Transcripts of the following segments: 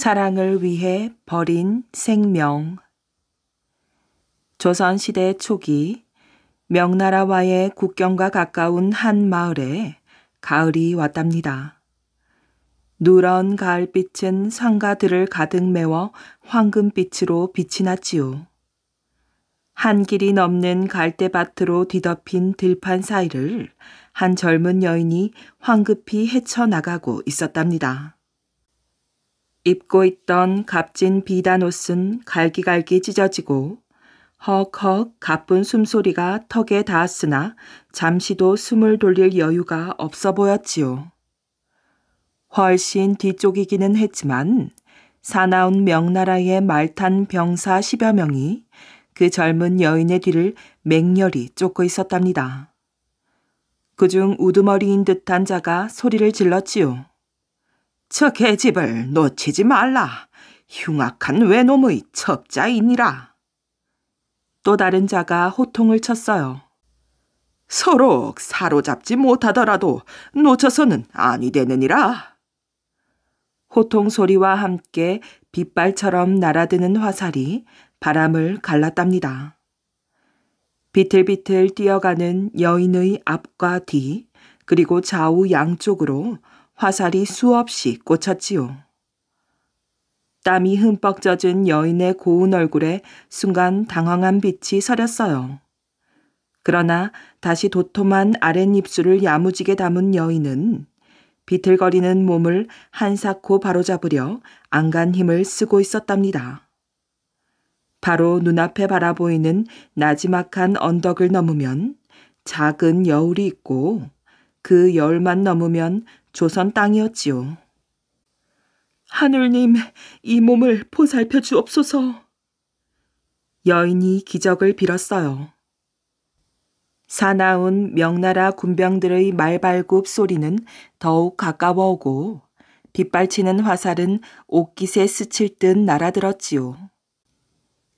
사랑을 위해 버린 생명. 조선시대 초기 명나라와의 국경과 가까운 한 마을에 가을이 왔답니다. 누런 가을빛은 상가들을 가득 메워 황금빛으로 빛이 났지요. 한 길이 넘는 갈대밭으로 뒤덮인 들판 사이를 한 젊은 여인이 황급히 헤쳐나가고 있었답니다. 입고 있던 값진 비단 옷은 갈기갈기 찢어지고 헉헉 가쁜 숨소리가 턱에 닿았으나 잠시도 숨을 돌릴 여유가 없어 보였지요. 훨씬 뒤쪽이기는 했지만 사나운 명나라의 말탄 병사 10여 명이 그 젊은 여인의 뒤를 맹렬히 쫓고 있었답니다. 그 중 우두머리인 듯한 자가 소리를 질렀지요. 저 계집을 놓치지 말라. 흉악한 외놈의 첩자이니라. 또 다른 자가 호통을 쳤어요. 서로 사로잡지 못하더라도 놓쳐서는 아니 되느니라. 호통 소리와 함께 빗발처럼 날아드는 화살이 바람을 갈랐답니다. 비틀비틀 뛰어가는 여인의 앞과 뒤, 그리고 좌우 양쪽으로 화살이 수없이 꽂혔지요. 땀이 흠뻑 젖은 여인의 고운 얼굴에 순간 당황한 빛이 서렸어요. 그러나 다시 도톰한 아랫입술을 야무지게 담은 여인은 비틀거리는 몸을 한사코 바로잡으려 안간 힘을 쓰고 있었답니다. 바로 눈앞에 바라보이는 나지막한 언덕을 넘으면 작은 여울이 있고 그 여울만 넘으면 조선 땅이었지요. 하늘님, 이 몸을 보살펴 주옵소서. 여인이 기적을 빌었어요. 사나운 명나라 군병들의 말발굽 소리는 더욱 가까워오고 빗발치는 화살은 옷깃에 스칠 듯 날아들었지요.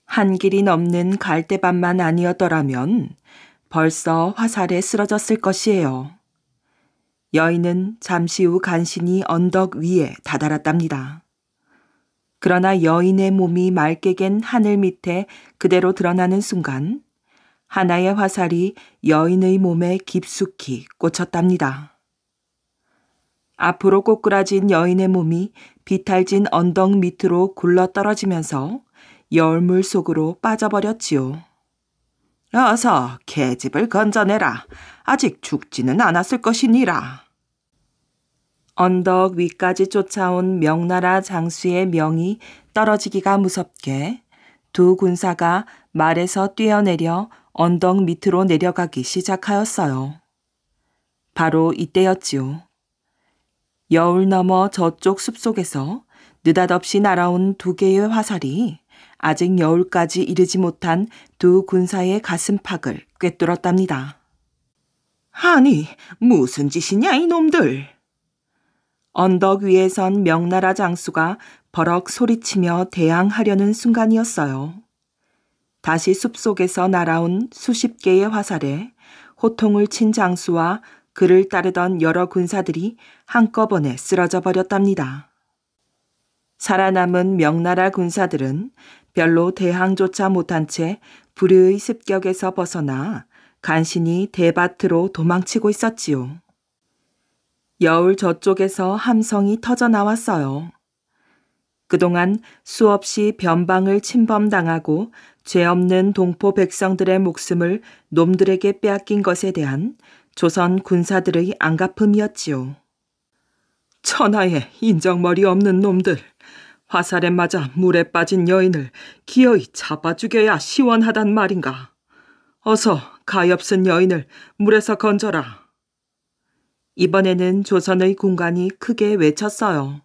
한 길이 넘는 갈대밭만 아니었더라면 벌써 화살에 쓰러졌을 것이에요. 여인은 잠시 후 간신히 언덕 위에 다다랐답니다. 그러나 여인의 몸이 맑게 갠 하늘 밑에 그대로 드러나는 순간 하나의 화살이 여인의 몸에 깊숙이 꽂혔답니다. 앞으로 꼬꾸라진 여인의 몸이 비탈진 언덕 밑으로 굴러 떨어지면서 열물 속으로 빠져버렸지요. 어서 계집을 건져내라. 아직 죽지는 않았을 것이니라. 언덕 위까지 쫓아온 명나라 장수의 명이 떨어지기가 무섭게 두 군사가 말에서 뛰어내려 언덕 밑으로 내려가기 시작하였어요. 바로 이때였지요. 여울 넘어 저쪽 숲속에서 느닷없이 날아온 두 개의 화살이 아직 여울까지 이르지 못한 두 군사의 가슴팍을 꿰뚫었답니다. 아니, 무슨 짓이냐, 이놈들! 언덕 위에 선 명나라 장수가 버럭 소리치며 대항하려는 순간이었어요. 다시 숲속에서 날아온 수십 개의 화살에 호통을 친 장수와 그를 따르던 여러 군사들이 한꺼번에 쓰러져 버렸답니다. 살아남은 명나라 군사들은 별로 대항조차 못한 채 불의의 습격에서 벗어나 간신히 대밭으로 도망치고 있었지요. 여울 저쪽에서 함성이 터져 나왔어요. 그동안 수없이 변방을 침범당하고 죄 없는 동포 백성들의 목숨을 놈들에게 빼앗긴 것에 대한 조선 군사들의 안갚음이었지요. 천하에 인정머리 없는 놈들, 화살에 맞아 물에 빠진 여인을 기어이 잡아 죽여야 시원하단 말인가. 어서 가엾은 여인을 물에서 건져라. 이번에는 조선의 공간이 크게 외쳤어요.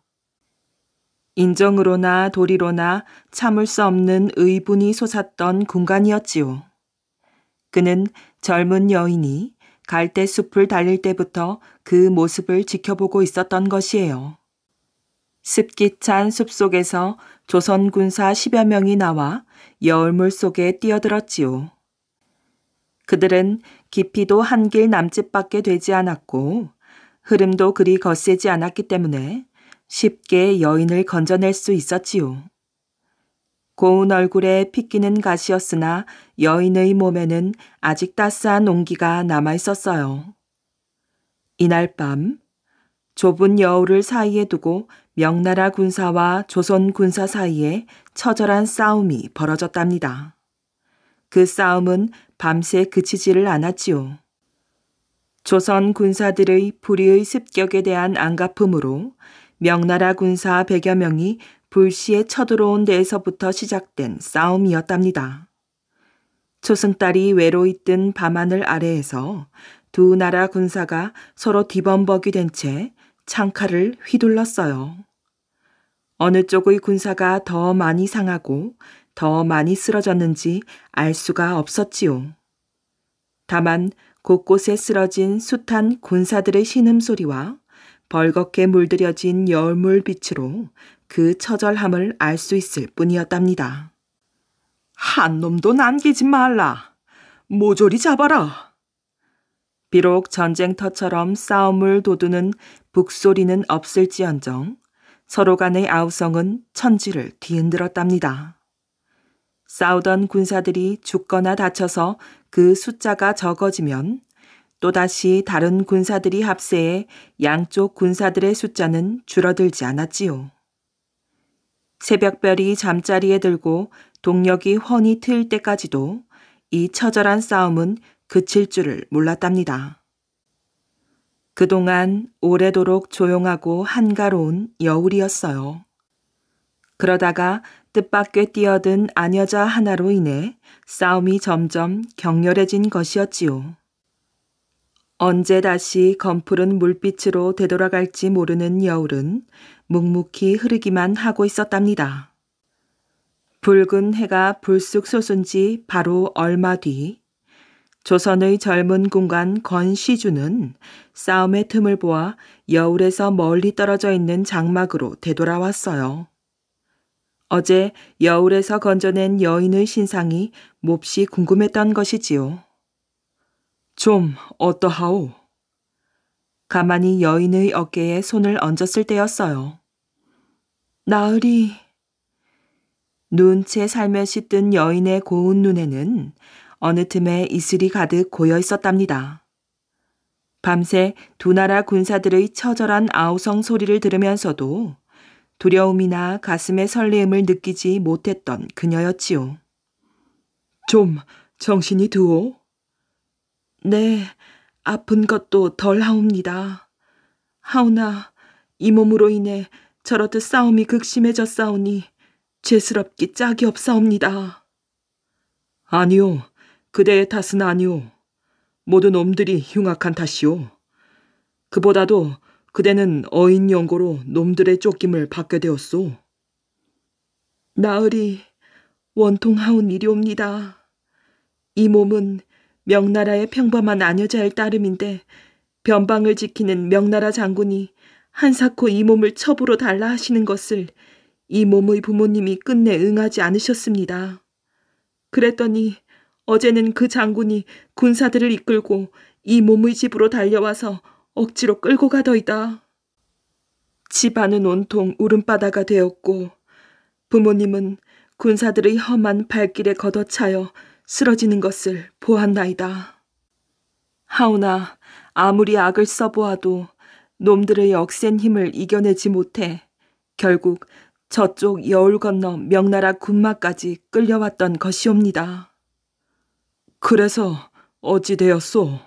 인정으로나 도리로나 참을 수 없는 의분이 솟았던 공간이었지요. 그는 젊은 여인이 갈대 숲을 달릴 때부터 그 모습을 지켜보고 있었던 것이에요. 습기 찬 숲속에서 조선 군사 10여 명이 나와 여울물 속에 뛰어들었지요. 그들은 깊이도 한길 남짓밖에 되지 않았고 흐름도 그리 거세지 않았기 때문에 쉽게 여인을 건져낼 수 있었지요. 고운 얼굴에 핏기는 가시였으나 여인의 몸에는 아직 따스한 온기가 남아 있었어요. 이날 밤 좁은 여우를 사이에 두고 명나라 군사와 조선 군사 사이에 처절한 싸움이 벌어졌답니다. 그 싸움은 밤새 그치지를 않았지요. 조선 군사들의 불의의 습격에 대한 안갚음으로 명나라 군사 100여 명이 불시에 쳐들어온 데에서부터 시작된 싸움이었답니다. 초승달이 외로 있던 밤하늘 아래에서 두 나라 군사가 서로 뒤범벅이 된 채 창칼을 휘둘렀어요. 어느 쪽의 군사가 더 많이 상하고 더 많이 쓰러졌는지 알 수가 없었지요. 다만 곳곳에 쓰러진 숱한 군사들의 신음소리와 벌겋게 물들여진 열물빛으로 그 처절함을 알 수 있을 뿐이었답니다. 한 놈도 남기지 말라. 모조리 잡아라. 비록 전쟁터처럼 싸움을 도두는 북소리는 없을지언정 서로 간의 아우성은 천지를 뒤흔들었답니다. 싸우던 군사들이 죽거나 다쳐서 그 숫자가 적어지면 또다시 다른 군사들이 합세해 양쪽 군사들의 숫자는 줄어들지 않았지요. 새벽별이 잠자리에 들고 동력이 훤히 트일 때까지도 이 처절한 싸움은 그칠 줄을 몰랐답니다. 그동안 오래도록 조용하고 한가로운 여울이었어요. 그러다가 뜻밖의 뛰어든 아녀자 하나로 인해 싸움이 점점 격렬해진 것이었지요. 언제 다시 검푸른 물빛으로 되돌아갈지 모르는 여울은 묵묵히 흐르기만 하고 있었답니다. 붉은 해가 불쑥 솟은 지 바로 얼마 뒤 조선의 젊은 공간 권시주는 싸움의 틈을 보아 여울에서 멀리 떨어져 있는 장막으로 되돌아왔어요. 어제 여울에서 건져낸 여인의 신상이 몹시 궁금했던 것이지요. 좀 어떠하오? 가만히 여인의 어깨에 손을 얹었을 때였어요. 나으리. 눈채 살며시 뜬 여인의 고운 눈에는 어느 틈에 이슬이 가득 고여 있었답니다. 밤새 두 나라 군사들의 처절한 아우성 소리를 들으면서도 두려움이나 가슴의 설레임을 느끼지 못했던 그녀였지요. 좀 정신이 드오? 네, 아픈 것도 덜 하옵니다. 하오나 이 몸으로 인해 저렇듯 싸움이 극심해졌사오니 죄스럽기 짝이 없사옵니다. 아니오, 그대의 탓은 아니오. 모든 놈들이 흉악한 탓이오. 그보다도 그대는 어인 연고로 놈들의 쫓김을 받게 되었소. 나으리 원통하온 일이옵니다. 이 몸은 명나라의 평범한 아녀자일 따름인데 변방을 지키는 명나라 장군이 한사코 이 몸을 첩으로 달라 하시는 것을 이 몸의 부모님이 끝내 응하지 않으셨습니다. 그랬더니 어제는 그 장군이 군사들을 이끌고 이 몸의 집으로 달려와서 억지로 끌고 가더이다. 집안은 온통 울음바다가 되었고 부모님은 군사들의 험한 발길에 걷어차여 쓰러지는 것을 보았나이다. 하오나 아무리 악을 써보아도 놈들의 억센 힘을 이겨내지 못해 결국 저쪽 여울 건너 명나라 군마까지 끌려왔던 것이옵니다. 그래서 어찌 되었소?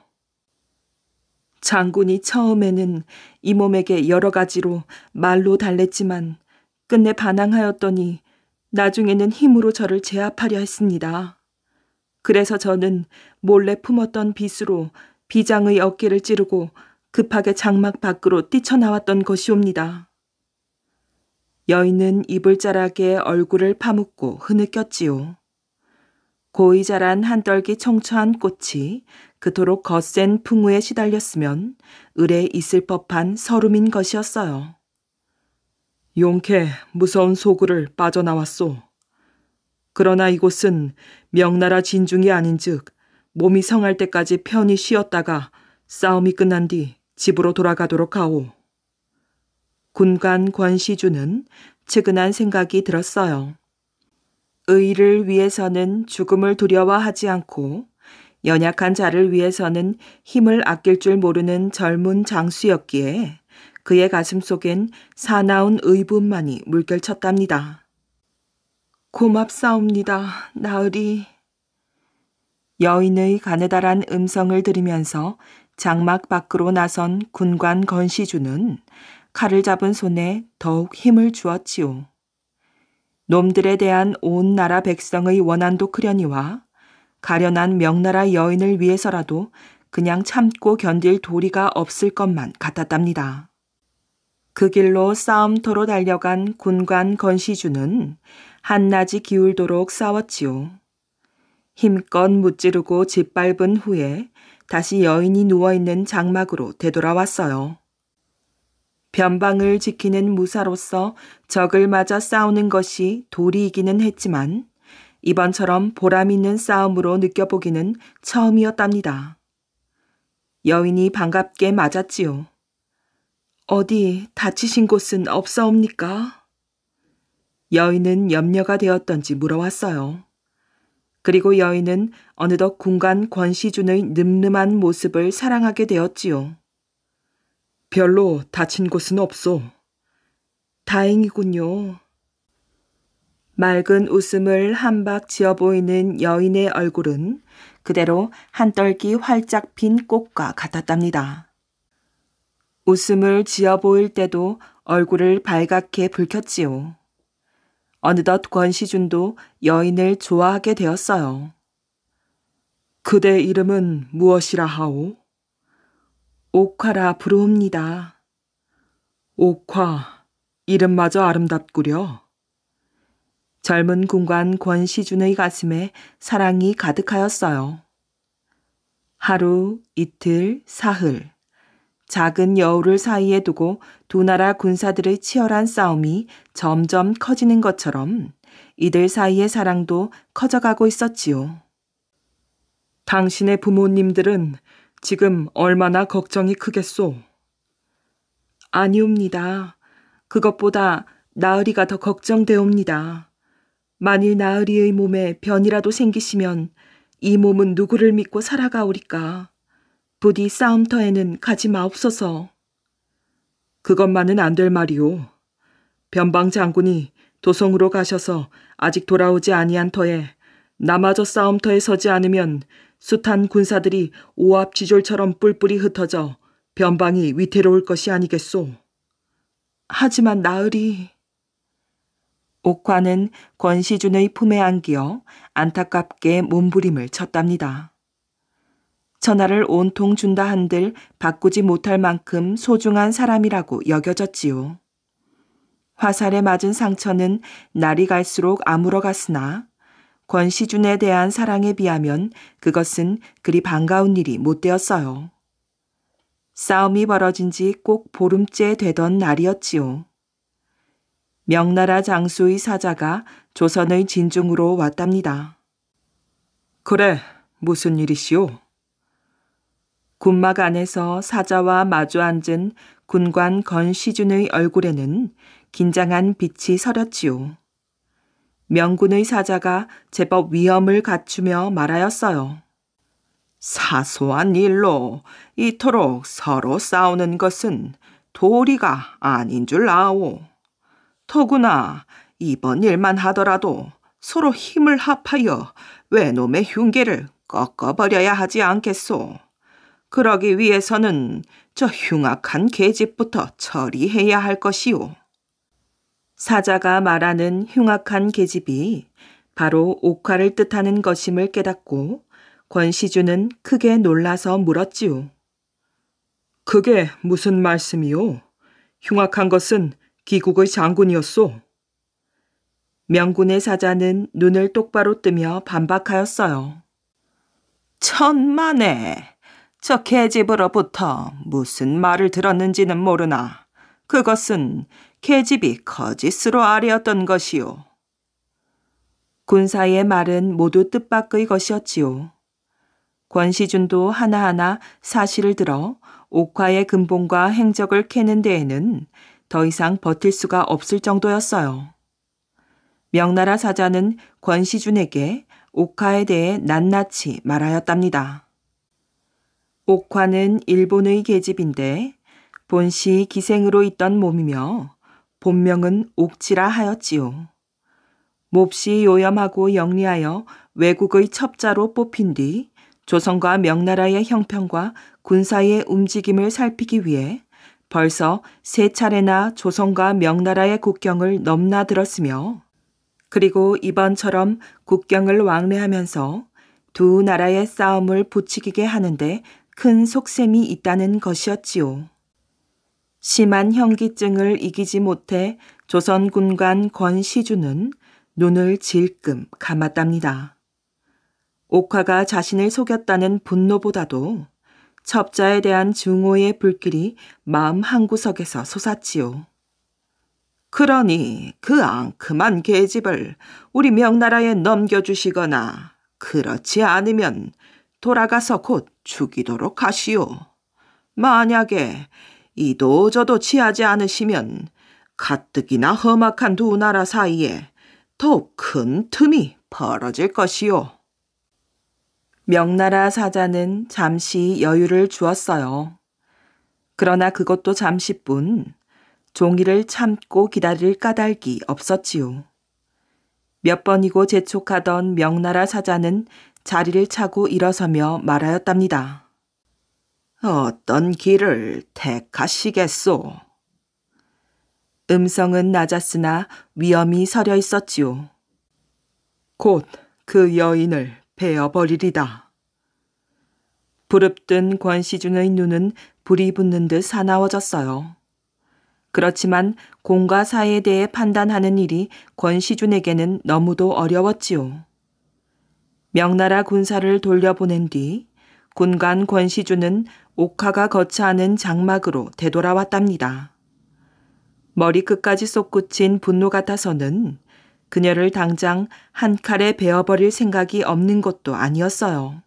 장군이 처음에는 이 몸에게 여러 가지로 말로 달랬지만 끝내 반항하였더니 나중에는 힘으로 저를 제압하려 했습니다. 그래서 저는 몰래 품었던 빗으로 비장의 어깨를 찌르고 급하게 장막 밖으로 뛰쳐나왔던 것이옵니다. 여인은 이불자락에 얼굴을 파묻고 흐느꼈지요. 고이 자란 한떨기 청초한 꽃이 그토록 거센 풍우에 시달렸으면 을에 있을 법한 서름인 것이었어요. 용케 무서운 소굴을 빠져나왔소. 그러나 이곳은 명나라 진중이 아닌즉 몸이 성할 때까지 편히 쉬었다가 싸움이 끝난 뒤 집으로 돌아가도록 하오. 군관 권시주는 측은한 생각이 들었어요. 의를 위해서는 죽음을 두려워하지 않고 연약한 자를 위해서는 힘을 아낄 줄 모르는 젊은 장수였기에 그의 가슴 속엔 사나운 의분만이 물결쳤답니다. 고맙사옵니다, 나으리. 여인의 가느다란 음성을 들으면서 장막 밖으로 나선 군관 건시주는 칼을 잡은 손에 더욱 힘을 주었지요. 놈들에 대한 온 나라 백성의 원한도 크려니와 가련한 명나라 여인을 위해서라도 그냥 참고 견딜 도리가 없을 것만 같았답니다. 그 길로 싸움터로 달려간 군관 건시주는 한낮이 기울도록 싸웠지요. 힘껏 무찌르고 짓밟은 후에 다시 여인이 누워있는 장막으로 되돌아왔어요. 변방을 지키는 무사로서 적을 맞아 싸우는 것이 도리이기는 했지만 이번처럼 보람 있는 싸움으로 느껴보기는 처음이었답니다. 여인이 반갑게 맞았지요. 어디 다치신 곳은 없사옵니까? 여인은 염려가 되었던지 물어왔어요. 그리고 여인은 어느덧 군간 권시준의 늠름한 모습을 사랑하게 되었지요. 별로 다친 곳은 없소. 다행이군요. 맑은 웃음을 한박 지어 보이는 여인의 얼굴은 그대로 한떨기 활짝 핀 꽃과 같았답니다. 웃음을 지어 보일 때도 얼굴을 밝갛게 붉혔지요. 어느덧 권시준도 여인을 좋아하게 되었어요. 그대 이름은 무엇이라 하오? 옥화라 부르옵니다. 옥화, 이름마저 아름답구려. 젊은 군관 권시준의 가슴에 사랑이 가득하였어요. 하루, 이틀, 사흘. 작은 여우를 사이에 두고 두 나라 군사들의 치열한 싸움이 점점 커지는 것처럼 이들 사이의 사랑도 커져가고 있었지요. 당신의 부모님들은 지금 얼마나 걱정이 크겠소? 아니옵니다. 그것보다 나으리가 더 걱정되옵니다. 만일 나으리의 몸에 변이라도 생기시면 이 몸은 누구를 믿고 살아가오리까. 부디 싸움터에는 가지 마옵소서. 그것만은 안 될 말이오. 변방 장군이 도성으로 가셔서 아직 돌아오지 아니한 터에 나마저 싸움터에 서지 않으면 숱한 군사들이 오합지졸처럼 뿔뿔이 흩어져 변방이 위태로울 것이 아니겠소. 하지만 나으리... 옥화는 권시준의 품에 안기어 안타깝게 몸부림을 쳤답니다. 천하를 온통 준다 한들 바꾸지 못할 만큼 소중한 사람이라고 여겨졌지요. 화살에 맞은 상처는 날이 갈수록 아물어갔으나 권시준에 대한 사랑에 비하면 그것은 그리 반가운 일이 못 되었어요. 싸움이 벌어진 지 꼭 보름째 되던 날이었지요. 명나라 장수의 사자가 조선의 진중으로 왔답니다. 그래, 무슨 일이시오? 군막 안에서 사자와 마주 앉은 군관 건시준의 얼굴에는 긴장한 빛이 서렸지요. 명군의 사자가 제법 위험을 갖추며 말하였어요. 사소한 일로 이토록 서로 싸우는 것은 도리가 아닌 줄 아오. 더구나 이번 일만 하더라도 서로 힘을 합하여 외놈의 흉계를 꺾어버려야 하지 않겠소. 그러기 위해서는 저 흉악한 계집부터 처리해야 할 것이오. 사자가 말하는 흉악한 계집이 바로 옥화를 뜻하는 것임을 깨닫고 권시주는 크게 놀라서 물었지요. 그게 무슨 말씀이요? 흉악한 것은 기국의 장군이었소. 명군의 사자는 눈을 똑바로 뜨며 반박하였어요. 천만에 저 계집으로부터 무슨 말을 들었는지는 모르나 그것은 계집이 거짓으로 아뢰었던 것이요. 군사의 말은 모두 뜻밖의 것이었지요. 권시준도 하나하나 사실을 들어 옥화의 근본과 행적을 캐는 데에는 더 이상 버틸 수가 없을 정도였어요. 명나라 사자는 권시준에게 옥화에 대해 낱낱이 말하였답니다. 옥화는 일본의 계집인데 본시 기생으로 있던 몸이며 본명은 옥치라 하였지요. 몹시 요염하고 영리하여 외국의 첩자로 뽑힌 뒤 조선과 명나라의 형편과 군사의 움직임을 살피기 위해 벌써 세 차례나 조선과 명나라의 국경을 넘나들었으며 그리고 이번처럼 국경을 왕래하면서 두 나라의 싸움을 부추기게 하는데 큰 속셈이 있다는 것이었지요. 심한 현기증을 이기지 못해 조선군관 권시주는 눈을 질끔 감았답니다. 옥화가 자신을 속였다는 분노보다도 첩자에 대한 증오의 불길이 마음 한구석에서 솟았지요. 그러니 그 앙큼한 계집을 우리 명나라에 넘겨주시거나 그렇지 않으면 돌아가서 곧 죽이도록 하시오. 만약에 이도 저도 취하지 않으시면 가뜩이나 험악한 두 나라 사이에 더욱 큰 틈이 벌어질 것이요. 명나라 사자는 잠시 여유를 주었어요. 그러나 그것도 잠시뿐 종이를 참고 기다릴 까닭이 없었지요. 몇 번이고 재촉하던 명나라 사자는 자리를 차고 일어서며 말하였답니다. 어떤 길을 택하시겠소? 음성은 낮았으나 위험이 서려 있었지요. 곧 그 여인을 베어버리리다. 부릅뜬 권시준의 눈은 불이 붙는 듯 사나워졌어요. 그렇지만 공과 사에 대해 판단하는 일이 권시준에게는 너무도 어려웠지요. 명나라 군사를 돌려보낸 뒤 군관 권시준은 옥화가 거처하는 장막으로 되돌아왔답니다. 머리끝까지 솟구친 분노 같아서는 그녀를 당장 한 칼에 베어버릴 생각이 없는 것도 아니었어요.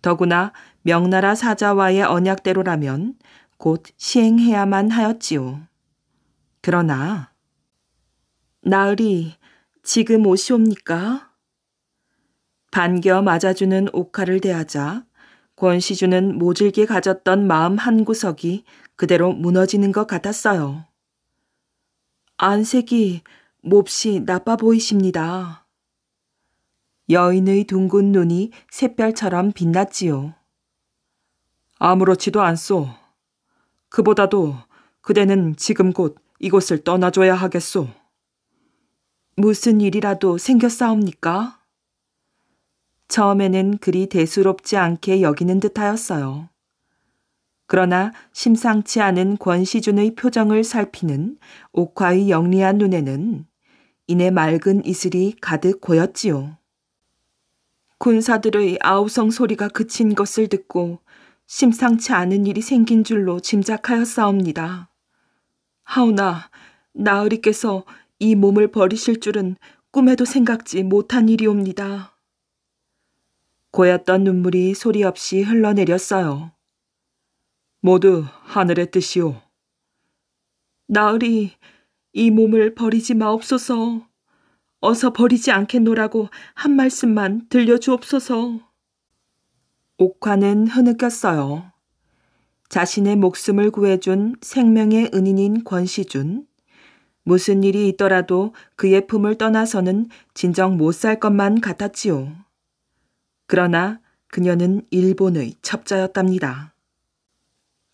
더구나 명나라 사자와의 언약대로라면 곧 시행해야만 하였지요. 그러나 나으리 지금 오시옵니까? 반겨 맞아주는 옥화를 대하자 권시주는 모질게 가졌던 마음 한구석이 그대로 무너지는 것 같았어요. 안색이 몹시 나빠 보이십니다. 여인의 둥근 눈이 샛별처럼 빛났지요. 아무렇지도 않소. 그보다도 그대는 지금 곧 이곳을 떠나줘야 하겠소. 무슨 일이라도 생겼사옵니까? 처음에는 그리 대수롭지 않게 여기는 듯하였어요. 그러나 심상치 않은 권시준의 표정을 살피는 옥화의 영리한 눈에는 이내 맑은 이슬이 가득 고였지요. 군사들의 아우성 소리가 그친 것을 듣고 심상치 않은 일이 생긴 줄로 짐작하였사옵니다. 하오나 나으리께서 이 몸을 버리실 줄은 꿈에도 생각지 못한 일이옵니다. 고였던 눈물이 소리 없이 흘러내렸어요. 모두 하늘의 뜻이오. 나으리 이 몸을 버리지 마옵소서. 어서 버리지 않겠노라고 한 말씀만 들려주옵소서. 옥화는 흐느꼈어요. 자신의 목숨을 구해준 생명의 은인인 권시준. 무슨 일이 있더라도 그의 품을 떠나서는 진정 못 살 것만 같았지요. 그러나 그녀는 일본의 첩자였답니다.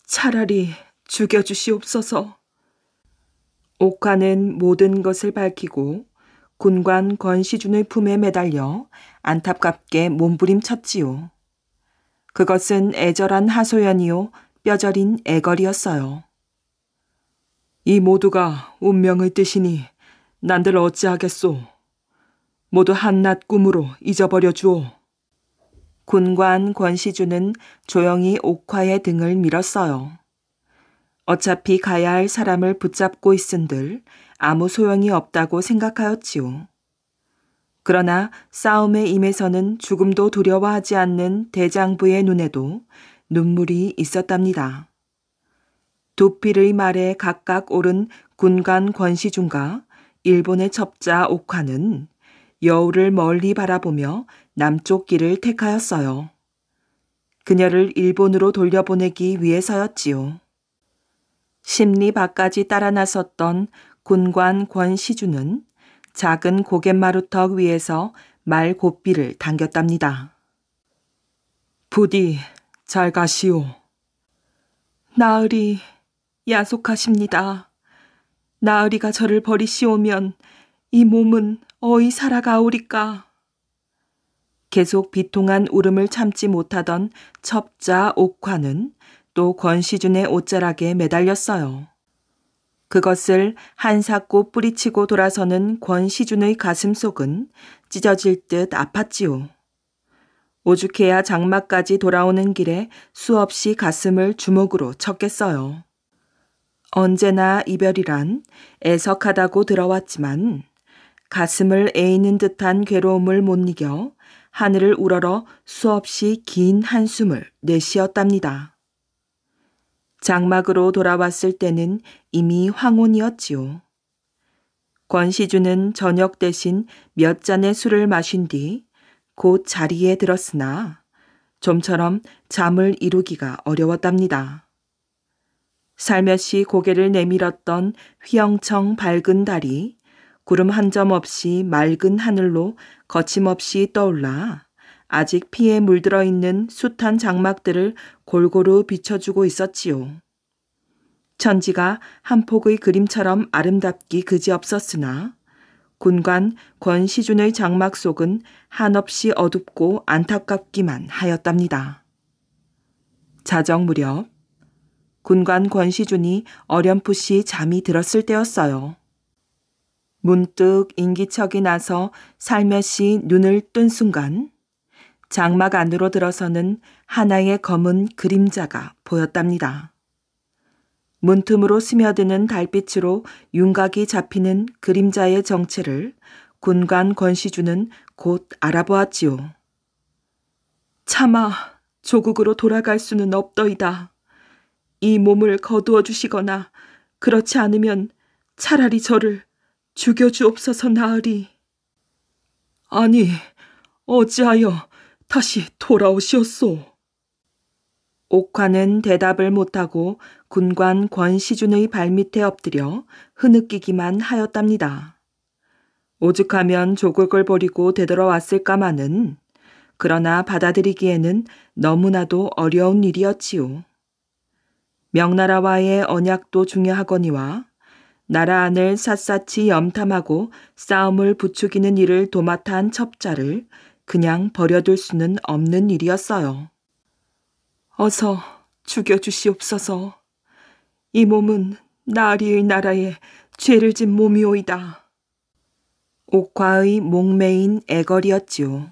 차라리 죽여주시옵소서. 옥화는 모든 것을 밝히고 군관 권시준의 품에 매달려 안타깝게 몸부림쳤지요. 그것은 애절한 하소연이요 뼈저린 애걸이었어요. 이 모두가 운명의 뜻이니 난들 어찌하겠소. 모두 한낱 꿈으로 잊어버려 주오. 군관 권시주는 조용히 옥화의 등을 밀었어요. 어차피 가야 할 사람을 붙잡고 있은들 아무 소용이 없다고 생각하였지요. 그러나 싸움의임에서는 죽음도 두려워하지 않는 대장부의 눈에도 눈물이 있었답니다. 도필의 말에 각각 오른 군관 권시중과 일본의 첩자 옥화는 여우를 멀리 바라보며 남쪽 길을 택하였어요. 그녀를 일본으로 돌려보내기 위해서였지요. 심리 밖까지 따라 나섰던 군관 권시주는 작은 고갯마루턱 위에서 말 곱비를 당겼답니다. 부디 잘 가시오. 나으리 야속하십니다. 나으리가 저를 버리시오면 이 몸은 어이 살아가오리까. 계속 비통한 울음을 참지 못하던 첩자 옥화는 또 권시준의 옷자락에 매달렸어요. 그것을 한사코 뿌리치고 돌아서는 권시준의 가슴 속은 찢어질 듯 아팠지요. 오죽해야 장마까지 돌아오는 길에 수없이 가슴을 주먹으로 쳤겠어요. 언제나 이별이란 애석하다고 들어왔지만 가슴을 애이는 듯한 괴로움을 못 이겨 하늘을 우러러 수없이 긴 한숨을 내쉬었답니다. 장막으로 돌아왔을 때는 이미 황혼이었지요. 권시주는 저녁 대신 몇 잔의 술을 마신 뒤 곧 자리에 들었으나 좀처럼 잠을 이루기가 어려웠답니다. 살며시 고개를 내밀었던 휘영청 밝은 달이 구름 한 점 없이 맑은 하늘로 거침없이 떠올라 아직 피에 물들어 있는 숱한 장막들을 골고루 비춰주고 있었지요. 천지가 한 폭의 그림처럼 아름답기 그지없었으나 군관 권시준의 장막 속은 한없이 어둡고 안타깝기만 하였답니다. 자정 무렵 군관 권시준이 어렴풋이 잠이 들었을 때였어요. 문득 인기척이 나서 살며시 눈을 뜬 순간 장막 안으로 들어서는 하나의 검은 그림자가 보였답니다. 문틈으로 스며드는 달빛으로 윤곽이 잡히는 그림자의 정체를 군관 권시주는 곧 알아보았지요. 차마 조국으로 돌아갈 수는 없더이다. 이 몸을 거두어 주시거나 그렇지 않으면 차라리 저를 죽여주옵소서 나으리. 아니, 어찌하여 다시 돌아오시었소? 옥화는 대답을 못하고 군관 권시준의 발밑에 엎드려 흐느끼기만 하였답니다. 오죽하면 조국을 버리고 되돌아왔을까마는 그러나 받아들이기에는 너무나도 어려운 일이었지요. 명나라와의 언약도 중요하거니와 나라 안을 샅샅이 염탐하고 싸움을 부추기는 일을 도맡한 첩자를 그냥 버려둘 수는 없는 일이었어요. 어서 죽여주시옵소서. 이 몸은 나리의 나라에 죄를 진 몸이오이다. 옥화의 목매인 애걸이었지요.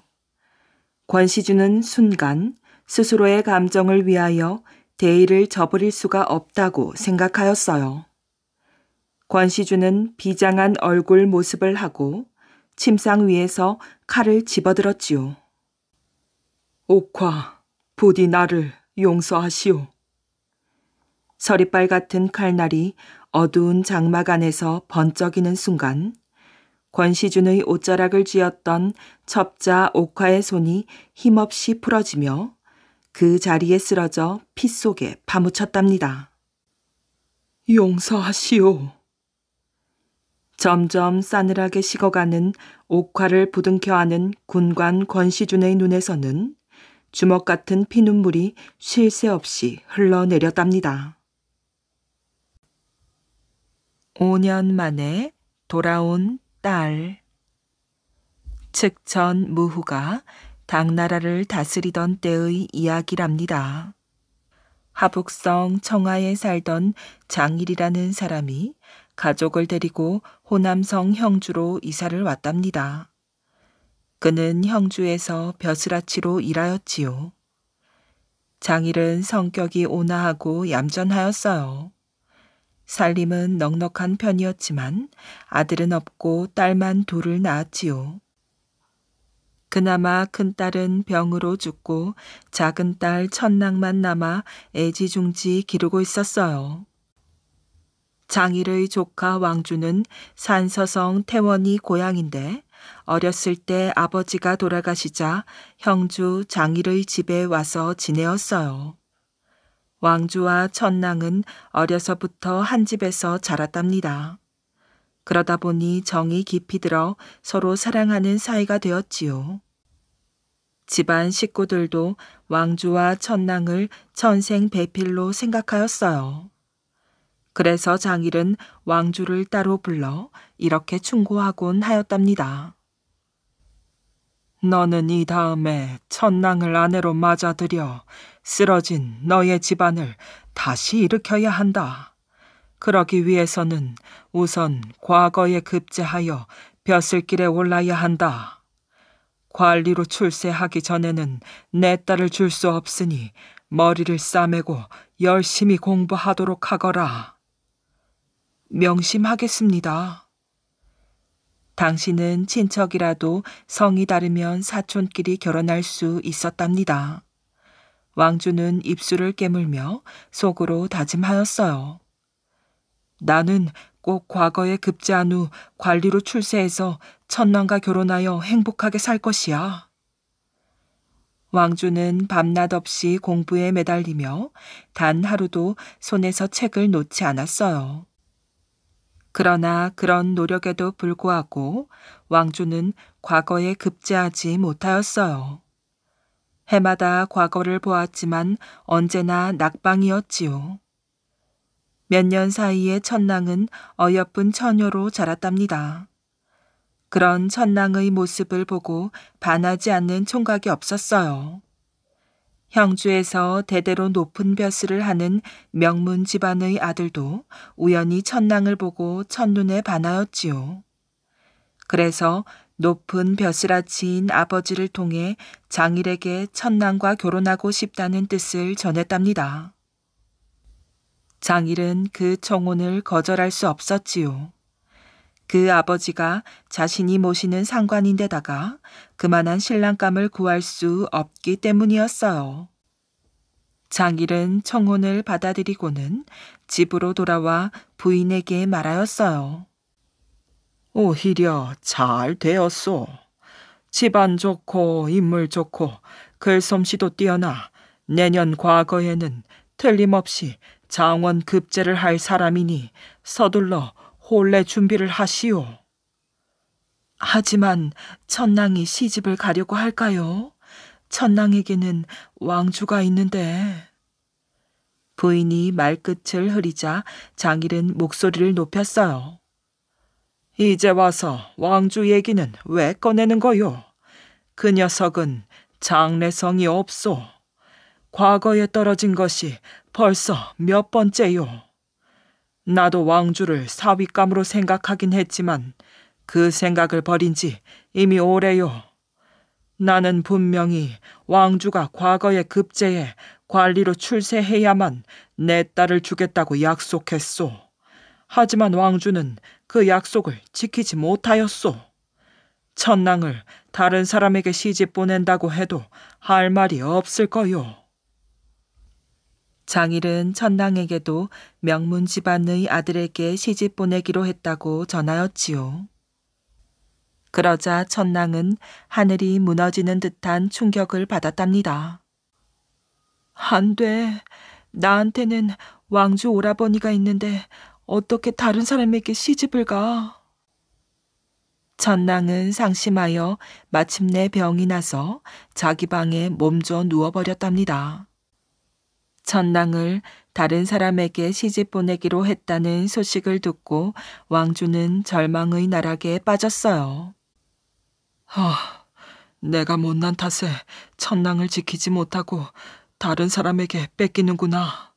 권시주는 순간 스스로의 감정을 위하여 대의를 저버릴 수가 없다고 생각하였어요. 권시주는 비장한 얼굴 모습을 하고 침상 위에서 칼을 집어들었지요. 옥화, 부디 나를 용서하시오. 서리빨 같은 칼날이 어두운 장막 안에서 번쩍이는 순간 권시준의 옷자락을 쥐었던 첩자 옥화의 손이 힘없이 풀어지며 그 자리에 쓰러져 피 속에 파묻혔답니다. 용서하시오. 점점 싸늘하게 식어가는 옥화를 부둥켜 하는 군관 권시준의 눈에서는 주먹 같은 피눈물이 쉴새 없이 흘러내렸답니다. 5년 만에 돌아온 딸. 측천 무후가 당나라를 다스리던 때의 이야기랍니다. 하북성 청하에 살던 장일이라는 사람이 가족을 데리고 호남성 형주로 이사를 왔답니다. 그는 형주에서 벼슬아치로 일하였지요. 장일은 성격이 온화하고 얌전하였어요. 살림은 넉넉한 편이었지만 아들은 없고 딸만 둘을 낳았지요. 그나마 큰딸은 병으로 죽고 작은 딸 천낭만 남아 애지중지 기르고 있었어요. 장일의 조카 왕주는 산서성 태원이 고향인데 어렸을 때 아버지가 돌아가시자 형주 장일의 집에 와서 지내었어요. 왕주와 천낭은 어려서부터 한 집에서 자랐답니다. 그러다 보니 정이 깊이 들어 서로 사랑하는 사이가 되었지요. 집안 식구들도 왕주와 천낭을 천생 배필로 생각하였어요. 그래서 장일은 왕주를 따로 불러 이렇게 충고하곤 하였답니다. 너는 이 다음에 천낭을 아내로 맞아들여 쓰러진 너의 집안을 다시 일으켜야 한다. 그러기 위해서는 우선 과거에 급제하여 벼슬길에 올라야 한다. 관리로 출세하기 전에는 내 딸을 줄 수 없으니 머리를 싸매고 열심히 공부하도록 하거라. 명심하겠습니다. 당신은 친척이라도 성이 다르면 사촌끼리 결혼할 수 있었답니다. 왕주는 입술을 깨물며 속으로 다짐하였어요. 나는 꼭 과거에 급제한 후 관리로 출세해서 천남과 결혼하여 행복하게 살 것이야. 왕주는 밤낮 없이 공부에 매달리며 단 하루도 손에서 책을 놓지 않았어요. 그러나 그런 노력에도 불구하고 왕조는 과거에 급제하지 못하였어요. 해마다 과거를 보았지만 언제나 낙방이었지요. 몇 년 사이에 천낭은 어여쁜 처녀로 자랐답니다. 그런 천낭의 모습을 보고 반하지 않는 총각이 없었어요. 형주에서 대대로 높은 벼슬을 하는 명문 집안의 아들도 우연히 천낭을 보고 첫눈에 반하였지요. 그래서 높은 벼슬아치인 아버지를 통해 장일에게 천낭과 결혼하고 싶다는 뜻을 전했답니다. 장일은 그 청혼을 거절할 수 없었지요. 그 아버지가 자신이 모시는 상관인데다가 그만한 신랑감을 구할 수 없기 때문이었어요. 장일은 청혼을 받아들이고는 집으로 돌아와 부인에게 말하였어요. 오히려 잘 되었소. 집안 좋고 인물 좋고 글솜씨도 뛰어나 내년 과거에는 틀림없이 장원 급제를 할 사람이니 서둘러 혼례 준비를 하시오. 하지만 천낭이 시집을 가려고 할까요? 천낭에게는 왕주가 있는데. 부인이 말끝을 흐리자 장일은 목소리를 높였어요. 이제 와서 왕주 얘기는 왜 꺼내는 거요? 그 녀석은 장래성이 없소. 과거에 떨어진 것이 벌써 몇 번째요. 나도 왕주를 사위감으로 생각하긴 했지만 그 생각을 버린 지 이미 오래요. 나는 분명히 왕주가 과거의 급제에 관리로 출세해야만 내 딸을 주겠다고 약속했소. 하지만 왕주는 그 약속을 지키지 못하였소. 천낭을 다른 사람에게 시집 보낸다고 해도 할 말이 없을 거요. 장일은 천당에게도 명문 집안의 아들에게 시집 보내기로 했다고 전하였지요. 그러자 천낭은 하늘이 무너지는 듯한 충격을 받았답니다. 안 돼. 나한테는 왕주 오라버니가 있는데 어떻게 다른 사람에게 시집을 가? 천낭은 상심하여 마침내 병이 나서 자기 방에 몸져 누워버렸답니다. 천낭을 다른 사람에게 시집 보내기로 했다는 소식을 듣고 왕주는 절망의 나락에 빠졌어요. 아, 내가 못난 탓에 천낭을 지키지 못하고 다른 사람에게 뺏기는구나.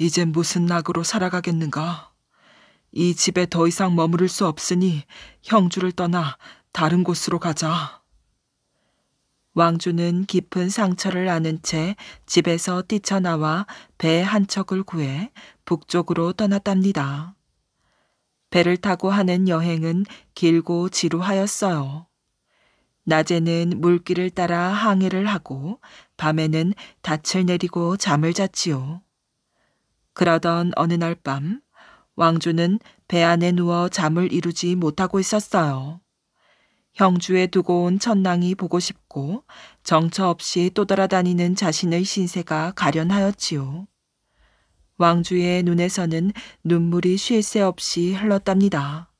이제 무슨 낙으로 살아가겠는가? 이 집에 더 이상 머무를 수 없으니 형주를 떠나 다른 곳으로 가자. 왕주는 깊은 상처를 아는 채 집에서 뛰쳐나와 배 한 척을 구해 북쪽으로 떠났답니다. 배를 타고 하는 여행은 길고 지루하였어요. 낮에는 물길을 따라 항해를 하고 밤에는 닻을 내리고 잠을 잤지요. 그러던 어느 날 밤 왕주는 배 안에 누워 잠을 이루지 못하고 있었어요. 형주에 두고 온 천낭이 보고 싶고 정처 없이 또돌아다니는 자신의 신세가 가련하였지요. 왕주의 눈에서는 눈물이 쉴 새 없이 흘렀답니다.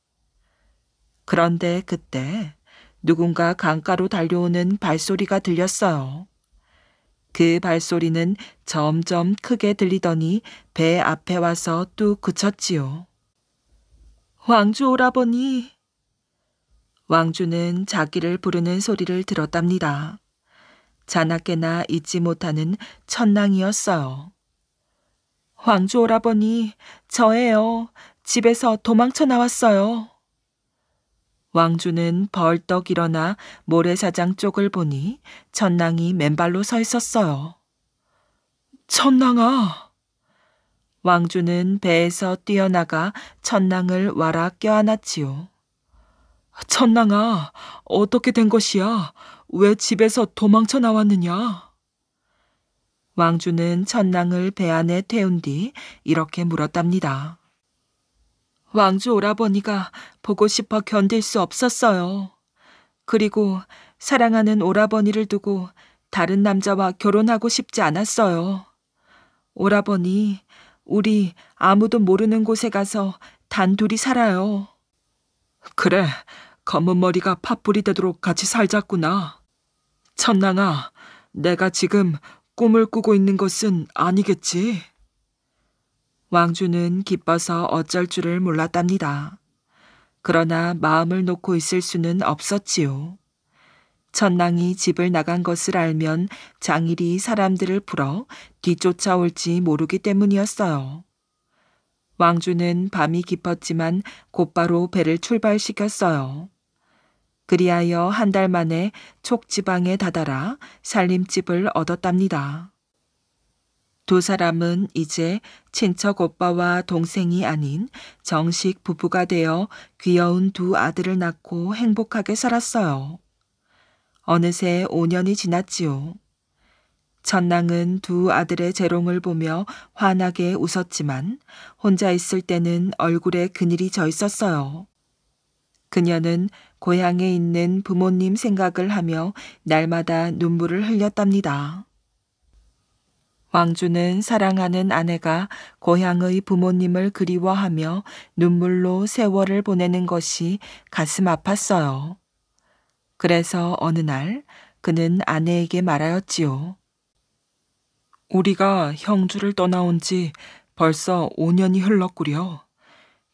그런데 그때 누군가 강가로 달려오는 발소리가 들렸어요. 그 발소리는 점점 크게 들리더니 배 앞에 와서 뚝 그쳤지요. 왕주 오라버니, 왕주는 자기를 부르는 소리를 들었답니다. 자나깨나 잊지 못하는 천낭이었어요. 왕주 오라버니, 저예요. 집에서 도망쳐 나왔어요. 왕주는 벌떡 일어나 모래사장 쪽을 보니 천낭이 맨발로 서 있었어요. 천낭아! 왕주는 배에서 뛰어나가 천낭을 와라 껴안았지요. 천낭아, 어떻게 된 것이야? 왜 집에서 도망쳐 나왔느냐? 왕주는 천낭을 배 안에 태운 뒤 이렇게 물었답니다. 왕주 오라버니가 보고 싶어 견딜 수 없었어요. 그리고 사랑하는 오라버니를 두고 다른 남자와 결혼하고 싶지 않았어요. 오라버니, 우리 아무도 모르는 곳에 가서 단둘이 살아요. 그래, 검은 머리가 파뿌리 되도록 같이 살자꾸나. 천낭아, 내가 지금 꿈을 꾸고 있는 것은 아니겠지? 왕주는 기뻐서 어쩔 줄을 몰랐답니다. 그러나 마음을 놓고 있을 수는 없었지요. 천낭이 집을 나간 것을 알면 장일이 사람들을 불어 뒤쫓아올지 모르기 때문이었어요. 왕주는 밤이 깊었지만 곧바로 배를 출발시켰어요. 그리하여 한 달 만에 촉지방에 다다라 살림집을 얻었답니다. 두 사람은 이제 친척 오빠와 동생이 아닌 정식 부부가 되어 귀여운 두 아들을 낳고 행복하게 살았어요. 어느새 5년이 지났지요. 천랑은두 아들의 재롱을 보며 환하게 웃었지만 혼자 있을 때는 얼굴에 그늘이 져 있었어요. 그녀는 고향에 있는 부모님 생각을 하며 날마다 눈물을 흘렸답니다. 왕주는 사랑하는 아내가 고향의 부모님을 그리워하며 눈물로 세월을 보내는 것이 가슴 아팠어요. 그래서 어느 날 그는 아내에게 말하였지요. 우리가 형주를 떠나온 지 벌써 5년이 흘렀구려.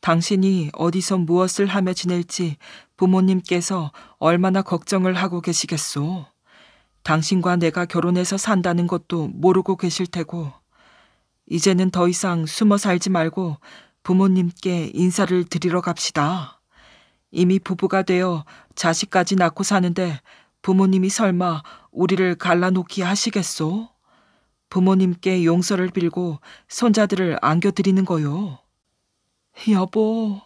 당신이 어디서 무엇을 하며 지낼지 부모님께서 얼마나 걱정을 하고 계시겠소. 당신과 내가 결혼해서 산다는 것도 모르고 계실 테고, 이제는 더 이상 숨어 살지 말고 부모님께 인사를 드리러 갑시다. 이미 부부가 되어 자식까지 낳고 사는데 부모님이 설마 우리를 갈라놓기 하시겠소? 부모님께 용서를 빌고 손자들을 안겨드리는 거요. 여보.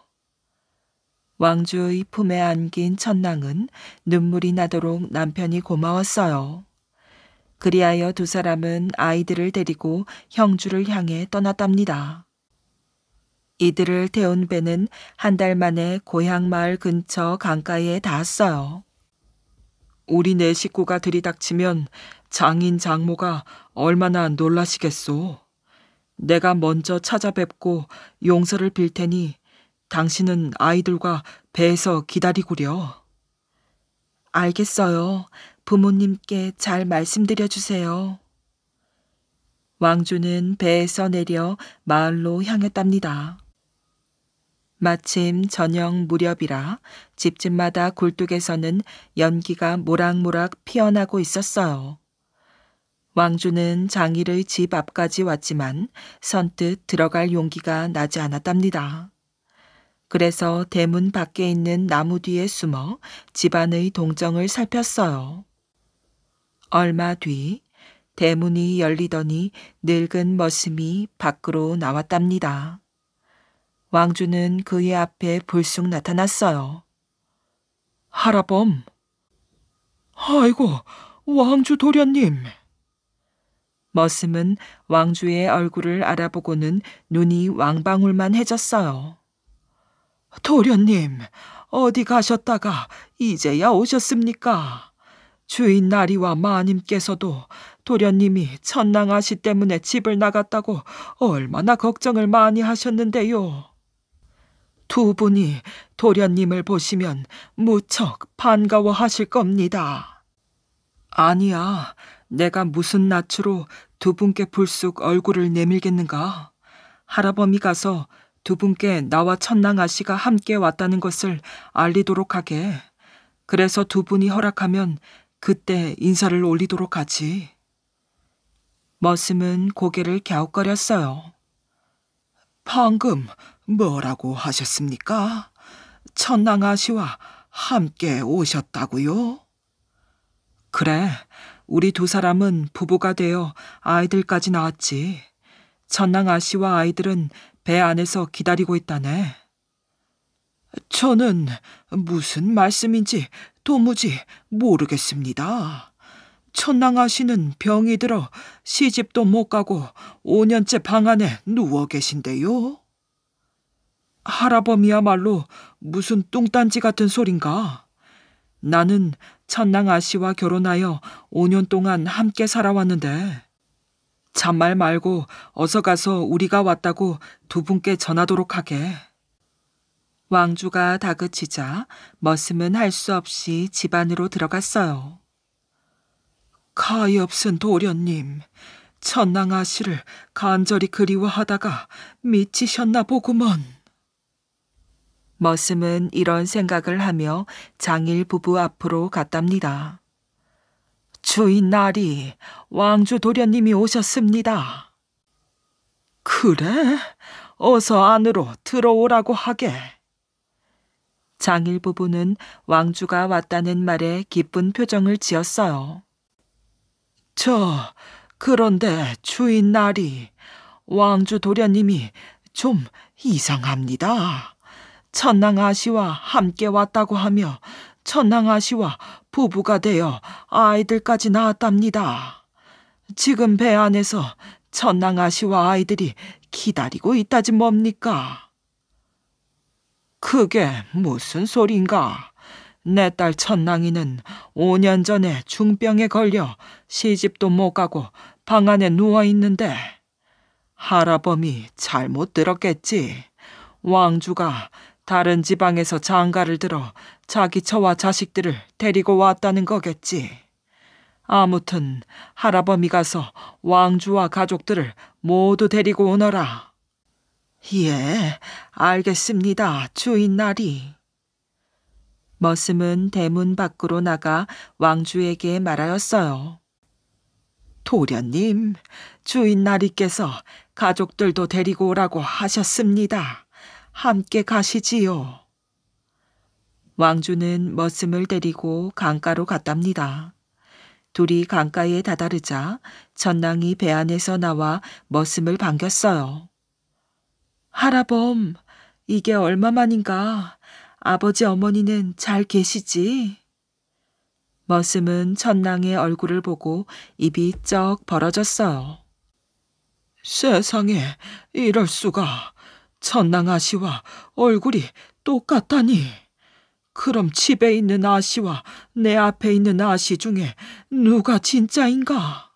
왕주의 품에 안긴 천낭은 눈물이 나도록 남편이 고마웠어요. 그리하여 두 사람은 아이들을 데리고 형주를 향해 떠났답니다. 이들을 태운 배는 한 달 만에 고향 마을 근처 강가에 닿았어요. 우리 네 식구가 들이닥치면 장인 장모가 얼마나 놀라시겠소. 내가 먼저 찾아뵙고 용서를 빌 테니 당신은 아이들과 배에서 기다리구려. 알겠어요. 부모님께 잘 말씀드려 주세요. 왕주는 배에서 내려 마을로 향했답니다. 마침 저녁 무렵이라 집집마다 굴뚝에서는 연기가 모락모락 피어나고 있었어요. 왕주는 장일의 집 앞까지 왔지만 선뜻 들어갈 용기가 나지 않았답니다. 그래서 대문 밖에 있는 나무 뒤에 숨어 집안의 동정을 살폈어요. 얼마 뒤 대문이 열리더니 늙은 머슴이 밖으로 나왔답니다. 왕주는 그의 앞에 불쑥 나타났어요. 하라범. 아이고, 왕주 도련님. 머슴은 왕주의 얼굴을 알아보고는 눈이 왕방울만 해졌어요. 도련님, 어디 가셨다가 이제야 오셨습니까? 주인 나리와 마님께서도 도련님이 천낭아씨 때문에 집을 나갔다고 얼마나 걱정을 많이 하셨는데요. 두 분이 도련님을 보시면 무척 반가워하실 겁니다. 아니야, 내가 무슨 낯으로 두 분께 불쑥 얼굴을 내밀겠는가? 하라범이 가서 두 분께 나와 천낭 아씨가 함께 왔다는 것을 알리도록 하게. 그래서 두 분이 허락하면 그때 인사를 올리도록 하지. 머슴은 고개를 갸웃거렸어요. 방금 뭐라고 하셨습니까? 천낭 아씨와 함께 오셨다고요? 그래, 우리 두 사람은 부부가 되어 아이들까지 낳았지. 전낭 아씨와 아이들은 배 안에서 기다리고 있다네. 저는 무슨 말씀인지 도무지 모르겠습니다. 천낭 아씨는 병이 들어 시집도 못 가고 5년째 방 안에 누워 계신데요. 할아범이야말로 무슨 뚱딴지 같은 소린가. 나는 천낭 아씨와 결혼하여 5년 동안 함께 살아왔는데 잔말 말고 어서 가서 우리가 왔다고 두 분께 전하도록 하게. 왕주가 다그치자 머슴은 할 수 없이 집 안으로 들어갔어요. 가없은 도련님, 천낭 아씨를 간절히 그리워하다가 미치셨나 보구먼. 머슴은 이런 생각을 하며 장일 부부 앞으로 갔답니다. 주인 날이 왕주 도련님이 오셨습니다. 그래? 어서 안으로 들어오라고 하게. 장일 부부는 왕주가 왔다는 말에 기쁜 표정을 지었어요. 저, 그런데 주인 날이 왕주 도련님이 좀 이상합니다. 천낭 아씨와 함께 왔다고 하며 천낭 아씨와 부부가 되어 아이들까지 낳았답니다. 지금 배 안에서 천낭 아씨와 아이들이 기다리고 있다지 뭡니까? 그게 무슨 소린가? 내 딸 천낭이는 5년 전에 중병에 걸려 시집도 못 가고 방 안에 누워 있는데 할아범이 잘못 들었겠지. 왕주가 다른 지방에서 장가를 들어 자기 처와 자식들을 데리고 왔다는 거겠지. 아무튼 할아범이 가서 왕주와 가족들을 모두 데리고 오너라. 예, 알겠습니다, 주인 나리. 머슴은 대문 밖으로 나가 왕주에게 말하였어요. 도련님, 주인 나리께서 가족들도 데리고 오라고 하셨습니다. 함께 가시지요. 왕주는 머슴을 데리고 강가로 갔답니다. 둘이 강가에 다다르자 전랑이 배 안에서 나와 머슴을 반겼어요. 하라범, 이게 얼마만인가? 아버지 어머니는 잘 계시지? 머슴은 천낭의 얼굴을 보고 입이 쩍 벌어졌어요. 세상에 이럴 수가 천낭 아씨와 얼굴이 똑같다니. 그럼 집에 있는 아씨와 내 앞에 있는 아씨 중에 누가 진짜인가?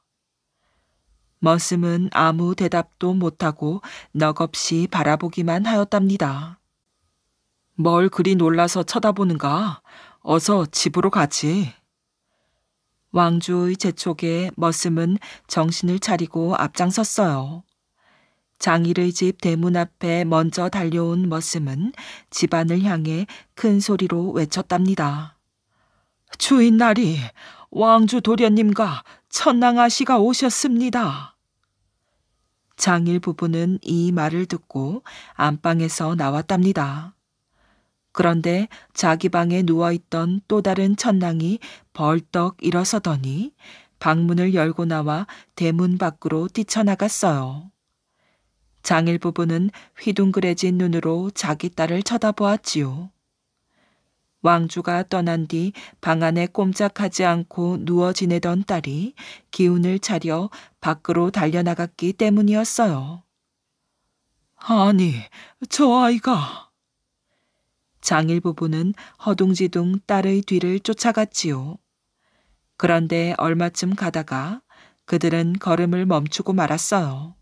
머슴은 아무 대답도 못하고 넉없이 바라보기만 하였답니다. 뭘 그리 놀라서 쳐다보는가? 어서 집으로 가지. 왕조의 재촉에 머슴은 정신을 차리고 앞장섰어요. 장일의 집 대문 앞에 먼저 달려온 머슴은 집안을 향해 큰 소리로 외쳤답니다. 주인 날이 왕주 도련님과 천낭아 씨가 오셨습니다. 장일 부부는 이 말을 듣고 안방에서 나왔답니다. 그런데 자기 방에 누워있던 또 다른 천낭이 벌떡 일어서더니 방문을 열고 나와 대문 밖으로 뛰쳐나갔어요. 장일 부부는 휘둥그레진 눈으로 자기 딸을 쳐다보았지요. 왕주가 떠난 뒤 방 안에 꼼짝하지 않고 누워 지내던 딸이 기운을 차려 밖으로 달려나갔기 때문이었어요. 아니, 저 아이가. 장일 부부는 허둥지둥 딸의 뒤를 쫓아갔지요. 그런데 얼마쯤 가다가 그들은 걸음을 멈추고 말았어요.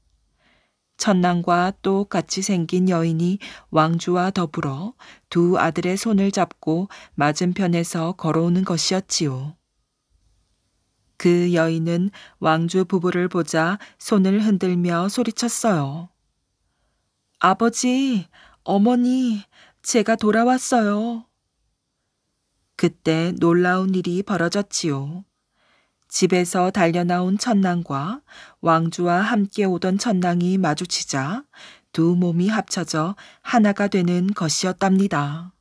천남과 똑같이 생긴 여인이 왕주와 더불어 두 아들의 손을 잡고 맞은편에서 걸어오는 것이었지요. 그 여인은 왕주 부부를 보자 손을 흔들며 소리쳤어요. 아버지, 어머니, 제가 돌아왔어요. 그때 놀라운 일이 벌어졌지요. 집에서 달려나온 천낭과 왕주와 함께 오던 천낭이 마주치자 두 몸이 합쳐져 하나가 되는 것이었답니다.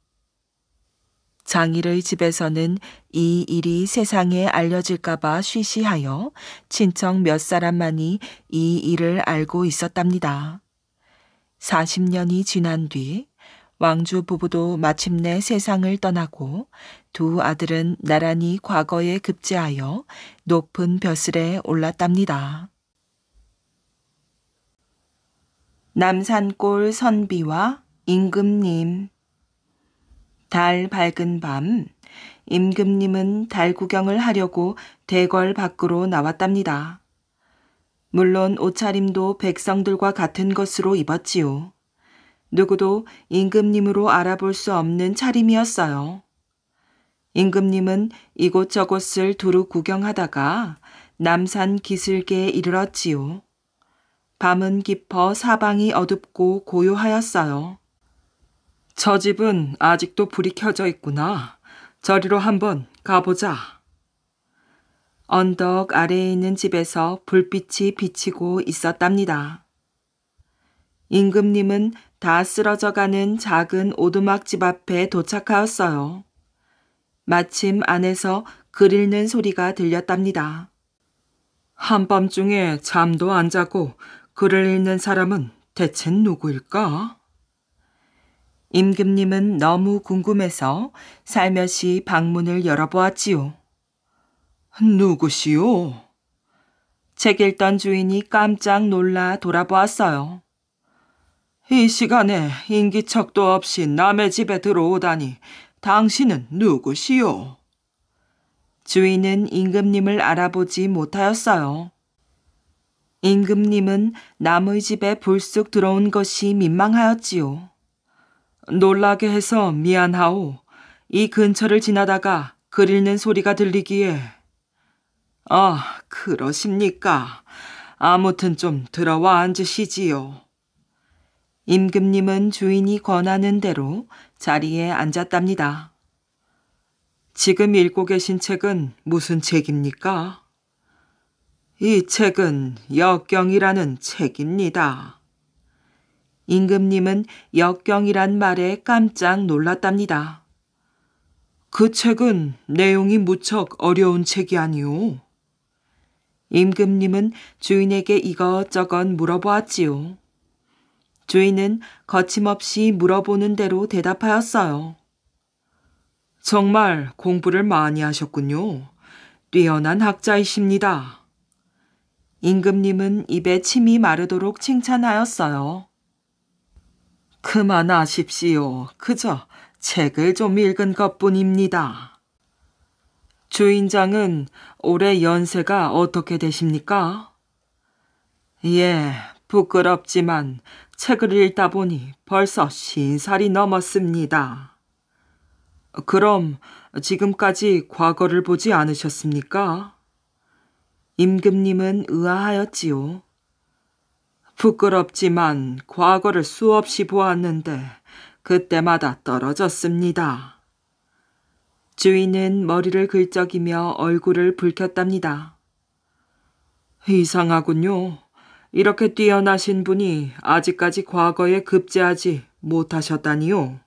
장일의 집에서는 이 일이 세상에 알려질까봐 쉬쉬하여 친척 몇 사람만이 이 일을 알고 있었답니다. 40년이 지난 뒤 왕주 부부도 마침내 세상을 떠나고 두 아들은 나란히 과거에 급제하여 높은 벼슬에 올랐답니다. 남산골 선비와 임금님 달 밝은 밤 임금님은 달 구경을 하려고 대궐 밖으로 나왔답니다. 물론 옷차림도 백성들과 같은 것으로 입었지요. 누구도 임금님으로 알아볼 수 없는 차림이었어요. 임금님은 이곳저곳을 두루 구경하다가 남산 기슭에 이르렀지요. 밤은 깊어 사방이 어둡고 고요하였어요. 저 집은 아직도 불이 켜져 있구나. 저리로 한번 가보자. 언덕 아래에 있는 집에서 불빛이 비치고 있었답니다. 임금님은 다 쓰러져가는 작은 오두막 집 앞에 도착하였어요. 마침 안에서 그릴는 소리가 들렸답니다. 한밤중에 잠도 안 자고 글을 읽는 사람은 대체 누구일까? 임금님은 너무 궁금해서 살며시 방문을 열어보았지요. 누구시오? 책 읽던 주인이 깜짝 놀라 돌아보았어요. 이 시간에 인기척도 없이 남의 집에 들어오다니 당신은 누구시오? 주인은 임금님을 알아보지 못하였어요. 임금님은 남의 집에 불쑥 들어온 것이 민망하였지요. 놀라게 해서 미안하오. 이 근처를 지나다가 그 읽는 소리가 들리기에. 아, 그러십니까? 아무튼 좀 들어와 앉으시지요. 임금님은 주인이 권하는 대로 자리에 앉았답니다. 지금 읽고 계신 책은 무슨 책입니까? 이 책은 역경이라는 책입니다. 임금님은 역경이란 말에 깜짝 놀랐답니다. 그 책은 내용이 무척 어려운 책이 아니오. 임금님은 주인에게 이것저것 물어보았지요. 주인은 거침없이 물어보는 대로 대답하였어요. 정말 공부를 많이 하셨군요. 뛰어난 학자이십니다. 임금님은 입에 침이 마르도록 칭찬하였어요. 그만하십시오. 그저 책을 좀 읽은 것 뿐입니다. 주인장은 올해 연세가 어떻게 되십니까? 예, 부끄럽지만 책을 읽다 보니 벌써 신살이 넘었습니다. 그럼 지금까지 과거를 보지 않으셨습니까? 임금님은 의아하였지요. 부끄럽지만 과거를 수없이 보았는데 그때마다 떨어졌습니다. 주인은 머리를 긁적이며 얼굴을 붉혔답니다. 이상하군요. 이렇게 뛰어나신 분이 아직까지 과거에 급제하지 못하셨다니요.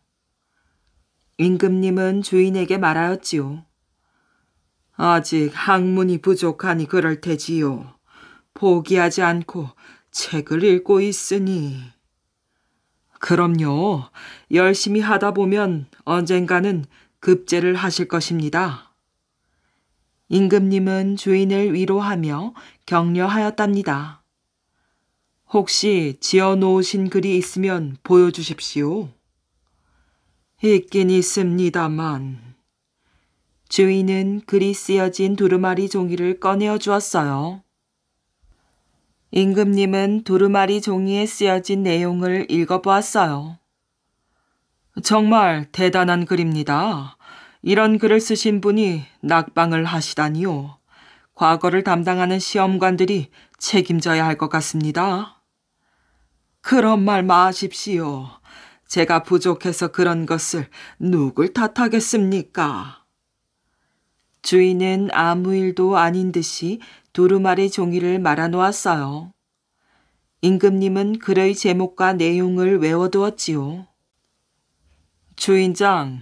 임금님은 주인에게 말하였지요. 아직 학문이 부족하니 그럴 테지요. 포기하지 않고 책을 읽고 있으니. 그럼요. 열심히 하다 보면 언젠가는 급제를 하실 것입니다. 임금님은 주인을 위로하며 격려하였답니다. 혹시 지어 놓으신 글이 있으면 보여주십시오. 있긴 있습니다만. 주인은 글이 쓰여진 두루마리 종이를 꺼내어 주었어요. 임금님은 두루마리 종이에 쓰여진 내용을 읽어보았어요. 정말 대단한 글입니다. 이런 글을 쓰신 분이 낙방을 하시다니요. 과거를 담당하는 시험관들이 책임져야 할 것 같습니다. 그런 말 마십시오. 제가 부족해서 그런 것을 누굴 탓하겠습니까? 주인은 아무 일도 아닌 듯이 두루마리 종이를 말아놓았어요. 임금님은 글의 제목과 내용을 외워두었지요. 주인장,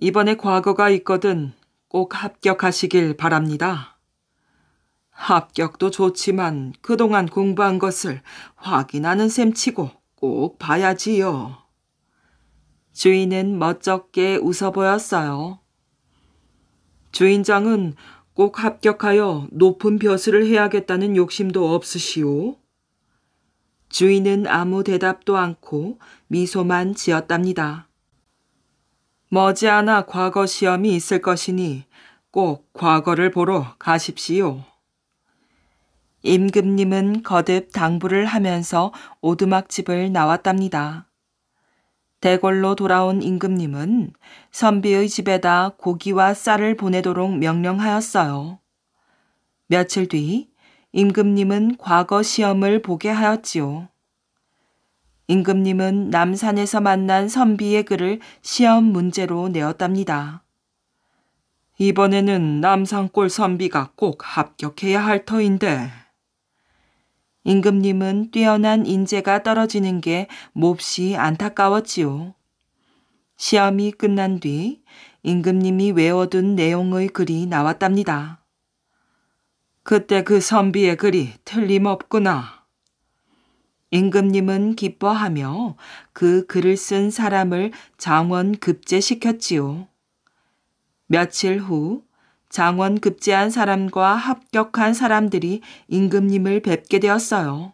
이번에 과거가 있거든 꼭 합격하시길 바랍니다. 합격도 좋지만 그동안 공부한 것을 확인하는 셈치고 꼭 봐야지요. 주인은 멋쩍게 웃어 보였어요. 주인장은 꼭 합격하여 높은 벼슬을 해야겠다는 욕심도 없으시오. 주인은 아무 대답도 않고 미소만 지었답니다. 머지않아 과거 시험이 있을 것이니 꼭 과거를 보러 가십시오. 임금님은 거듭 당부를 하면서 오두막집을 나왔답니다. 대궐로 돌아온 임금님은 선비의 집에다 고기와 쌀을 보내도록 명령하였어요. 며칠 뒤 임금님은 과거 시험을 보게 하였지요. 임금님은 남산에서 만난 선비의 글을 시험 문제로 내었답니다. 이번에는 남산골 선비가 꼭 합격해야 할 터인데 임금님은 뛰어난 인재가 떨어지는 게 몹시 안타까웠지요. 시험이 끝난 뒤 임금님이 외워둔 내용의 글이 나왔답니다. 그때 그 선비의 글이 틀림없구나. 임금님은 기뻐하며 그 글을 쓴 사람을 장원 급제시켰지요. 며칠 후 장원 급제한 사람과 합격한 사람들이 임금님을 뵙게 되었어요.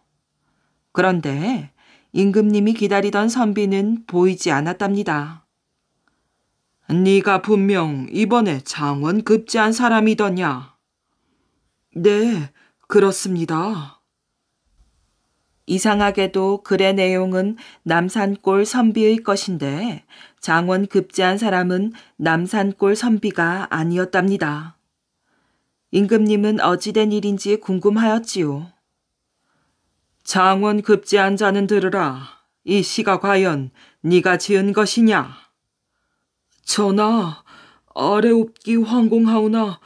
그런데 임금님이 기다리던 선비는 보이지 않았답니다. 네가 분명 이번에 장원 급제한 사람이더냐? 네, 그렇습니다. 이상하게도 글의 내용은 남산골 선비의 것인데 장원 급제한 사람은 남산골 선비가 아니었답니다. 임금님은 어찌된 일인지 궁금하였지요. 장원 급제한 자는 들으라. 이 시가 과연 네가 지은 것이냐? 전하, 아래옵기 황공하오나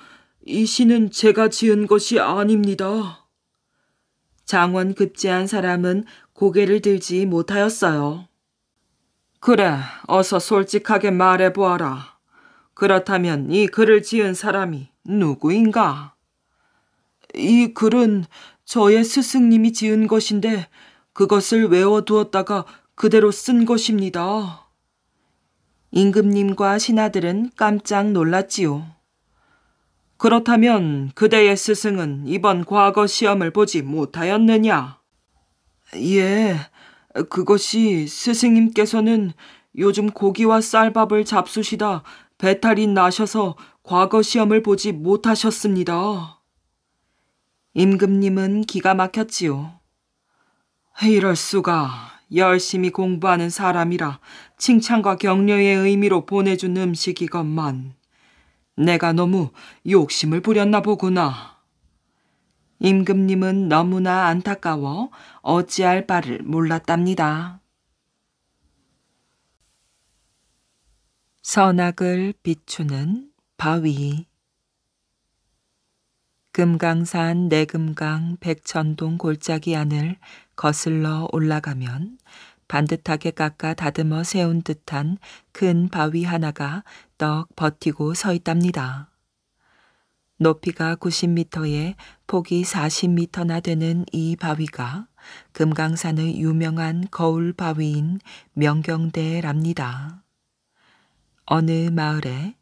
이 시는 제가 지은 것이 아닙니다. 장원 급제한 사람은 고개를 들지 못하였어요. 그래, 어서 솔직하게 말해보아라. 그렇다면 이 글을 지은 사람이 누구인가? 이 글은 저의 스승님이 지은 것인데 그것을 외워두었다가 그대로 쓴 것입니다. 임금님과 신하들은 깜짝 놀랐지요. 그렇다면 그대의 스승은 이번 과거 시험을 보지 못하였느냐? 예, 그것이 스승님께서는 요즘 고기와 쌀밥을 잡수시다 배탈이 나셔서 과거 시험을 보지 못하셨습니다. 임금님은 기가 막혔지요. 이럴 수가 열심히 공부하는 사람이라 칭찬과 격려의 의미로 보내준 음식이건만 내가 너무 욕심을 부렸나 보구나. 임금님은 너무나 안타까워 어찌할 바를 몰랐답니다. 선악을 비추는 바위 금강산 내금강 백천동 골짜기 안을 거슬러 올라가면 반듯하게 깎아 다듬어 세운 듯한 큰 바위 하나가 떡 버티고 서 있답니다. 높이가 90m에 폭이 40m나 되는 이 바위가 금강산의 유명한 거울 바위인 명경대랍니다. 어느 마을에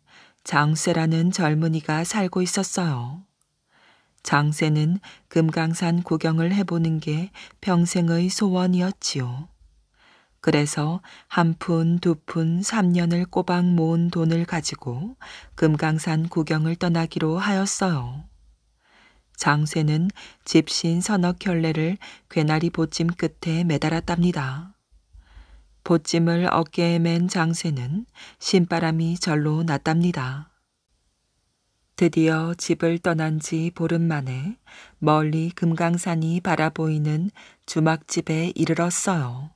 장세라는 젊은이가 살고 있었어요. 장세는 금강산 구경을 해보는 게 평생의 소원이었지요. 그래서 한 푼, 두 푼, 3년을 꼬박 모은 돈을 가지고 금강산 구경을 떠나기로 하였어요. 장쇠는 집신 서너 켤레를 괴나리 보찜 끝에 매달았답니다. 보찜을 어깨에 맨 장쇠는 신바람이 절로 났답니다. 드디어 집을 떠난 지 보름 만에 멀리 금강산이 바라보이는 주막집에 이르렀어요.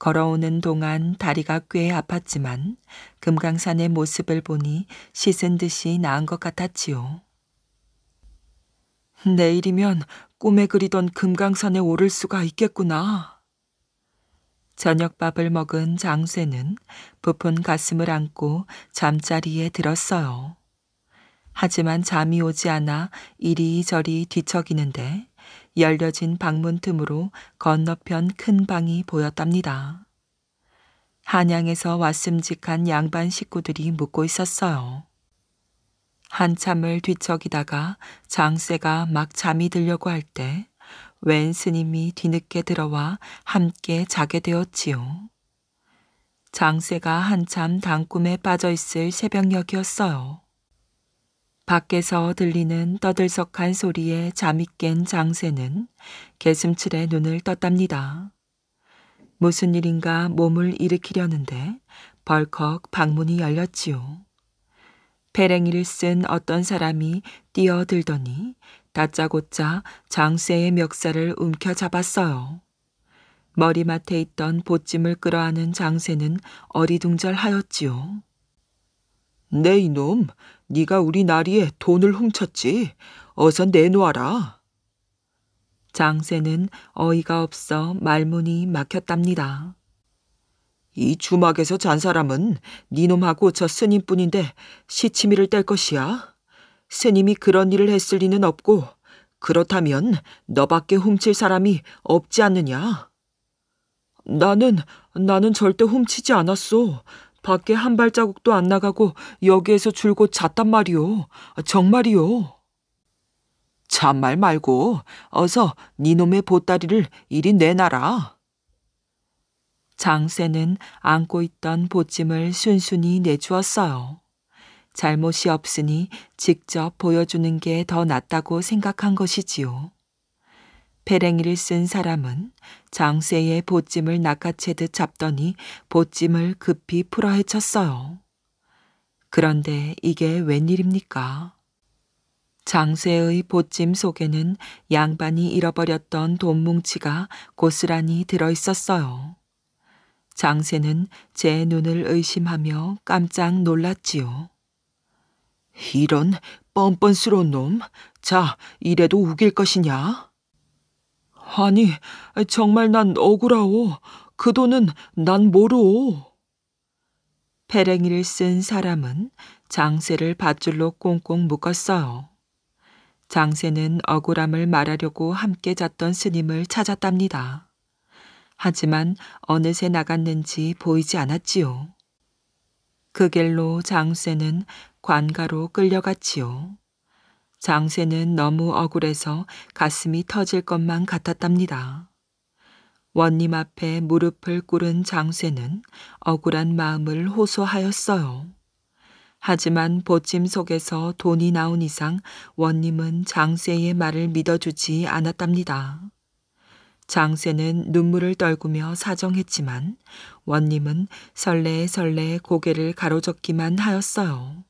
걸어오는 동안 다리가 꽤 아팠지만 금강산의 모습을 보니 씻은 듯이 나은 것 같았지요. 내일이면 꿈에 그리던 금강산에 오를 수가 있겠구나. 저녁밥을 먹은 장쇠는 부푼 가슴을 안고 잠자리에 들었어요. 하지만 잠이 오지 않아 이리저리 뒤척이는데 열려진 방문 틈으로 건너편 큰 방이 보였답니다. 한양에서 왔음직한 양반 식구들이 묵고 있었어요. 한참을 뒤척이다가 장세가 막 잠이 들려고 할 때 웬 스님이 뒤늦게 들어와 함께 자게 되었지요. 장세가 한참 당꿈에 빠져 있을 새벽녘이었어요. 밖에서 들리는 떠들썩한 소리에 잠이 깬 장세는 개슴츠레 눈을 떴답니다. 무슨 일인가 몸을 일으키려는데 벌컥 방문이 열렸지요. 페랭이를 쓴 어떤 사람이 뛰어들더니 다짜고짜 장쇠의 멱살을 움켜잡았어요. 머리맡에 있던 보찜을 끌어안은 장쇠는 어리둥절하였지요. 네 이놈, 네가 우리 나리에 돈을 훔쳤지. 어서 내놓아라. 장쇠는 어이가 없어 말문이 막혔답니다. 이 주막에서 잔 사람은 니놈하고 저 스님뿐인데 시치미를 뗄 것이야. 스님이 그런 일을 했을 리는 없고 그렇다면 너밖에 훔칠 사람이 없지 않느냐. 나는 나는 절대 훔치지 않았어. 밖에 한 발자국도 안 나가고 여기에서 줄곧 잤단 말이오. 정말이오. 참말 말고 어서 니놈의 보따리를 이리 내놔라. 장세는 안고 있던 보찜을 순순히 내주었어요. 잘못이 없으니 직접 보여주는 게 더 낫다고 생각한 것이지요. 페랭이를 쓴 사람은 장세의 보찜을 낚아채듯 잡더니 보찜을 급히 풀어 헤쳤어요. 그런데 이게 웬일입니까? 장쇠의 보찜 속에는 양반이 잃어버렸던 돈 뭉치가 고스란히 들어 있었어요. 장세는 제 눈을 의심하며 깜짝 놀랐지요. 이런 뻔뻔스러운 놈, 자, 이래도 우길 것이냐? 아니, 정말 난 억울하오. 그 돈은 난 모르오. 페랭이를 쓴 사람은 장세를 밧줄로 꽁꽁 묶었어요. 장세는 억울함을 말하려고 함께 잤던 스님을 찾았답니다. 하지만 어느새 나갔는지 보이지 않았지요. 그 길로 장쇠는 관가로 끌려갔지요. 장쇠는 너무 억울해서 가슴이 터질 것만 같았답니다. 원님 앞에 무릎을 꿇은 장쇠는 억울한 마음을 호소하였어요. 하지만 보침 속에서 돈이 나온 이상 원님은 장쇠의 말을 믿어주지 않았답니다. 장쇠는 눈물을 떨구며 사정했지만 원님은 설레설레 고개를 가로젓기만 하였어요.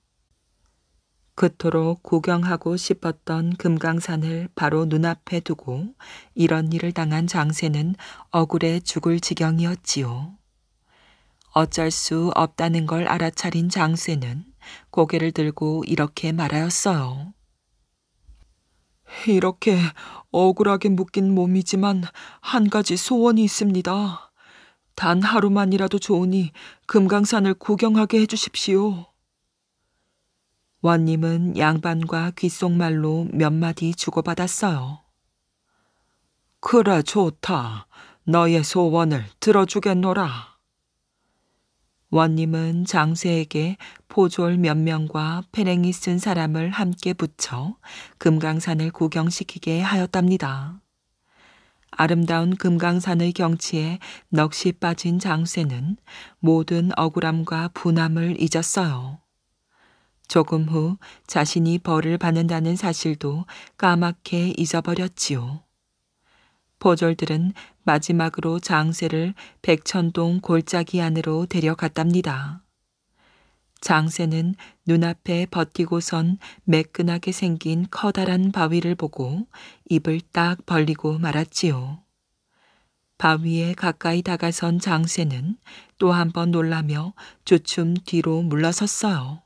그토록 구경하고 싶었던 금강산을 바로 눈앞에 두고 이런 일을 당한 장세는 억울해 죽을 지경이었지요. 어쩔 수 없다는 걸 알아차린 장세는 고개를 들고 이렇게 말하였어요. 이렇게 억울하게 묶인 몸이지만 한 가지 소원이 있습니다. 단 하루만이라도 좋으니 금강산을 구경하게 해주십시오. 원님은 양반과 귓속말로 몇 마디 주고받았어요. 그래 좋다. 너의 소원을 들어주겠노라. 원님은 장세에게 포졸 몇 명과 패랭이쓴 사람을 함께 붙여 금강산을 구경시키게 하였답니다. 아름다운 금강산의 경치에 넋이 빠진 장세는 모든 억울함과 분함을 잊었어요. 조금 후 자신이 벌을 받는다는 사실도 까맣게 잊어버렸지요. 포졸들은 마지막으로 장세를 백천동 골짜기 안으로 데려갔답니다. 장세는 눈앞에 버티고선 매끈하게 생긴 커다란 바위를 보고 입을 딱 벌리고 말았지요. 바위에 가까이 다가선 장세는 또 한 번 놀라며 조춤 뒤로 물러섰어요.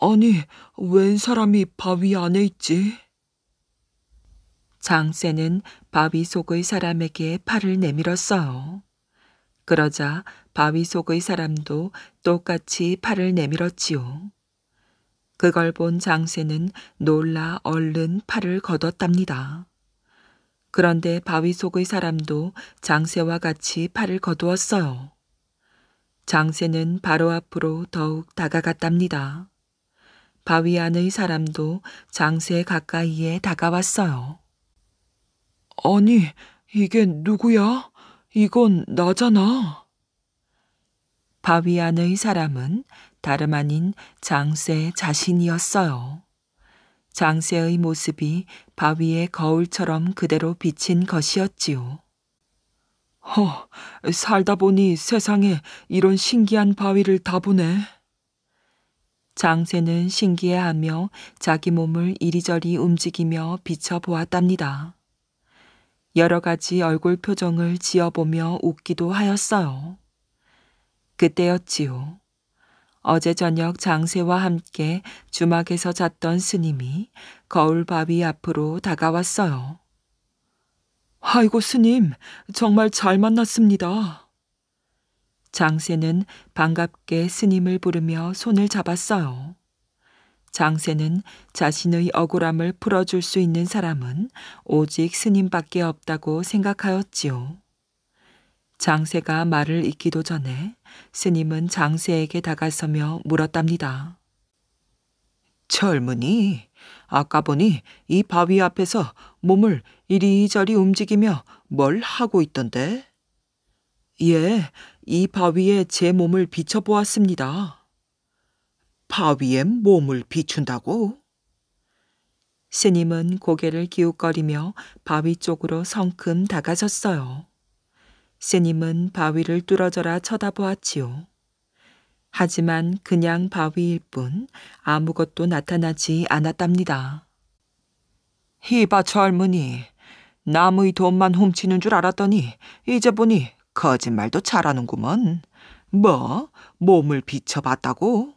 아니, 웬 사람이 바위 안에 있지? 장세는 바위 속의 사람에게 팔을 내밀었어요. 그러자 바위 속의 사람도 똑같이 팔을 내밀었지요. 그걸 본 장세는 놀라 얼른 팔을 걷었답니다. 그런데 바위 속의 사람도 장세와 같이 팔을 거두었어요. 장세는 바로 앞으로 더욱 다가갔답니다. 바위 안의 사람도 장세 가까이에 다가왔어요. 아니, 이게 누구야? 이건 나잖아. 바위 안의 사람은 다름 아닌 장세 자신이었어요. 장세의 모습이 바위의 거울처럼 그대로 비친 것이었지요. 허, 살다 보니 세상에 이런 신기한 바위를 다 보네. 장세는 신기해하며 자기 몸을 이리저리 움직이며 비춰보았답니다. 여러 가지 얼굴 표정을 지어보며 웃기도 하였어요. 그때였지요. 어제 저녁 장세와 함께 주막에서 잤던 스님이 거울 바위 앞으로 다가왔어요. 아이고 스님, 정말 잘 만났습니다. 장세는 반갑게 스님을 부르며 손을 잡았어요. 장세는 자신의 억울함을 풀어줄 수 있는 사람은 오직 스님밖에 없다고 생각하였지요. 장세가 말을 잇기도 전에 스님은 장세에게 다가서며 물었답니다. 젊은이, 아까 보니 이 바위 앞에서 몸을 이리저리 움직이며 뭘 하고 있던데? 예, 이 바위에 제 몸을 비춰보았습니다. 바위에 몸을 비춘다고? 스님은 고개를 기웃거리며 바위 쪽으로 성큼 다가섰어요. 스님은 바위를 뚫어져라 쳐다보았지요. 하지만 그냥 바위일 뿐 아무것도 나타나지 않았답니다. 히바 젊은이, 남의 돈만 훔치는 줄 알았더니 이제 보니 거짓말도 잘하는구먼. 뭐, 몸을 비춰봤다고?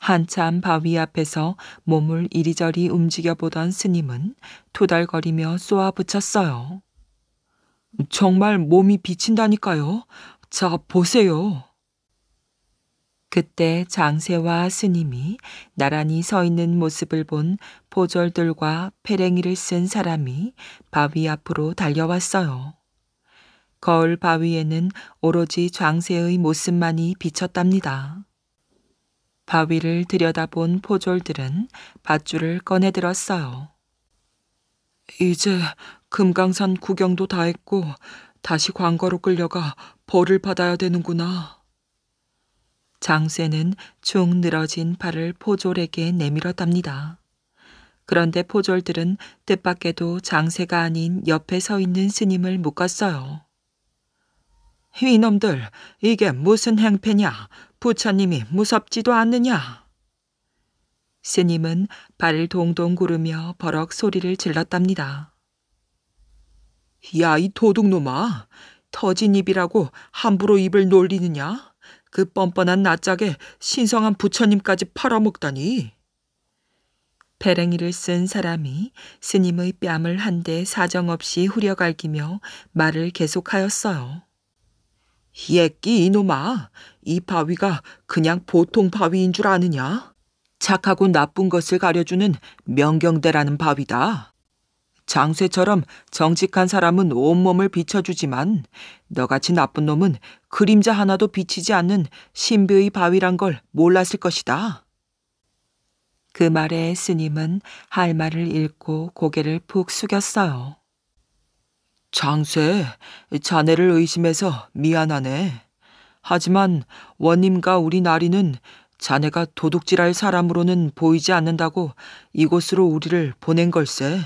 한참 바위 앞에서 몸을 이리저리 움직여 보던 스님은 토달거리며 쏘아붙였어요. 정말 몸이 비친다니까요. 자, 보세요. 그때 장세와 스님이 나란히 서 있는 모습을 본 포졸들과 페랭이를 쓴 사람이 바위 앞으로 달려왔어요. 거울 바위에는 오로지 장세의 모습만이 비쳤답니다. 바위를 들여다본 포졸들은 밧줄을 꺼내 들었어요. 이제 금강산 구경도 다 했고 다시 광거로 끌려가 벌을 받아야 되는구나. 장쇠는 축 늘어진 팔을 포졸에게 내밀었답니다. 그런데 포졸들은 뜻밖에도 장세가 아닌 옆에 서 있는 스님을 묶었어요. 이놈들, 이게 무슨 행패냐? 부처님이 무섭지도 않느냐? 스님은 발을 동동 구르며 버럭 소리를 질렀답니다. 야, 이 도둑놈아! 터진 입이라고 함부로 입을 놀리느냐? 그 뻔뻔한 낯짝에 신성한 부처님까지 팔아먹다니! 베랭이를 쓴 사람이 스님의 뺨을 한 대 사정없이 후려갈기며 말을 계속하였어요. 예끼 이놈아, 이 바위가 그냥 보통 바위인 줄 아느냐? 착하고 나쁜 것을 가려주는 명경대라는 바위다. 장쇠처럼 정직한 사람은 온몸을 비춰주지만 너같이 나쁜 놈은 그림자 하나도 비치지 않는 신비의 바위란 걸 몰랐을 것이다. 그 말에 스님은 할 말을 잃고 고개를 푹 숙였어요. 장쇠, 자네를 의심해서 미안하네. 하지만 원님과 우리 나리는 자네가 도둑질할 사람으로는 보이지 않는다고 이곳으로 우리를 보낸 걸세.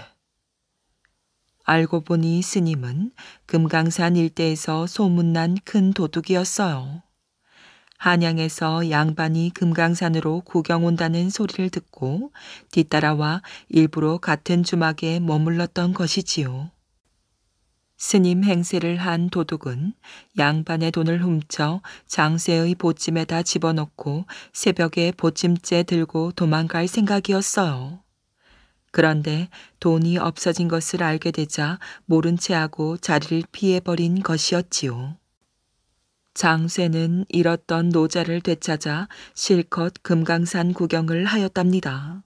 알고 보니 스님은 금강산 일대에서 소문난 큰 도둑이었어요. 한양에서 양반이 금강산으로 구경 온다는 소리를 듣고 뒤따라와 일부러 같은 주막에 머물렀던 것이지요. 스님 행세를 한 도둑은 양반의 돈을 훔쳐 장세의 보침에다 집어넣고 새벽에 보침째 들고 도망갈 생각이었어요. 그런데 돈이 없어진 것을 알게 되자 모른 채 하고 자리를 피해버린 것이었지요. 장쇠는 잃었던 노자를 되찾아 실컷 금강산 구경을 하였답니다.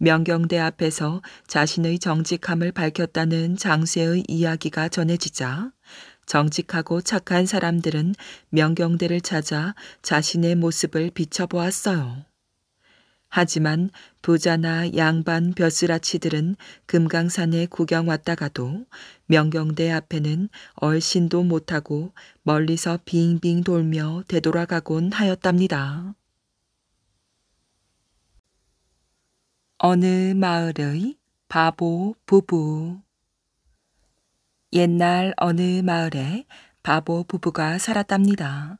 명경대 앞에서 자신의 정직함을 밝혔다는 장세의 이야기가 전해지자 정직하고 착한 사람들은 명경대를 찾아 자신의 모습을 비춰보았어요. 하지만 부자나 양반 벼슬아치들은 금강산에 구경 왔다가도 명경대 앞에는 얼씬도 못하고 멀리서 빙빙 돌며 되돌아가곤 하였답니다. 어느 마을의 바보 부부 옛날 어느 마을에 바보 부부가 살았답니다.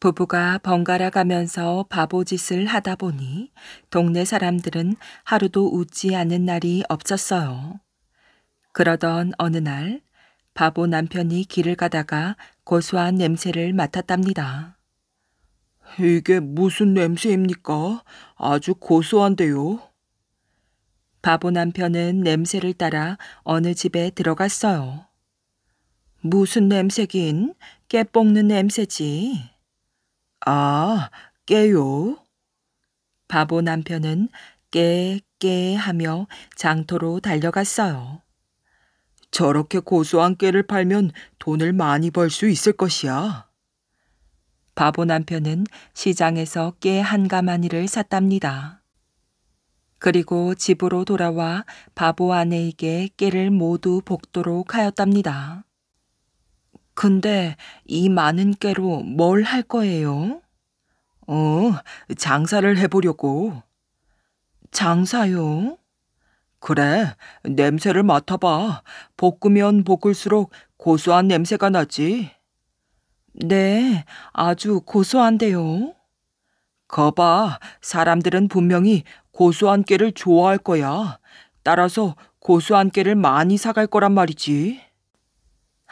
부부가 번갈아 가면서 바보 짓을 하다 보니 동네 사람들은 하루도 웃지 않는 날이 없었어요. 그러던 어느 날 바보 남편이 길을 가다가 고소한 냄새를 맡았답니다. 이게 무슨 냄새입니까? 아주 고소한데요. 바보 남편은 냄새를 따라 어느 집에 들어갔어요. 무슨 냄새긴 깨뽑는 냄새지. 아, 깨요? 바보 남편은 깨, 깨 하며 장터로 달려갔어요. 저렇게 고소한 깨를 팔면 돈을 많이 벌 수 있을 것이야. 바보 남편은 시장에서 깨 한 가마니를 샀답니다. 그리고 집으로 돌아와 바보 아내에게 깨를 모두 볶도록 하였답니다. 근데 이 많은 깨로 뭘 할 거예요? 어, 장사를 해보려고. 장사요? 그래, 냄새를 맡아봐. 볶으면 볶을수록 고소한 냄새가 나지. 네, 아주 고소한데요. 거봐, 사람들은 분명히 고소한 깨를 좋아할 거야. 따라서 고소한 깨를 많이 사갈 거란 말이지.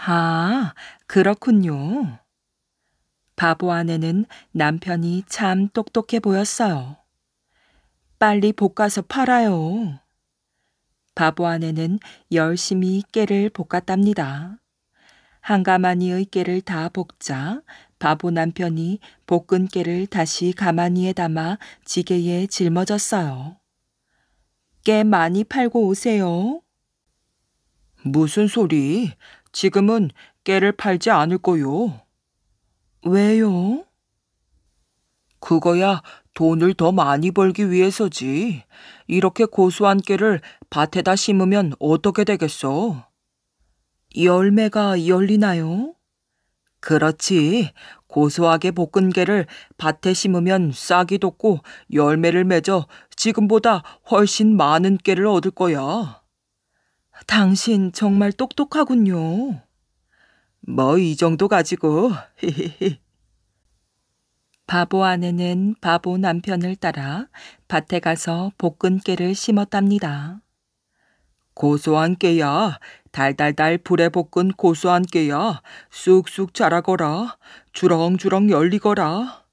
아, 그렇군요. 바보 아내는 남편이 참 똑똑해 보였어요. 빨리 볶아서 팔아요. 바보 아내는 열심히 깨를 볶았답니다. 한가마니의 깨를 다 볶자 바보 남편이 볶은 깨를 다시 가마니에 담아 지게에 짊어졌어요. 깨 많이 팔고 오세요. 무슨 소리? 지금은 깨를 팔지 않을 거요. 왜요? 그거야 돈을 더 많이 벌기 위해서지. 이렇게 고소한 깨를 밭에다 심으면 어떻게 되겠어? 열매가 열리나요? 그렇지. 고소하게 볶은 게를 밭에 심으면 싹이 돋고 열매를 맺어 지금보다 훨씬 많은 깨를 얻을 거야. 당신 정말 똑똑하군요. 뭐 이 정도 가지고. 바보 아내는 바보 남편을 따라 밭에 가서 볶은 깨를 심었답니다. 고소한 깨야 달달달 불에 볶은 고소한 깨야 쑥쑥 자라거라. 주렁주렁 열리거라.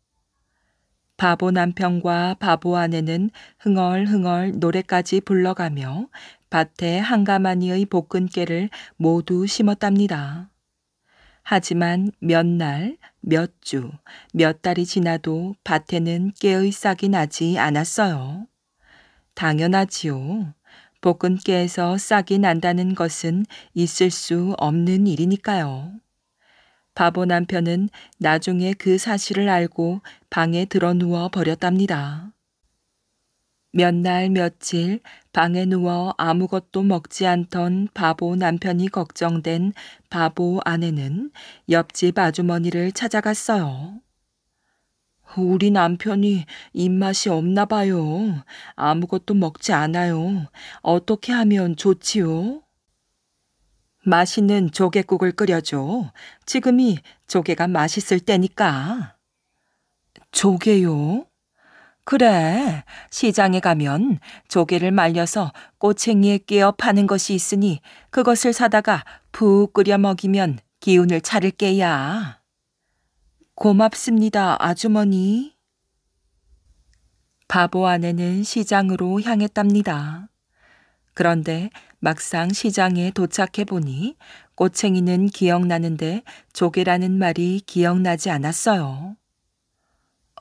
바보 남편과 바보 아내는 흥얼흥얼 노래까지 불러가며 밭에 한가마니의 볶은 깨를 모두 심었답니다. 하지만 몇 날, 몇 주, 몇 달이 지나도 밭에는 깨의 싹이 나지 않았어요. 당연하지요. 복근깨에서 싹이 난다는 것은 있을 수 없는 일이니까요. 바보 남편은 나중에 그 사실을 알고 방에 들어 누워 버렸답니다. 몇날 며칠 방에 누워 아무것도 먹지 않던 바보 남편이 걱정된 바보 아내는 옆집 아주머니를 찾아갔어요. 우리 남편이 입맛이 없나 봐요. 아무것도 먹지 않아요. 어떻게 하면 좋지요? 맛있는 조개국을 끓여줘. 지금이 조개가 맛있을 때니까. 조개요? 그래, 시장에 가면 조개를 말려서 꼬챙이에 끼어 파는 것이 있으니 그것을 사다가 푹 끓여 먹이면 기운을 차를 게야. 고맙습니다, 아주머니. 바보 아내는 시장으로 향했답니다. 그런데 막상 시장에 도착해 보니 꼬챙이는 기억나는데 조개라는 말이 기억나지 않았어요.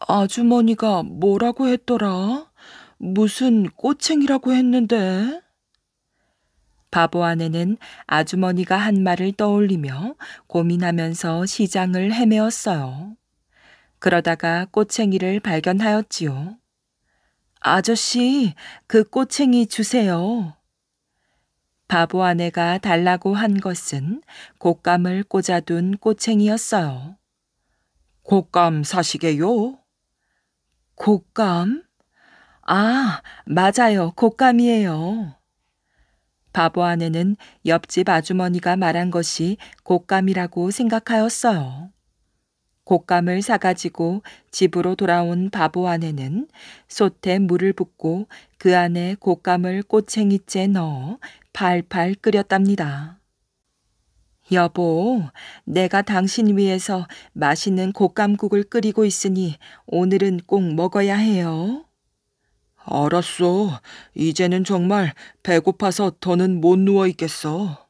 아주머니가 뭐라고 했더라? 무슨 꼬챙이라고 했는데? 바보 아내는 아주머니가 한 말을 떠올리며 고민하면서 시장을 헤매었어요. 그러다가 꼬챙이를 발견하였지요. 아저씨, 그 꼬챙이 주세요. 바보 아내가 달라고 한 것은 곶감을 꽂아둔 꼬챙이였어요. 곶감 사시게요? 곶감? 아, 맞아요. 곶감이에요. 바보 아내는 옆집 아주머니가 말한 것이 곶감이라고 생각하였어요. 곶감을 사가지고 집으로 돌아온 바보 아내는 솥에 물을 붓고 그 안에 곶감을 꼬챙이째 넣어 팔팔 끓였답니다. 여보, 내가 당신 위해서 맛있는 곶감국을 끓이고 있으니 오늘은 꼭 먹어야 해요. 알았어. 이제는 정말 배고파서 더는 못 누워 있겠어.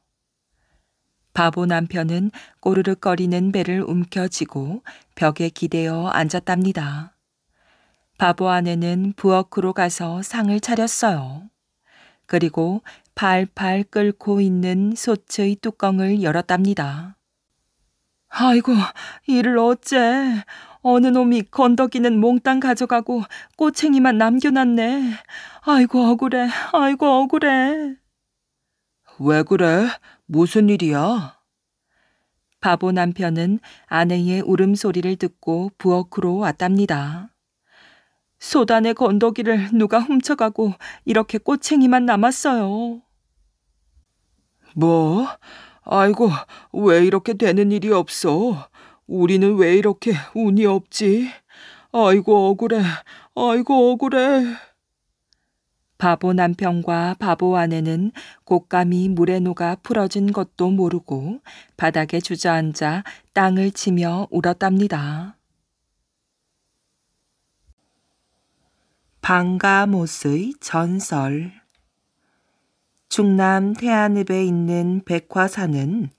바보 남편은 꼬르륵거리는 배를 움켜쥐고 벽에 기대어 앉았답니다. 바보 아내는 부엌으로 가서 상을 차렸어요. 그리고 팔팔 끓고 있는 소츠의 뚜껑을 열었답니다. 아이고, 이를 어째. 어느 놈이 건더기는 몽땅 가져가고 꼬챙이만 남겨놨네. 아이고 억울해. 아이고 억울해. 왜 그래? 무슨 일이야? 바보 남편은 아내의 울음소리를 듣고 부엌으로 왔답니다. 소단의 건더기를 누가 훔쳐가고 이렇게 꼬챙이만 남았어요. 뭐? 아이고, 왜 이렇게 되는 일이 없어? 우리는 왜 이렇게 운이 없지? 아이고 억울해. 아이고 억울해. 바보 남편과 바보 아내는 곶감이 물에 녹아 풀어진 것도 모르고 바닥에 주저앉아 땅을 치며 울었답니다. 방가못의 전설 충남 태안읍에 있는 백화산은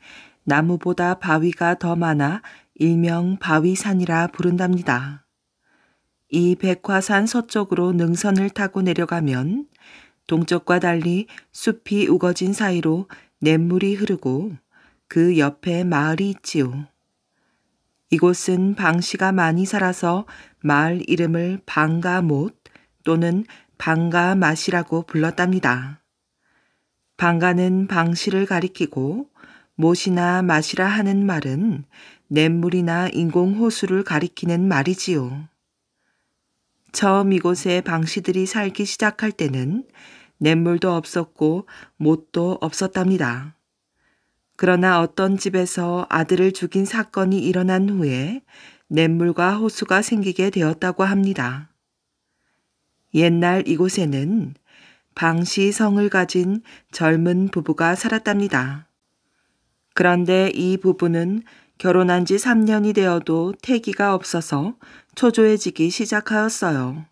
나무보다 바위가 더 많아 일명 바위산이라 부른답니다. 이 백화산 서쪽으로 능선을 타고 내려가면 동쪽과 달리 숲이 우거진 사이로 냇물이 흐르고 그 옆에 마을이 있지요. 이곳은 방씨가 많이 살아서 마을 이름을 방가못 또는 방가맛이라고 불렀답니다. 방가는 방씨를 가리키고 못이나 맛이라 하는 말은 냇물이나 인공호수를 가리키는 말이지요. 처음 이곳에 방시들이 살기 시작할 때는 냇물도 없었고 못도 없었답니다. 그러나 어떤 집에서 아들을 죽인 사건이 일어난 후에 냇물과 호수가 생기게 되었다고 합니다. 옛날 이곳에는 방시 성을 가진 젊은 부부가 살았답니다. 그런데 이 부부는 결혼한 지 3년이 되어도 태기가 없어서 초조해지기 시작하였어요.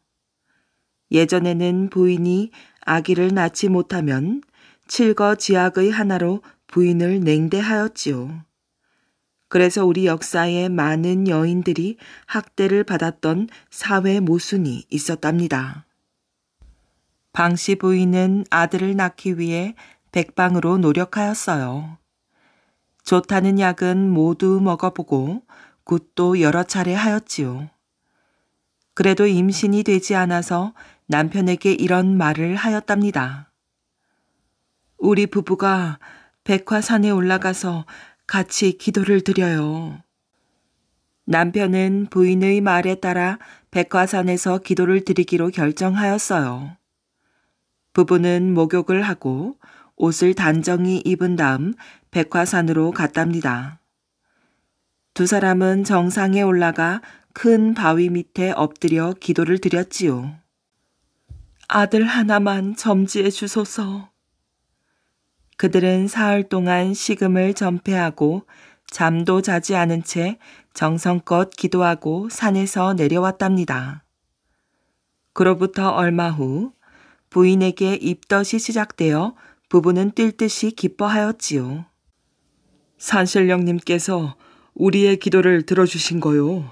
예전에는 부인이 아기를 낳지 못하면 칠거 지악의 하나로 부인을 냉대하였지요. 그래서 우리 역사에 많은 여인들이 학대를 받았던 사회 모순이 있었답니다. 방시 부인은 아들을 낳기 위해 백방으로 노력하였어요. 좋다는 약은 모두 먹어보고 굿도 여러 차례 하였지요. 그래도 임신이 되지 않아서 남편에게 이런 말을 하였답니다. 우리 부부가 백화산에 올라가서 같이 기도를 드려요. 남편은 부인의 말에 따라 백화산에서 기도를 드리기로 결정하였어요. 부부는 목욕을 하고 옷을 단정히 입은 다음 백화산으로 갔답니다. 두 사람은 정상에 올라가 큰 바위 밑에 엎드려 기도를 드렸지요. 아들 하나만 점지해 주소서. 그들은 사흘 동안 식음을 전폐하고 잠도 자지 않은 채 정성껏 기도하고 산에서 내려왔답니다. 그로부터 얼마 후 부인에게 입덧이 시작되어 부부는 뛸 듯이 기뻐하였지요. 산신령님께서 우리의 기도를 들어주신 거요.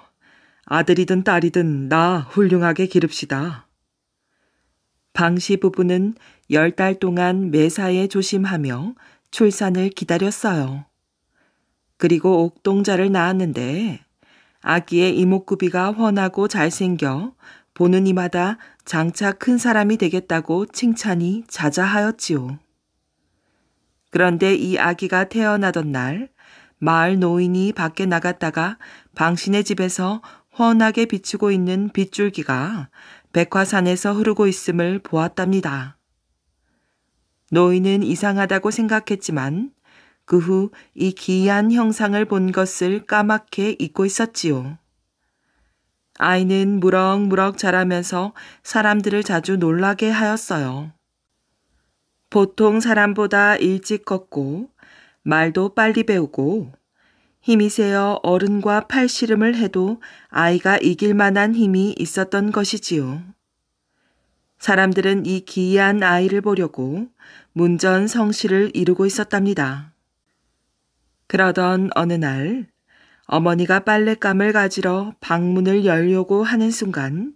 아들이든 딸이든 나 훌륭하게 기릅시다. 방시 부부는 열 달 동안 매사에 조심하며 출산을 기다렸어요. 그리고 옥동자를 낳았는데 아기의 이목구비가 훤하고 잘생겨 보는 이마다 장차 큰 사람이 되겠다고 칭찬이 자자하였지요. 그런데 이 아기가 태어나던 날 마을 노인이 밖에 나갔다가 방신의 집에서 훤하게 비추고 있는 빗줄기가 백화산에서 흐르고 있음을 보았답니다. 노인은 이상하다고 생각했지만 그 후 이 기이한 형상을 본 것을 까맣게 잊고 있었지요. 아이는 무럭무럭 자라면서 사람들을 자주 놀라게 하였어요. 보통 사람보다 일찍 걷고 말도 빨리 배우고 힘이 세어 어른과 팔씨름을 해도 아이가 이길 만한 힘이 있었던 것이지요. 사람들은 이 기이한 아이를 보려고 문전 성시를 이루고 있었답니다. 그러던 어느 날 어머니가 빨랫감을 가지러 방문을 열려고 하는 순간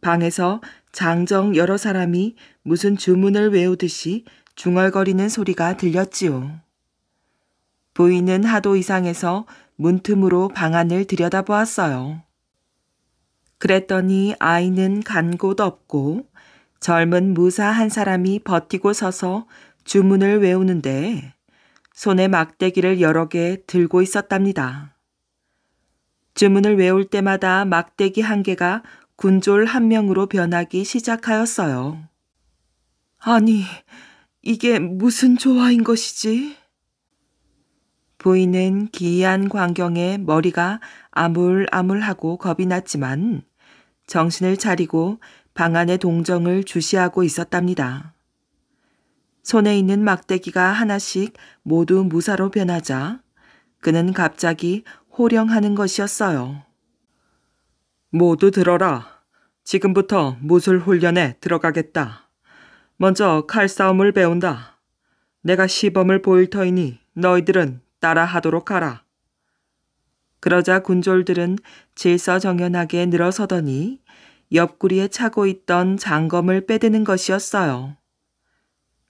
방에서 장정 여러 사람이 무슨 주문을 외우듯이 중얼거리는 소리가 들렸지요. 부인은 하도 이상에서 문틈으로 방 안을 들여다보았어요. 그랬더니 아이는 간 곳 없고 젊은 무사 한 사람이 버티고 서서 주문을 외우는데 손에 막대기를 여러 개 들고 있었답니다. 주문을 외울 때마다 막대기 한 개가 군졸 한 명으로 변하기 시작하였어요. 아니, 이게 무슨 조화인 것이지? 보이는 기이한 광경에 머리가 아물아물하고 겁이 났지만 정신을 차리고 방 안의 동정을 주시하고 있었답니다. 손에 있는 막대기가 하나씩 모두 무사로 변하자 그는 갑자기 호령하는 것이었어요. 모두 들어라. 지금부터 무술 훈련에 들어가겠다. 먼저 칼싸움을 배운다. 내가 시범을 보일 터이니 너희들은 따라하도록 하라. 그러자 군졸들은 질서정연하게 늘어서더니 옆구리에 차고 있던 장검을 빼드는 것이었어요.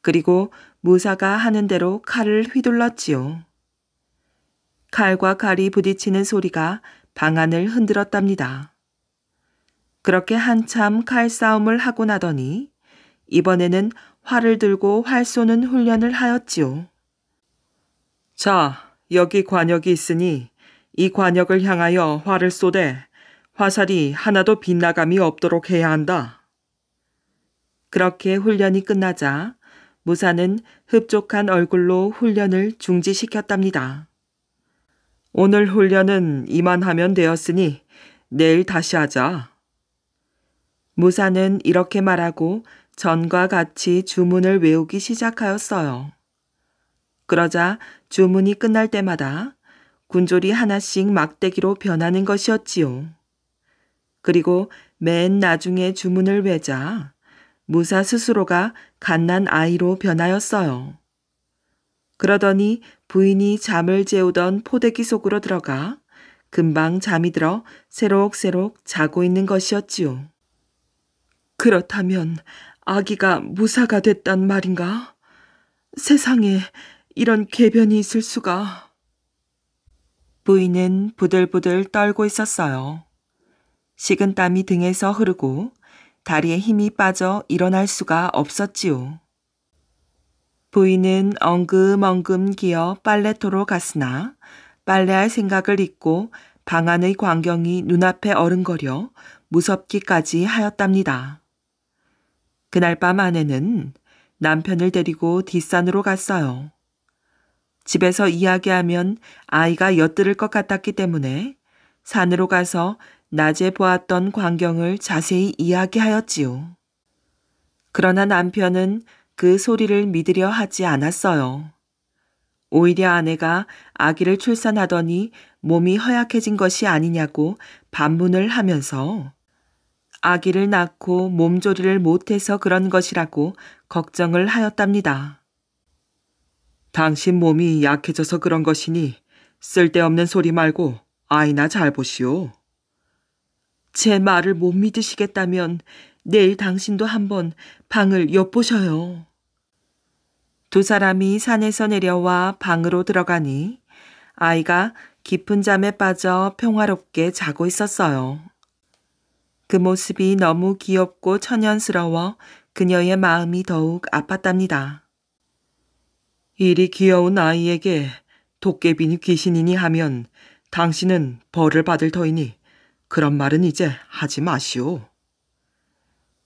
그리고 무사가 하는 대로 칼을 휘둘렀지요. 칼과 칼이 부딪히는 소리가 방안을 흔들었답니다. 그렇게 한참 칼싸움을 하고 나더니 이번에는 활을 들고 활 쏘는 훈련을 하였지요. 자, 여기 관역이 있으니 이 관역을 향하여 활을 쏘되 화살이 하나도 빗나감이 없도록 해야 한다. 그렇게 훈련이 끝나자 무사는 흡족한 얼굴로 훈련을 중지시켰답니다. 오늘 훈련은 이만하면 되었으니 내일 다시 하자. 무사는 이렇게 말하고 전과 같이 주문을 외우기 시작하였어요. 그러자 주문이 끝날 때마다 군졸이 하나씩 막대기로 변하는 것이었지요. 그리고 맨 나중에 주문을 외자 무사 스스로가 갓난 아이로 변하였어요. 그러더니 부인이 잠을 재우던 포대기 속으로 들어가 금방 잠이 들어 새록새록 자고 있는 것이었지요. 그렇다면 아기가 무사가 됐단 말인가? 세상에 이런 개변이 있을 수가. 부인은 부들부들 떨고 있었어요. 식은 땀이 등에서 흐르고 다리에 힘이 빠져 일어날 수가 없었지요. 부인은 엉금엉금 기어 빨래토로 갔으나 빨래할 생각을 잊고 방 안의 광경이 눈앞에 어른거려 무섭기까지 하였답니다. 그날 밤 아내는 남편을 데리고 뒷산으로 갔어요. 집에서 이야기하면 아이가 엿들을 것 같았기 때문에 산으로 가서 낮에 보았던 광경을 자세히 이야기하였지요. 그러나 남편은 그 소리를 믿으려 하지 않았어요. 오히려 아내가 아기를 출산하더니 몸이 허약해진 것이 아니냐고 반문을 하면서 아기를 낳고 몸조리를 못해서 그런 것이라고 걱정을 하였답니다. 당신 몸이 약해져서 그런 것이니 쓸데없는 소리 말고 아이나 잘 보시오. 제 말을 못 믿으시겠다면 내일 당신도 한번 방을 엿보셔요. 두 사람이 산에서 내려와 방으로 들어가니 아이가 깊은 잠에 빠져 평화롭게 자고 있었어요. 그 모습이 너무 귀엽고 천연스러워 그녀의 마음이 더욱 아팠답니다. 이리 귀여운 아이에게 도깨비니 귀신이니 하면 당신은 벌을 받을 터이니 그런 말은 이제 하지 마시오.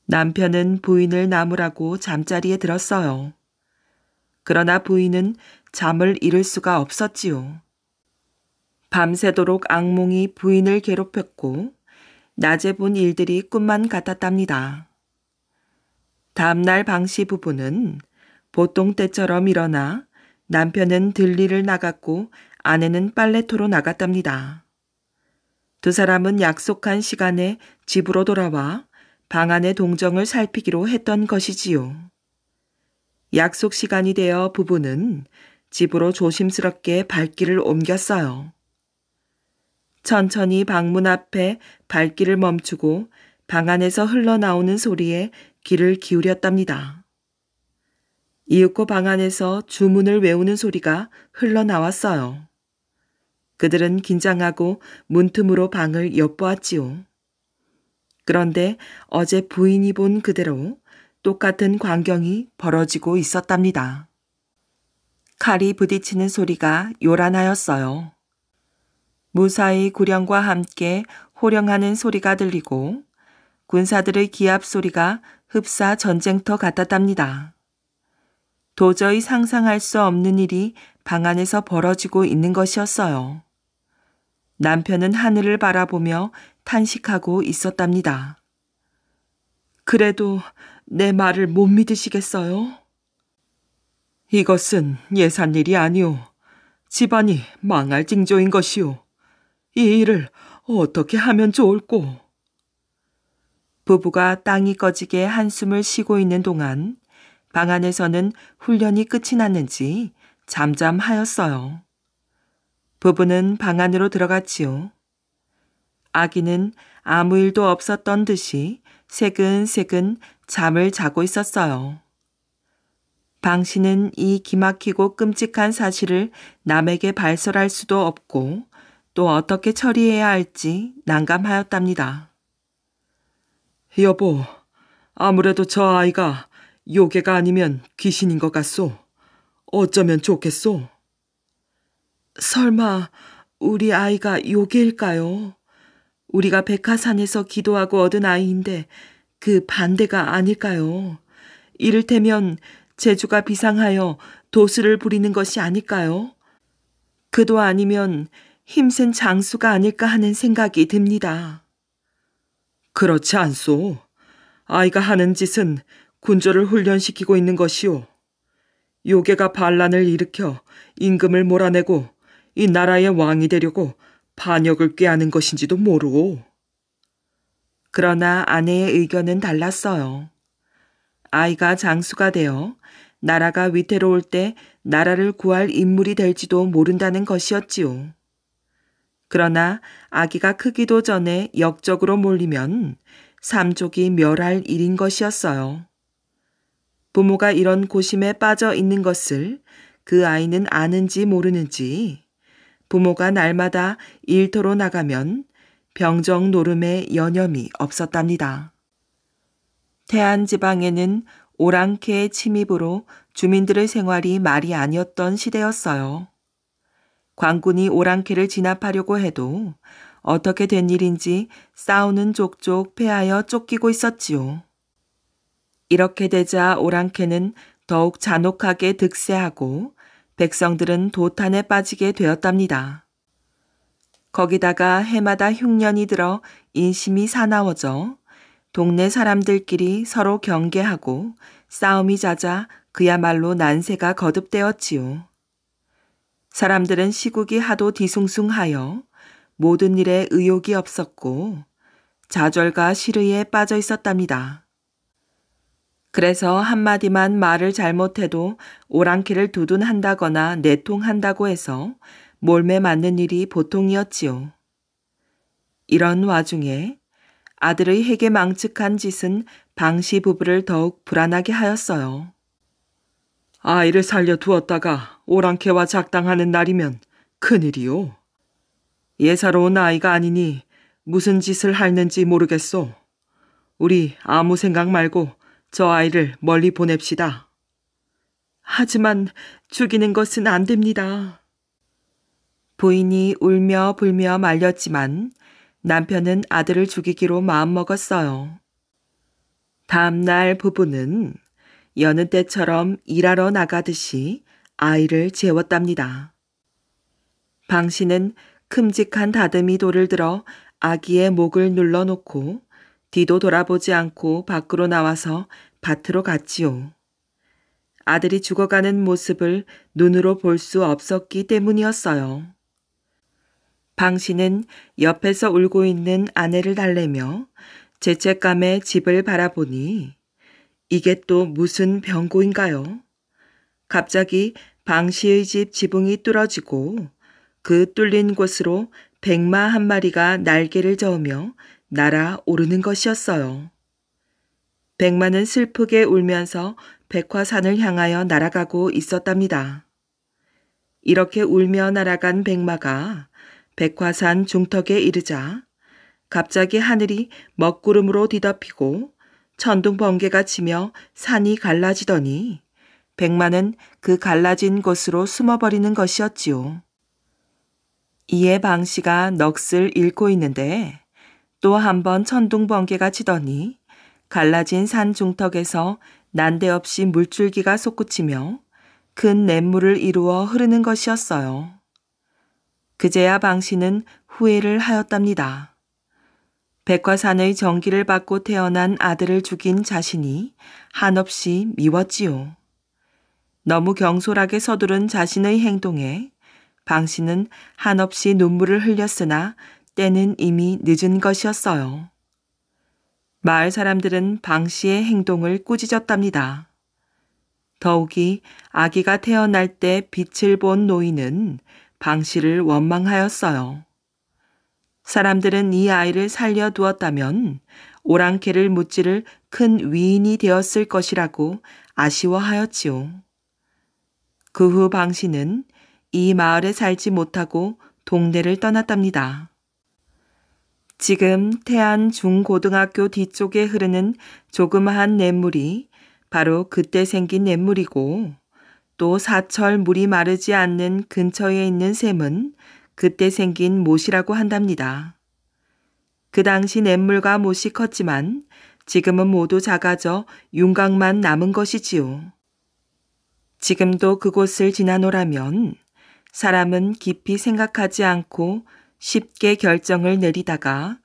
남편은 부인을 나무라고 잠자리에 들었어요. 그러나 부인은 잠을 잃을 수가 없었지요. 밤새도록 악몽이 부인을 괴롭혔고 낮에 본 일들이 꿈만 같았답니다. 다음날 방씨 부부는 보통 때처럼 일어나 남편은 들리를 나갔고 아내는 빨래토로 나갔답니다. 두 사람은 약속한 시간에 집으로 돌아와 방 안의 동정을 살피기로 했던 것이지요. 약속 시간이 되어 부부는 집으로 조심스럽게 발길을 옮겼어요. 천천히 방문 앞에 발길을 멈추고 방 안에서 흘러나오는 소리에 귀를 기울였답니다. 이윽고 방 안에서 주문을 외우는 소리가 흘러나왔어요. 그들은 긴장하고 문틈으로 방을 엿보았지요. 그런데 어제 부인이 본 그대로 똑같은 광경이 벌어지고 있었답니다. 칼이 부딪히는 소리가 요란하였어요. 무사히 구령과 함께 호령하는 소리가 들리고 군사들의 기합 소리가 흡사 전쟁터 같았답니다. 도저히 상상할 수 없는 일이 방 안에서 벌어지고 있는 것이었어요. 남편은 하늘을 바라보며 탄식하고 있었답니다. 그래도 내 말을 못 믿으시겠어요? 이것은 예산 일이 아니오. 집안이 망할 징조인 것이오. 이 일을 어떻게 하면 좋을꼬? 부부가 땅이 꺼지게 한숨을 쉬고 있는 동안 방 안에서는 훈련이 끝이 났는지 잠잠하였어요. 부부는 방 안으로 들어갔지요. 아기는 아무 일도 없었던 듯이 새근새근 잠을 자고 있었어요. 방 씨는 이 기막히고 끔찍한 사실을 남에게 발설할 수도 없고 또 어떻게 처리해야 할지 난감하였답니다. 여보, 아무래도 저 아이가 요괴가 아니면 귀신인 것 같소. 어쩌면 좋겠소? 설마 우리 아이가 요괴일까요? 우리가 백화산에서 기도하고 얻은 아이인데 그 반대가 아닐까요? 이를테면 재주가 비상하여 도수를 부리는 것이 아닐까요? 그도 아니면 힘센 장수가 아닐까 하는 생각이 듭니다. 그렇지 않소. 아이가 하는 짓은 군조를 훈련시키고 있는 것이오 요괴가 반란을 일으켜 임금을 몰아내고 이 나라의 왕이 되려고 반역을 꾀하는 것인지도 모르오 그러나 아내의 의견은 달랐어요. 아이가 장수가 되어 나라가 위태로울 때 나라를 구할 인물이 될지도 모른다는 것이었지요. 그러나 아기가 크기도 전에 역적으로 몰리면 삼족이 멸할 일인 것이었어요. 부모가 이런 고심에 빠져 있는 것을 그 아이는 아는지 모르는지 부모가 날마다 일터로 나가면 병정 노름에 여념이 없었답니다. 태안 지방에는 오랑캐의 침입으로 주민들의 생활이 말이 아니었던 시대였어요. 광군이 오랑캐를 진압하려고 해도 어떻게 된 일인지 싸우는 족족 패하여 쫓기고 있었지요. 이렇게 되자 오랑캐는 더욱 잔혹하게 득세하고 백성들은 도탄에 빠지게 되었답니다. 거기다가 해마다 흉년이 들어 인심이 사나워져 동네 사람들끼리 서로 경계하고 싸움이 잦아 그야말로 난세가 거듭되었지요. 사람들은 시국이 하도 뒤숭숭하여 모든 일에 의욕이 없었고 좌절과 실의에 빠져 있었답니다. 그래서 한마디만 말을 잘못해도 오랑캐를 두둔한다거나 내통한다고 해서 몰매 맞는 일이 보통이었지요. 이런 와중에 아들의 핵에 망측한 짓은 방시 부부를 더욱 불안하게 하였어요. 아이를 살려두었다가 오랑캐와 작당하는 날이면 큰일이요. 예사로운 아이가 아니니 무슨 짓을 할는지 모르겠소. 우리 아무 생각 말고 저 아이를 멀리 보냅시다. 하지만 죽이는 것은 안 됩니다. 부인이 울며 불며 말렸지만 남편은 아들을 죽이기로 마음먹었어요. 다음날 부부는 여느 때처럼 일하러 나가듯이 아이를 재웠답니다. 방 씨는 큼직한 다듬이 돌을 들어 아기의 목을 눌러놓고 뒤도 돌아보지 않고 밖으로 나와서 밭으로 갔지요. 아들이 죽어가는 모습을 눈으로 볼 수 없었기 때문이었어요. 방 씨는 옆에서 울고 있는 아내를 달래며 죄책감에 집을 바라보니 이게 또 무슨 병고인가요? 갑자기 방시의 집 지붕이 뚫어지고 그 뚫린 곳으로 백마 한 마리가 날개를 저으며 날아오르는 것이었어요. 백마는 슬프게 울면서 백화산을 향하여 날아가고 있었답니다. 이렇게 울며 날아간 백마가 백화산 중턱에 이르자 갑자기 하늘이 먹구름으로 뒤덮이고 천둥 번개가 치며 산이 갈라지더니 백만은 그 갈라진 곳으로 숨어버리는 것이었지요. 이에 방씨가 넋을 잃고 있는데 또 한 번 천둥 번개가 치더니 갈라진 산 중턱에서 난데없이 물줄기가 솟구치며 큰 냇물을 이루어 흐르는 것이었어요. 그제야 방씨는 후회를 하였답니다. 백화산의 정기를 받고 태어난 아들을 죽인 자신이 한없이 미웠지요. 너무 경솔하게 서두른 자신의 행동에 방 씨는 한없이 눈물을 흘렸으나 때는 이미 늦은 것이었어요. 마을 사람들은 방 씨의 행동을 꾸짖었답니다. 더욱이 아기가 태어날 때 빛을 본 노인은 방 씨를 원망하였어요. 사람들은 이 아이를 살려두었다면 오랑캐를 무찌를 큰 위인이 되었을 것이라고 아쉬워하였지요. 그 후 방신은 이 마을에 살지 못하고 동네를 떠났답니다. 지금 태안 중고등학교 뒤쪽에 흐르는 조그마한 냇물이 바로 그때 생긴 냇물이고 또 사철 물이 마르지 않는 근처에 있는 샘은 그때 생긴 못이라고 한답니다. 그 당시 냇물과 못이 컸지만 지금은 모두 작아져 윤곽만 남은 것이지요. 지금도 그곳을 지나노라면 사람은 깊이 생각하지 않고 쉽게 결정을 내리다가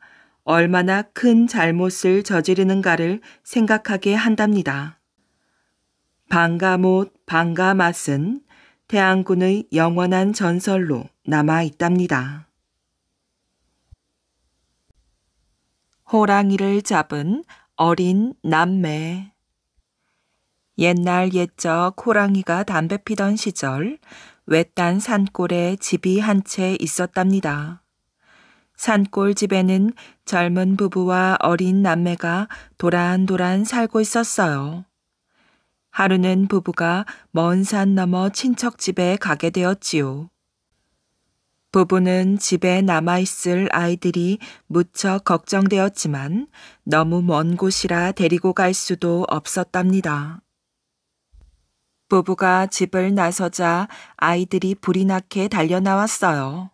얼마나 큰 잘못을 저지르는가를 생각하게 한답니다. 방가못, 방가맛은 태양군의 영원한 전설로 남아 있답니다. 호랑이를 잡은 어린 남매. 옛날 옛적 호랑이가 담배 피던 시절 외딴 산골에 집이 한 채 있었답니다. 산골 집에는 젊은 부부와 어린 남매가 도란도란 살고 있었어요. 하루는 부부가 먼산 너머 친척 집에 가게 되었지요. 부부는 집에 남아있을 아이들이 무척 걱정되었지만 너무 먼 곳이라 데리고 갈 수도 없었답니다. 부부가 집을 나서자 아이들이 불이 나게 달려나왔어요.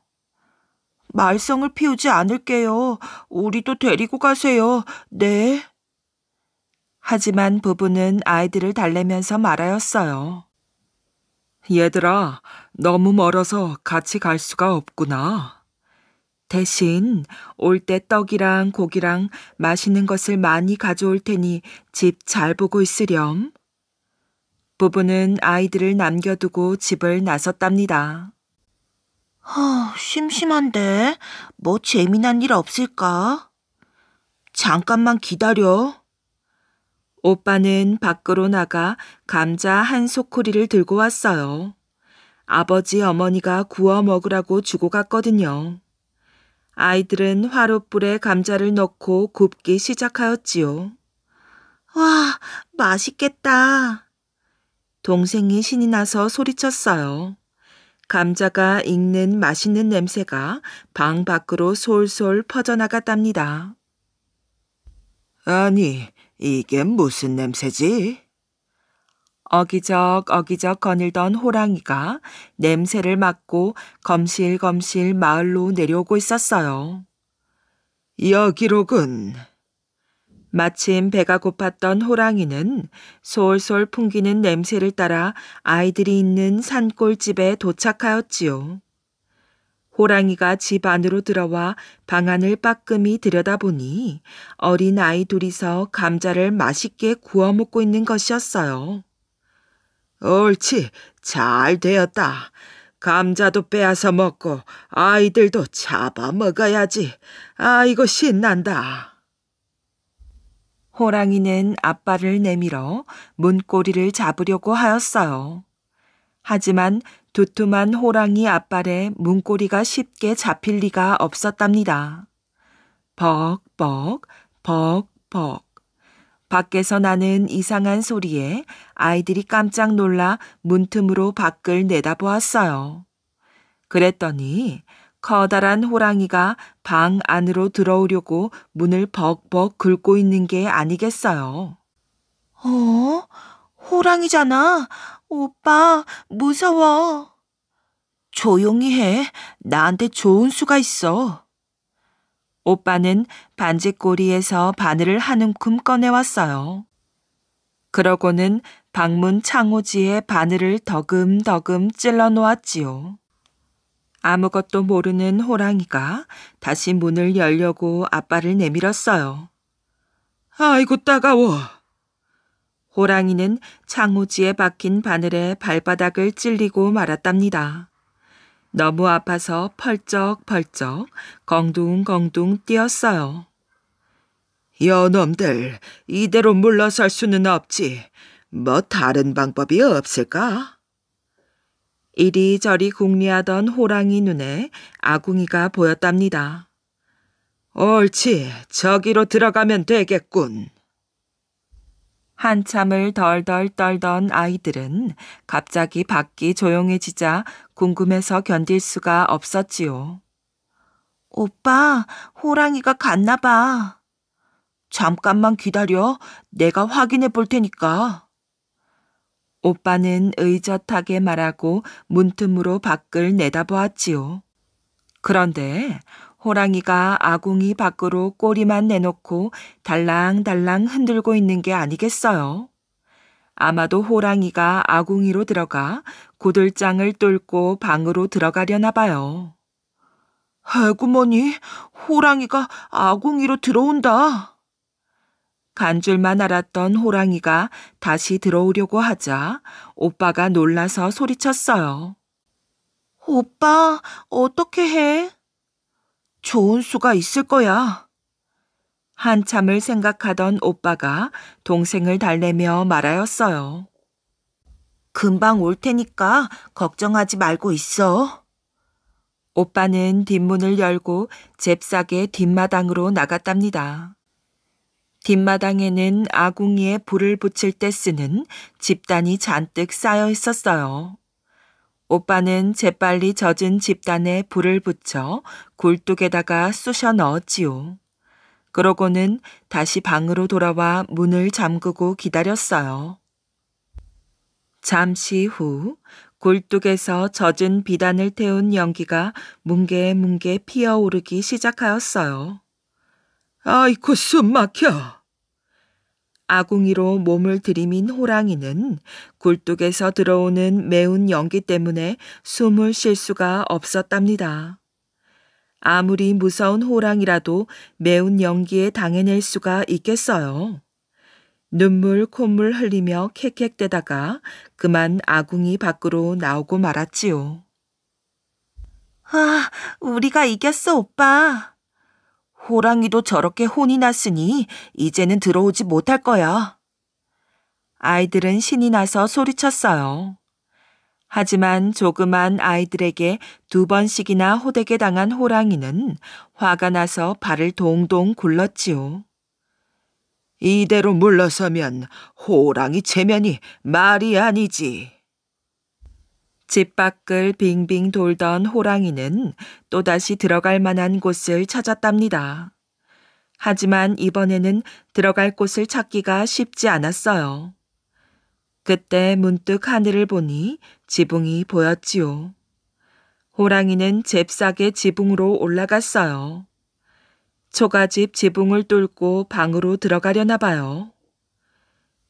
말썽을 피우지 않을게요. 우리도 데리고 가세요. 네. 하지만 부부는 아이들을 달래면서 말하였어요. 얘들아, 너무 멀어서 같이 갈 수가 없구나. 대신 올 때 떡이랑 고기랑 맛있는 것을 많이 가져올 테니 집 잘 보고 있으렴. 부부는 아이들을 남겨두고 집을 나섰답니다. 아, 심심한데 뭐 재미난 일 없을까? 잠깐만 기다려. 오빠는 밖으로 나가 감자 한 소쿠리를 들고 왔어요. 아버지 어머니가 구워 먹으라고 주고 갔거든요. 아이들은 화롯불에 감자를 넣고 굽기 시작하였지요. 와, 맛있겠다. 동생이 신이 나서 소리쳤어요. 감자가 익는 맛있는 냄새가 방 밖으로 솔솔 퍼져나갔답니다. 아니, 이게 무슨 냄새지? 어기적 어기적 거닐던 호랑이가 냄새를 맡고 검실검실 마을로 내려오고 있었어요. 여기로군. 마침 배가 고팠던 호랑이는 솔솔 풍기는 냄새를 따라 아이들이 있는 산골집에 도착하였지요. 호랑이가 집 안으로 들어와 방안을 빠끔히 들여다보니 어린 아이 둘이서 감자를 맛있게 구워 먹고 있는 것이었어요. 옳지, 잘 되었다. 감자도 빼앗아 먹고 아이들도 잡아 먹어야지. 아이고 신난다. 호랑이는 아빠를 내밀어 문고리를 잡으려고 하였어요. 하지만 두툼한 호랑이 앞발에 문고리가 쉽게 잡힐 리가 없었답니다. 벅벅, 벅벅. 밖에서 나는 이상한 소리에 아이들이 깜짝 놀라 문틈으로 밖을 내다보았어요. 그랬더니 커다란 호랑이가 방 안으로 들어오려고 문을 벅벅 긁고 있는 게 아니겠어요. 어? 호랑이잖아. 오빠, 무서워. 조용히 해. 나한테 좋은 수가 있어. 오빠는 반지꼬리에서 바늘을 한 움큼 꺼내왔어요. 그러고는 방문 창호지에 바늘을 더금더금 찔러 놓았지요. 아무것도 모르는 호랑이가 다시 문을 열려고 아빠를 내밀었어요. 아이고 따가워. 호랑이는 창호지에 박힌 바늘에 발바닥을 찔리고 말았답니다. 너무 아파서 펄쩍펄쩍 엉둥엉둥 뛰었어요. 여놈들, 이대로 물러설 수는 없지. 뭐 다른 방법이 없을까? 이리저리 궁리하던 호랑이 눈에 아궁이가 보였답니다. 옳지, 저기로 들어가면 되겠군. 한참을 덜덜 떨던 아이들은 갑자기 밖이 조용해지자 궁금해서 견딜 수가 없었지요. 오빠, 호랑이가 갔나 봐. 잠깐만 기다려. 내가 확인해 볼 테니까. 오빠는 의젓하게 말하고 문틈으로 밖을 내다보았지요. 그런데 호랑이가 아궁이 밖으로 꼬리만 내놓고 달랑달랑 흔들고 있는 게 아니겠어요? 아마도 호랑이가 아궁이로 들어가 고들장을 뚫고 방으로 들어가려나 봐요. 아구머니, 호랑이가 아궁이로 들어온다. 간 줄만 알았던 호랑이가 다시 들어오려고 하자 오빠가 놀라서 소리쳤어요. 오빠, 어떻게 해? 좋은 수가 있을 거야. 한참을 생각하던 오빠가 동생을 달래며 말하였어요. 금방 올 테니까 걱정하지 말고 있어. 오빠는 뒷문을 열고 잽싸게 뒷마당으로 나갔답니다. 뒷마당에는 아궁이에 불을 붙일 때 쓰는 집단이 잔뜩 쌓여 있었어요. 오빠는 재빨리 젖은 집단에 불을 붙여 굴뚝에다가 쑤셔 넣었지요. 그러고는 다시 방으로 돌아와 문을 잠그고 기다렸어요. 잠시 후 굴뚝에서 젖은 비단을 태운 연기가 뭉게뭉게 피어오르기 시작하였어요. 아이고 숨 막혀. 아궁이로 몸을 들이민 호랑이는 굴뚝에서 들어오는 매운 연기 때문에 숨을 쉴 수가 없었답니다. 아무리 무서운 호랑이라도 매운 연기에 당해낼 수가 있겠어요. 눈물 콧물 흘리며 캑캑대다가 그만 아궁이 밖으로 나오고 말았지요. 아, 우리가 이겼어, 오빠. 호랑이도 저렇게 혼이 났으니 이제는 들어오지 못할 거야. 아이들은 신이 나서 소리쳤어요. 하지만 조그만 아이들에게 두 번씩이나 호되게 당한 호랑이는 화가 나서 발을 동동 굴렀지요. 이대로 물러서면 호랑이 체면이 말이 아니지. 집 밖을 빙빙 돌던 호랑이는 또다시 들어갈 만한 곳을 찾았답니다. 하지만 이번에는 들어갈 곳을 찾기가 쉽지 않았어요. 그때 문득 하늘을 보니 지붕이 보였지요. 호랑이는 잽싸게 지붕으로 올라갔어요. 초가집 지붕을 뚫고 방으로 들어가려나 봐요.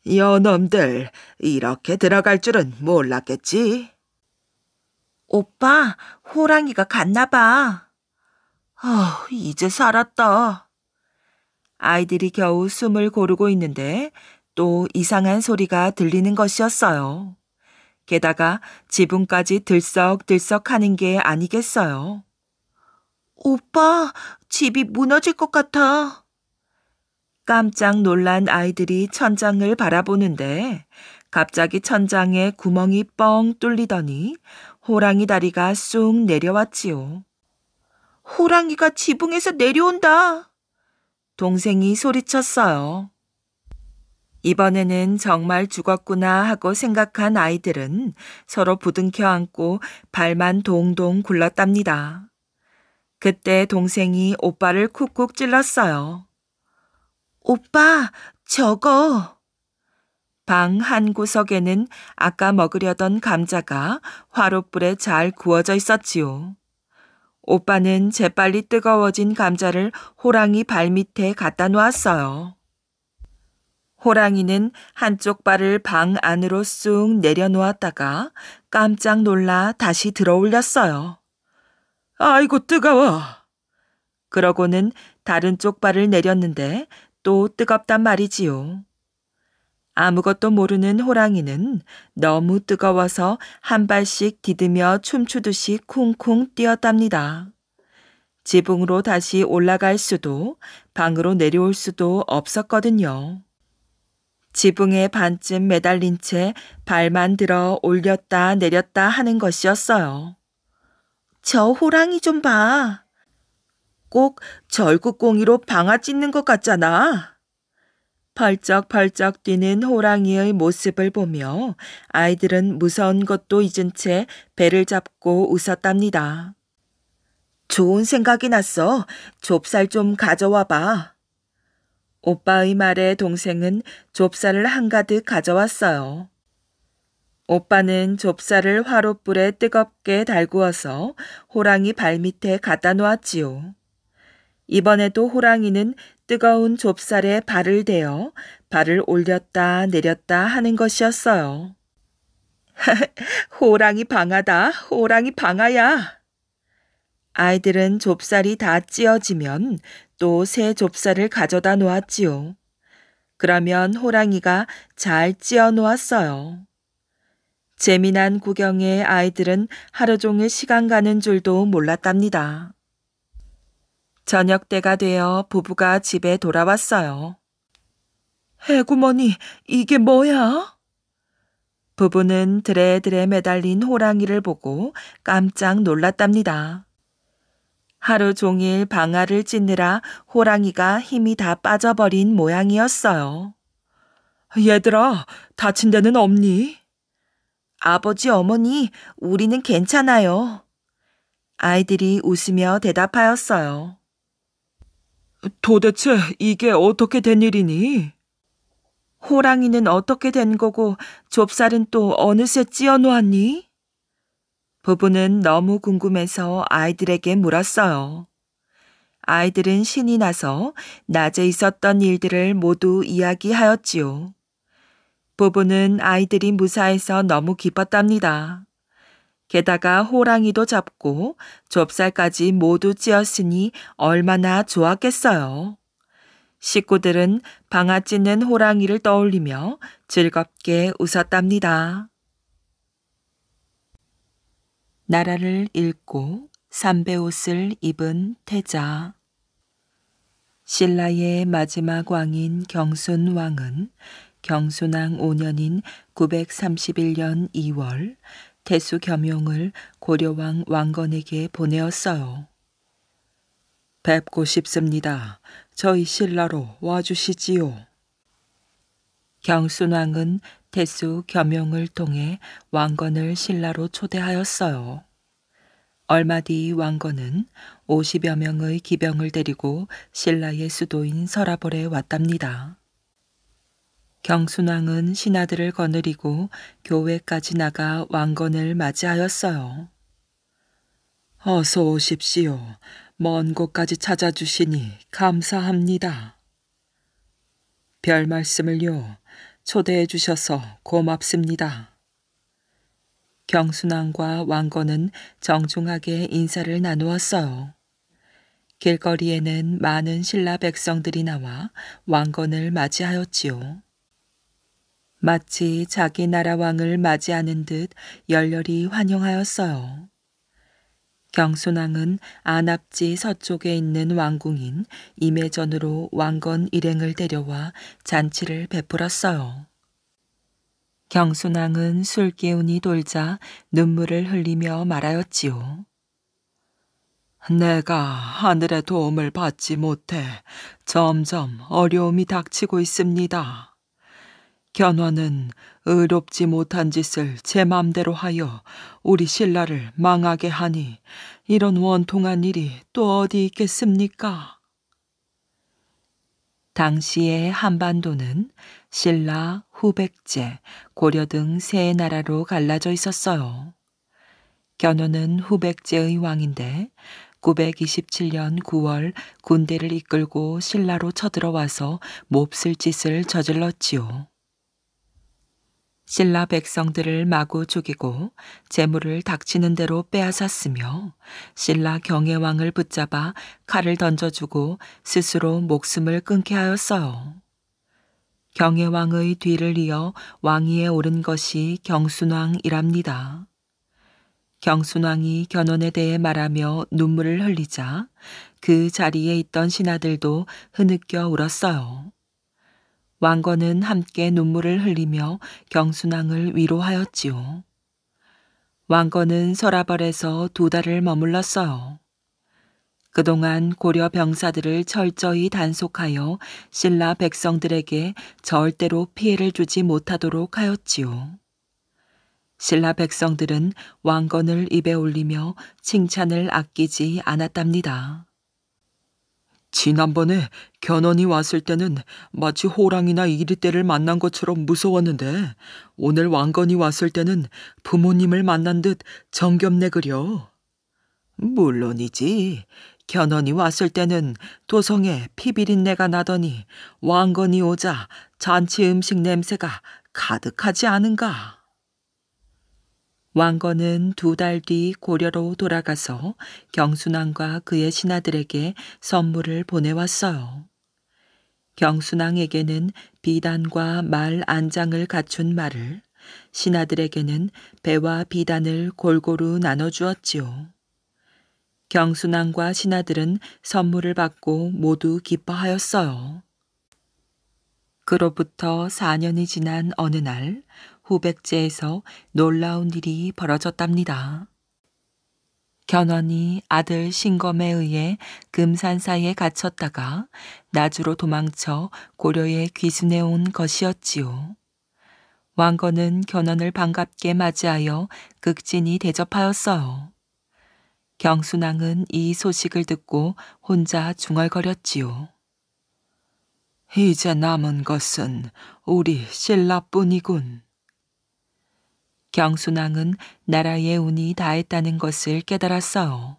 여놈들, 이렇게 들어갈 줄은 몰랐겠지? 오빠, 호랑이가 갔나 봐. 어, 이제 살았다. 아이들이 겨우 숨을 고르고 있는데 또 이상한 소리가 들리는 것이었어요. 게다가 지붕까지 들썩들썩 하는 게 아니겠어요. 오빠, 집이 무너질 것 같아. 깜짝 놀란 아이들이 천장을 바라보는데 갑자기 천장에 구멍이 뻥 뚫리더니 호랑이 다리가 쑥 내려왔지요. 호랑이가 지붕에서 내려온다. 동생이 소리쳤어요. 이번에는 정말 죽었구나 하고 생각한 아이들은 서로 부둥켜 안고 발만 동동 굴렀답니다. 그때 동생이 오빠를 쿡쿡 찔렀어요. 오빠, 저거. 방한 구석에는 아까 먹으려던 감자가 화롯불에 잘 구워져 있었지요. 오빠는 재빨리 뜨거워진 감자를 호랑이 발밑에 갖다 놓았어요. 호랑이는 한쪽 발을 방 안으로 쑥 내려놓았다가 깜짝 놀라 다시 들어올렸어요. 아이고 뜨거워. 그러고는 다른 쪽 발을 내렸는데 또 뜨겁단 말이지요. 아무것도 모르는 호랑이는 너무 뜨거워서 한 발씩 디디며 춤추듯이 쿵쿵 뛰었답니다. 지붕으로 다시 올라갈 수도 방으로 내려올 수도 없었거든요. 지붕에 반쯤 매달린 채 발만 들어 올렸다 내렸다 하는 것이었어요. 저 호랑이 좀 봐. 꼭 절구꽁이로 방아 찧는 것 같잖아. 펄쩍펄쩍 뛰는 호랑이의 모습을 보며 아이들은 무서운 것도 잊은 채 배를 잡고 웃었답니다. 좋은 생각이 났어. 좁쌀 좀 가져와 봐. 오빠의 말에 동생은 좁쌀을 한가득 가져왔어요. 오빠는 좁쌀을 화롯불에 뜨겁게 달구어서 호랑이 발밑에 갖다 놓았지요. 이번에도 호랑이는 뜨거운 좁쌀에 발을 대어 발을 올렸다 내렸다 하는 것이었어요. 호랑이 방아다, 호랑이 방아야. 아이들은 좁쌀이 다 찌어지면 또 새 좁쌀을 가져다 놓았지요. 그러면 호랑이가 잘 찌어 놓았어요. 재미난 구경에 아이들은 하루 종일 시간 가는 줄도 몰랐답니다. 저녁 때가 되어 부부가 집에 돌아왔어요. 해구머니, 이게 뭐야? 부부는 드레드레 매달린 호랑이를 보고 깜짝 놀랐답니다. 하루 종일 방아를 찢느라 호랑이가 힘이 다 빠져버린 모양이었어요. 얘들아, 다친 데는 없니? 아버지, 어머니, 우리는 괜찮아요. 아이들이 웃으며 대답하였어요. 도대체 이게 어떻게 된 일이니? 호랑이는 어떻게 된 거고 좁쌀은 또 어느새 찌어놓았니? 부부는 너무 궁금해서 아이들에게 물었어요. 아이들은 신이 나서 낮에 있었던 일들을 모두 이야기하였지요. 부부는 아이들이 무사해서 너무 기뻤답니다. 게다가 호랑이도 잡고 좁쌀까지 모두 찧었으니 얼마나 좋았겠어요. 식구들은 방아 찧는 호랑이를 떠올리며 즐겁게 웃었답니다. 나라를 잃고 삼배옷을 입은 태자. 신라의 마지막 왕인 경순 왕은 경순왕 5년인 931년 2월 대수 겸용을 고려왕 왕건에게 보내었어요. 뵙고 싶습니다. 저희 신라로 와주시지요. 경순왕은 대수 겸용을 통해 왕건을 신라로 초대하였어요. 얼마 뒤 왕건은 50여 명의 기병을 데리고 신라의 수도인 설라벌에 왔답니다. 경순왕은 신하들을 거느리고 교회까지 나가 왕건을 맞이하였어요. 어서 오십시오. 먼 곳까지 찾아주시니 감사합니다. 별 말씀을요. 초대해 주셔서 고맙습니다. 경순왕과 왕건은 정중하게 인사를 나누었어요. 길거리에는 많은 신라 백성들이 나와 왕건을 맞이하였지요. 마치 자기 나라 왕을 맞이하는 듯 열렬히 환영하였어요. 경순왕은 안압지 서쪽에 있는 왕궁인 임해전으로 왕건 일행을 데려와 잔치를 베풀었어요. 경순왕은 술기운이 돌자 눈물을 흘리며 말하였지요. 내가 하늘의 도움을 받지 못해 점점 어려움이 닥치고 있습니다. 견화은 의롭지 못한 짓을 제 맘대로 하여 우리 신라를 망하게 하니 이런 원통한 일이 또 어디 있겠습니까? 당시의 한반도는 신라, 후백제, 고려 등 세 나라로 갈라져 있었어요. 견훤은 후백제의 왕인데 927년 9월 군대를 이끌고 신라로 쳐들어와서 몹쓸 짓을 저질렀지요. 신라 백성들을 마구 죽이고 재물을 닥치는 대로 빼앗았으며 신라 경혜왕을 붙잡아 칼을 던져주고 스스로 목숨을 끊게 하였어요. 경혜왕의 뒤를 이어 왕위에 오른 것이 경순왕이랍니다. 경순왕이 견훤에 대해 말하며 눈물을 흘리자 그 자리에 있던 신하들도 흐느껴 울었어요. 왕건은 함께 눈물을 흘리며 경순왕을 위로하였지요. 왕건은 설라벌에서두 달을 머물렀어요. 그동안 고려 병사들을 철저히 단속하여 신라 백성들에게 절대로 피해를 주지 못하도록 하였지요. 신라 백성들은 왕건을 입에 올리며 칭찬을 아끼지 않았답니다. 지난번에 견훤이 왔을 때는 마치 호랑이나 이리떼를 만난 것처럼 무서웠는데 오늘 왕건이 왔을 때는 부모님을 만난 듯 정겹네 그려. 물론이지. 견훤이 왔을 때는 도성에 피비린내가 나더니 왕건이 오자 잔치 음식 냄새가 가득하지 않은가. 왕건은 두 달 뒤 고려로 돌아가서 경순왕과 그의 신하들에게 선물을 보내왔어요. 경순왕에게는 비단과 말 안장을 갖춘 말을, 신하들에게는 배와 비단을 골고루 나눠주었지요. 경순왕과 신하들은 선물을 받고 모두 기뻐하였어요. 그로부터 4년이 지난 어느 날 후백제에서 놀라운 일이 벌어졌답니다. 견훤이 아들 신검에 의해 금산사에 갇혔다가 나주로 도망쳐 고려에 귀순해 온 것이었지요. 왕건은 견훤을 반갑게 맞이하여 극진히 대접하였어요. 경순왕은 이 소식을 듣고 혼자 중얼거렸지요. 이제 남은 것은 우리 신라뿐이군. 경순왕은 나라의 운이 다했다는 것을 깨달았어요.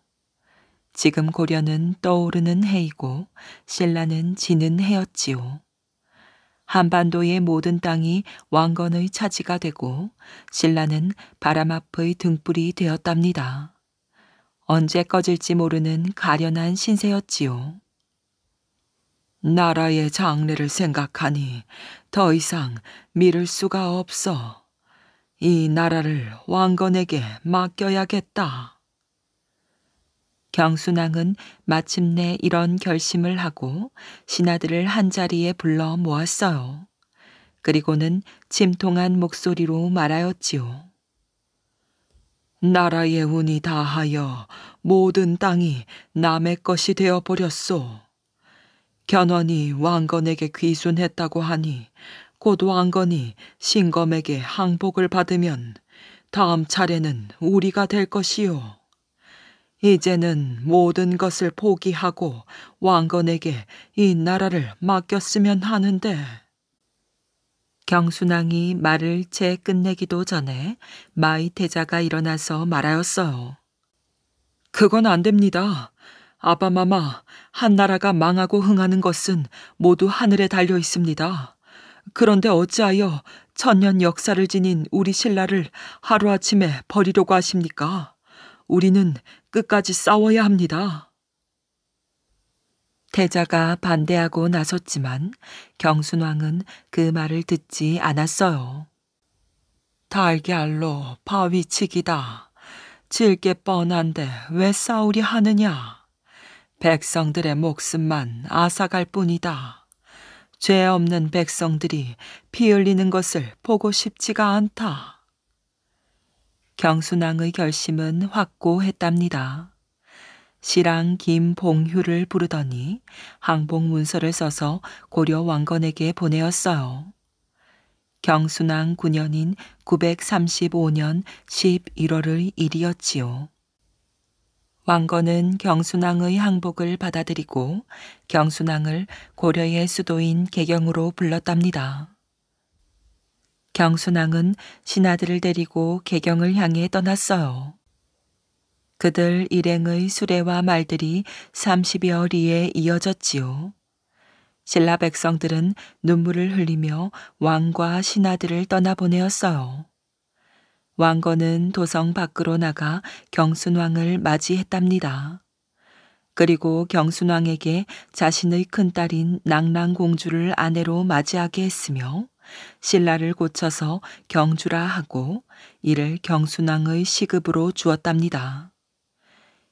지금 고려는 떠오르는 해이고 신라는 지는 해였지요. 한반도의 모든 땅이 왕건의 차지가 되고 신라는 바람 앞의 등불이 되었답니다. 언제 꺼질지 모르는 가련한 신세였지요. 나라의 장례를 생각하니 더 이상 미룰 수가 없어. 이 나라를 왕건에게 맡겨야겠다. 경순왕은 마침내 이런 결심을 하고 신하들을 한자리에 불러 모았어요. 그리고는 침통한 목소리로 말하였지요. 나라의 운이 다하여 모든 땅이 남의 것이 되어 버렸소. 견훤이 왕건에게 귀순했다고 하니 곧 왕건이 신검에게 항복을 받으면 다음 차례는 우리가 될 것이요. 이제는 모든 것을 포기하고 왕건에게 이 나라를 맡겼으면 하는데. 경순왕이 말을 채 끝내기도 전에 마이 태자가 일어나서 말하였어요. 그건 안 됩니다. 아바마마, 한나라가 망하고 흥하는 것은 모두 하늘에 달려 있습니다. 그런데 어찌하여 천년 역사를 지닌 우리 신라를 하루아침에 버리려고 하십니까? 우리는 끝까지 싸워야 합니다. 태자가 반대하고 나섰지만 경순왕은 그 말을 듣지 않았어요. 달걀로 바위치기다. 질 게 뻔한데 왜 싸우리 하느냐. 백성들의 목숨만 앗아갈 뿐이다. 죄 없는 백성들이 피 흘리는 것을 보고 싶지가 않다. 경순왕의 결심은 확고했답니다. 시랑 김봉휴를 부르더니 항복 문서를 써서 고려 왕건에게 보내었어요. 경순왕 9년인 935년 11월의 일이었지요. 왕건은 경순왕의 항복을 받아들이고 경순왕을 고려의 수도인 개경으로 불렀답니다. 경순왕은 신하들을 데리고 개경을 향해 떠났어요. 그들 일행의 수레와 말들이 30여 리에 이어졌지요. 신라 백성들은 눈물을 흘리며 왕과 신하들을 떠나보내었어요. 왕건은 도성 밖으로 나가 경순왕을 맞이했답니다. 그리고 경순왕에게 자신의 큰딸인 낭랑공주를 아내로 맞이하게 했으며 신라를 고쳐서 경주라 하고 이를 경순왕의 시급으로 주었답니다.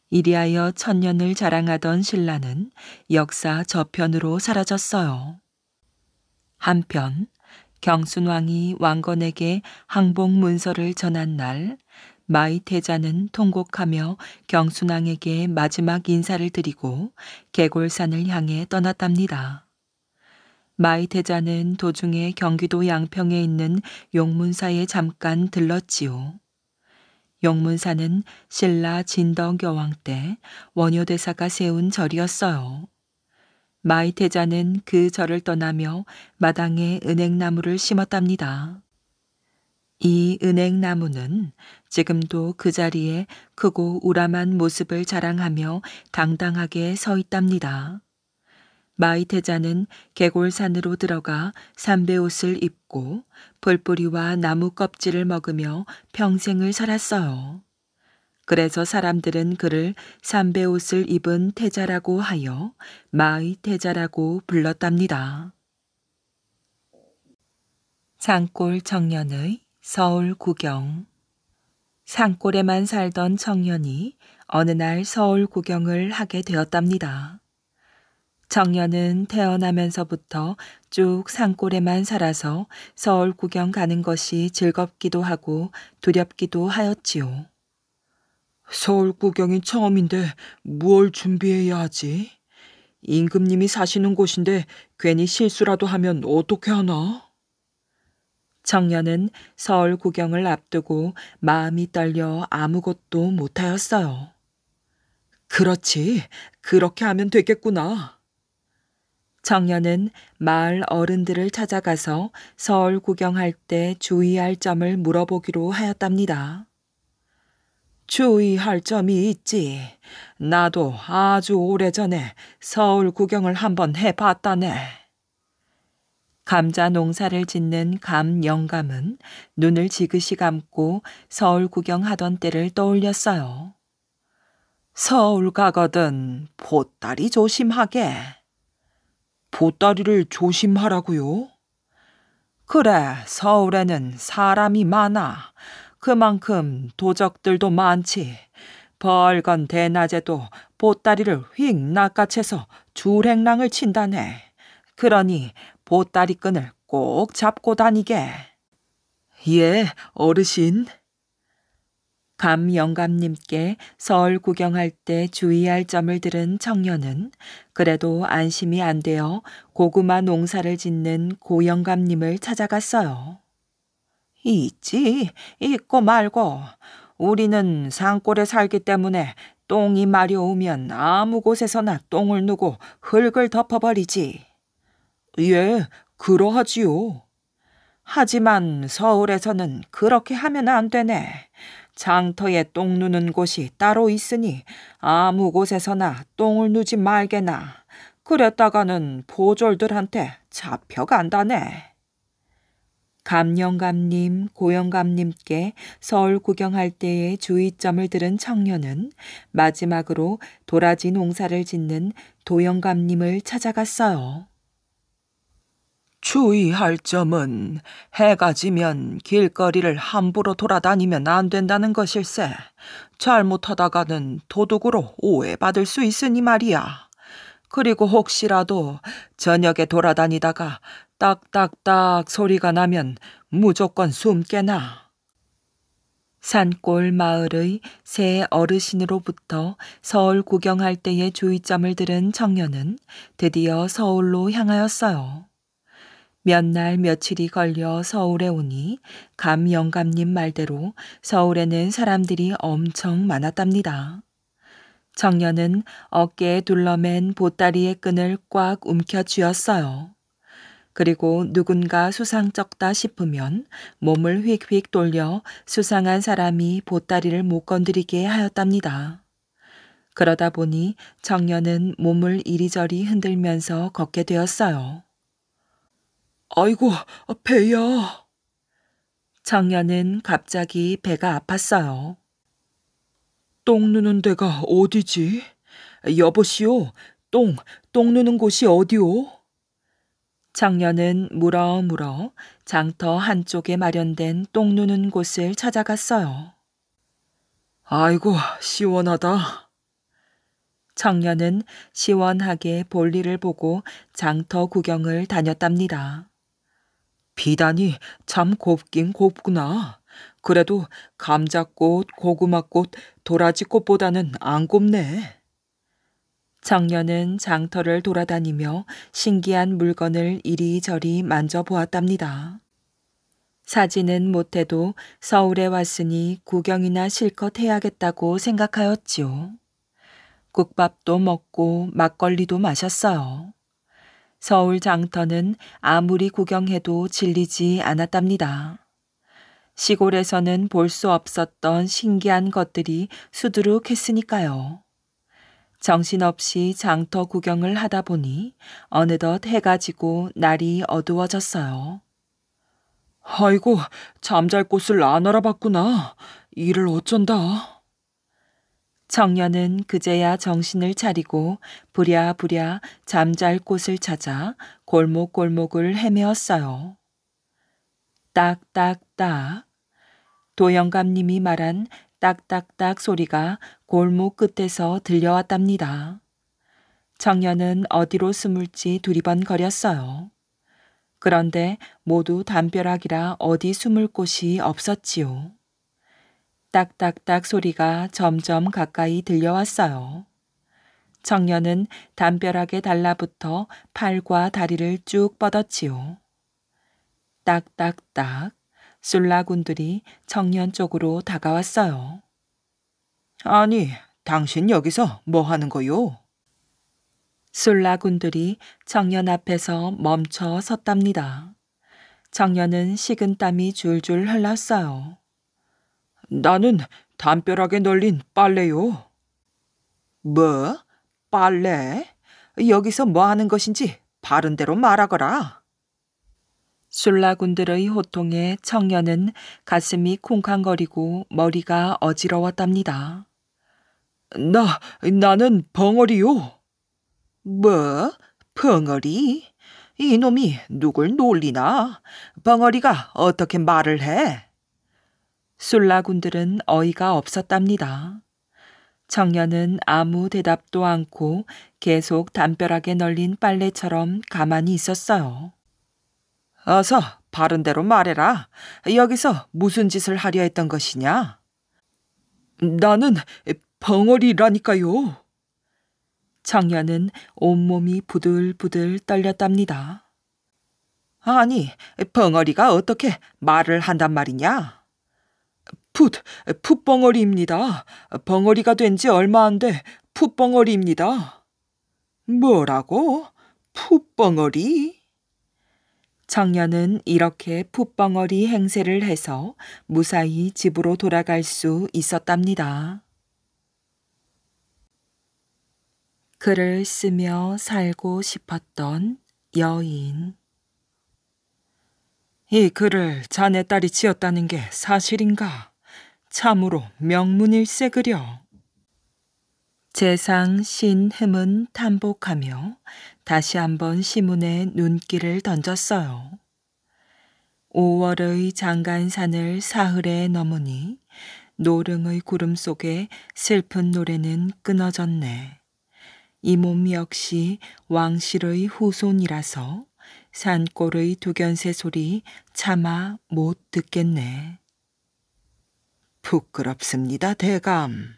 이리하여 천년을 자랑하던 신라는 역사 저편으로 사라졌어요. 한편 경순왕이 왕건에게 항복 문서를 전한 날 마이 태자는 통곡하며 경순왕에게 마지막 인사를 드리고 개골산을 향해 떠났답니다. 마이 태자는 도중에 경기도 양평에 있는 용문사에 잠깐 들렀지요. 용문사는 신라 진덕여왕 때 원효대사가 세운 절이었어요. 마이태자는 그 절을 떠나며 마당에 은행나무를 심었답니다. 이 은행나무는 지금도 그 자리에 크고 우람한 모습을 자랑하며 당당하게 서 있답니다. 마이태자는 개골산으로 들어가 삼배옷을 입고 볼뿌리와 나무 껍질을 먹으며 평생을 살았어요. 그래서 사람들은 그를 삼배옷을 입은 태자라고 하여 마의 태자라고 불렀답니다. 산골 청년의 서울 구경 산골에만 살던 청년이 어느 날 서울 구경을 하게 되었답니다. 청년은 태어나면서부터 쭉 산골에만 살아서 서울 구경 가는 것이 즐겁기도 하고 두렵기도 하였지요. 서울 구경이 처음인데 무얼 준비해야 하지? 임금님이 사시는 곳인데 괜히 실수라도 하면 어떻게 하나? 청년은 서울 구경을 앞두고 마음이 떨려 아무것도 못하였어요. 그렇지, 그렇게 하면 되겠구나. 청년은 마을 어른들을 찾아가서 서울 구경할 때 주의할 점을 물어보기로 하였답니다. 주의할 점이 있지. 나도 아주 오래전에 서울 구경을 한번 해봤다네. 감자 농사를 짓는 감 영감은 눈을 지그시 감고 서울 구경하던 때를 떠올렸어요. 서울 가거든 보따리 조심하게. 보따리를 조심하라고요? 그래, 서울에는 사람이 많아. 그만큼 도적들도 많지. 벌건 대낮에도 보따리를 휙 낚아채서 줄행랑을 친다네. 그러니 보따리 끈을 꼭 잡고 다니게. 예, 어르신. 감 영감님께 서울 구경할 때 주의할 점을 들은 청년은 그래도 안심이 안 되어 고구마 농사를 짓는 고 영감님을 찾아갔어요. 있지, 있고 말고. 우리는 산골에 살기 때문에 똥이 마려우면 아무 곳에서나 똥을 누고 흙을 덮어버리지. 예, 그러하지요. 하지만 서울에서는 그렇게 하면 안 되네. 장터에 똥 누는 곳이 따로 있으니 아무 곳에서나 똥을 누지 말게나. 그랬다가는 보졸들한테 잡혀간다네. 감영감님, 고영감님께 서울 구경할 때의 주의점을 들은 청년은 마지막으로 도라지 농사를 짓는 도영감님을 찾아갔어요. 주의할 점은 해가 지면 길거리를 함부로 돌아다니면 안 된다는 것일세. 잘못하다가는 도둑으로 오해받을 수 있으니 말이야. 그리고 혹시라도 저녁에 돌아다니다가 딱딱딱 소리가 나면 무조건 숨 깨나. 산골 마을의 새 어르신으로부터 서울 구경할 때의 주의점을 들은 청년은 드디어 서울로 향하였어요. 몇 날 며칠이 걸려 서울에 오니 감 영감님 말대로 서울에는 사람들이 엄청 많았답니다. 청년은 어깨에 둘러맨 보따리의 끈을 꽉 움켜 쥐었어요. 그리고 누군가 수상쩍다 싶으면 몸을 휙휙 돌려 수상한 사람이 보따리를 못 건드리게 하였답니다. 그러다 보니 청년은 몸을 이리저리 흔들면서 걷게 되었어요. 아이고, 배야. 청년은 갑자기 배가 아팠어요. 똥 누는 데가 어디지? 여보시오, 똥, 똥 누는 곳이 어디오? 장녀는 물어 물어 장터 한쪽에 마련된 똥 누는 곳을 찾아갔어요. 아이고, 시원하다. 청년은 시원하게 볼일을 보고 장터 구경을 다녔답니다. 비단이 참 곱긴 곱구나. 그래도 감자꽃, 고구마꽃, 도라지꽃보다는 안 곱네. 청년은 장터를 돌아다니며 신기한 물건을 이리저리 만져보았답니다. 사진은 못해도 서울에 왔으니 구경이나 실컷 해야겠다고 생각하였지요. 국밥도 먹고 막걸리도 마셨어요. 서울 장터는 아무리 구경해도 질리지 않았답니다. 시골에서는 볼 수 없었던 신기한 것들이 수두룩했으니까요. 정신없이 장터 구경을 하다 보니 어느덧 해가 지고 날이 어두워졌어요. 아이고, 잠잘 곳을 안 알아봤구나. 일을 어쩐다. 청년은 그제야 정신을 차리고 부랴부랴 잠잘 곳을 찾아 골목골목을 헤매었어요. 딱딱딱. 도영감님이 말한 딱딱딱 소리가 골목 끝에서 들려왔답니다. 청년은 어디로 숨을지 두리번거렸어요. 그런데 모두 담벼락이라 어디 숨을 곳이 없었지요. 딱딱딱 소리가 점점 가까이 들려왔어요. 청년은 담벼락에 달라붙어 팔과 다리를 쭉 뻗었지요. 딱딱딱 술라군들이 청년 쪽으로 다가왔어요. 아니, 당신 여기서 뭐 하는 거요? 술라군들이 청년 앞에서 멈춰 섰답니다. 청년은 식은 땀이 줄줄 흘렀어요. 나는 담벼락에 널린 빨래요. 뭐? 빨래? 여기서 뭐 하는 것인지 바른대로 말하거라. 술라군들의 호통에 청년은 가슴이 쿵쾅거리고 머리가 어지러웠답니다. 나, 나는 벙어리요. 뭐? 벙어리? 이놈이 누굴 놀리나? 벙어리가 어떻게 말을 해? 술라군들은 어이가 없었답니다. 청년은 아무 대답도 않고 계속 담벼락에 널린 빨래처럼 가만히 있었어요. 어서 바른대로 말해라. 여기서 무슨 짓을 하려 했던 것이냐? 나는 벙어리라니까요. 장녀는 온몸이 부들부들 떨렸답니다. 아니, 벙어리가 어떻게 말을 한단 말이냐? 풋, 풋벙어리입니다. 벙어리가 된 지 얼마 안 돼 풋벙어리입니다. 뭐라고? 풋벙어리? 장녀는 이렇게 풋벙어리 행세를 해서 무사히 집으로 돌아갈 수 있었답니다. 글을 쓰며 살고 싶었던 여인. 이 글을 자네 딸이 지었다는 게 사실인가? 참으로 명문일세 그려. 재상 신 흠은 탄복하며 다시 한번 시문에 눈길을 던졌어요. 5월의 장간산을 사흘에 넘으니 노릉의 구름 속에 슬픈 노래는 끊어졌네. 이몸 역시 왕실의 후손이라서 산골의 두견새 소리 차마 못 듣겠네. 부끄럽습니다, 대감.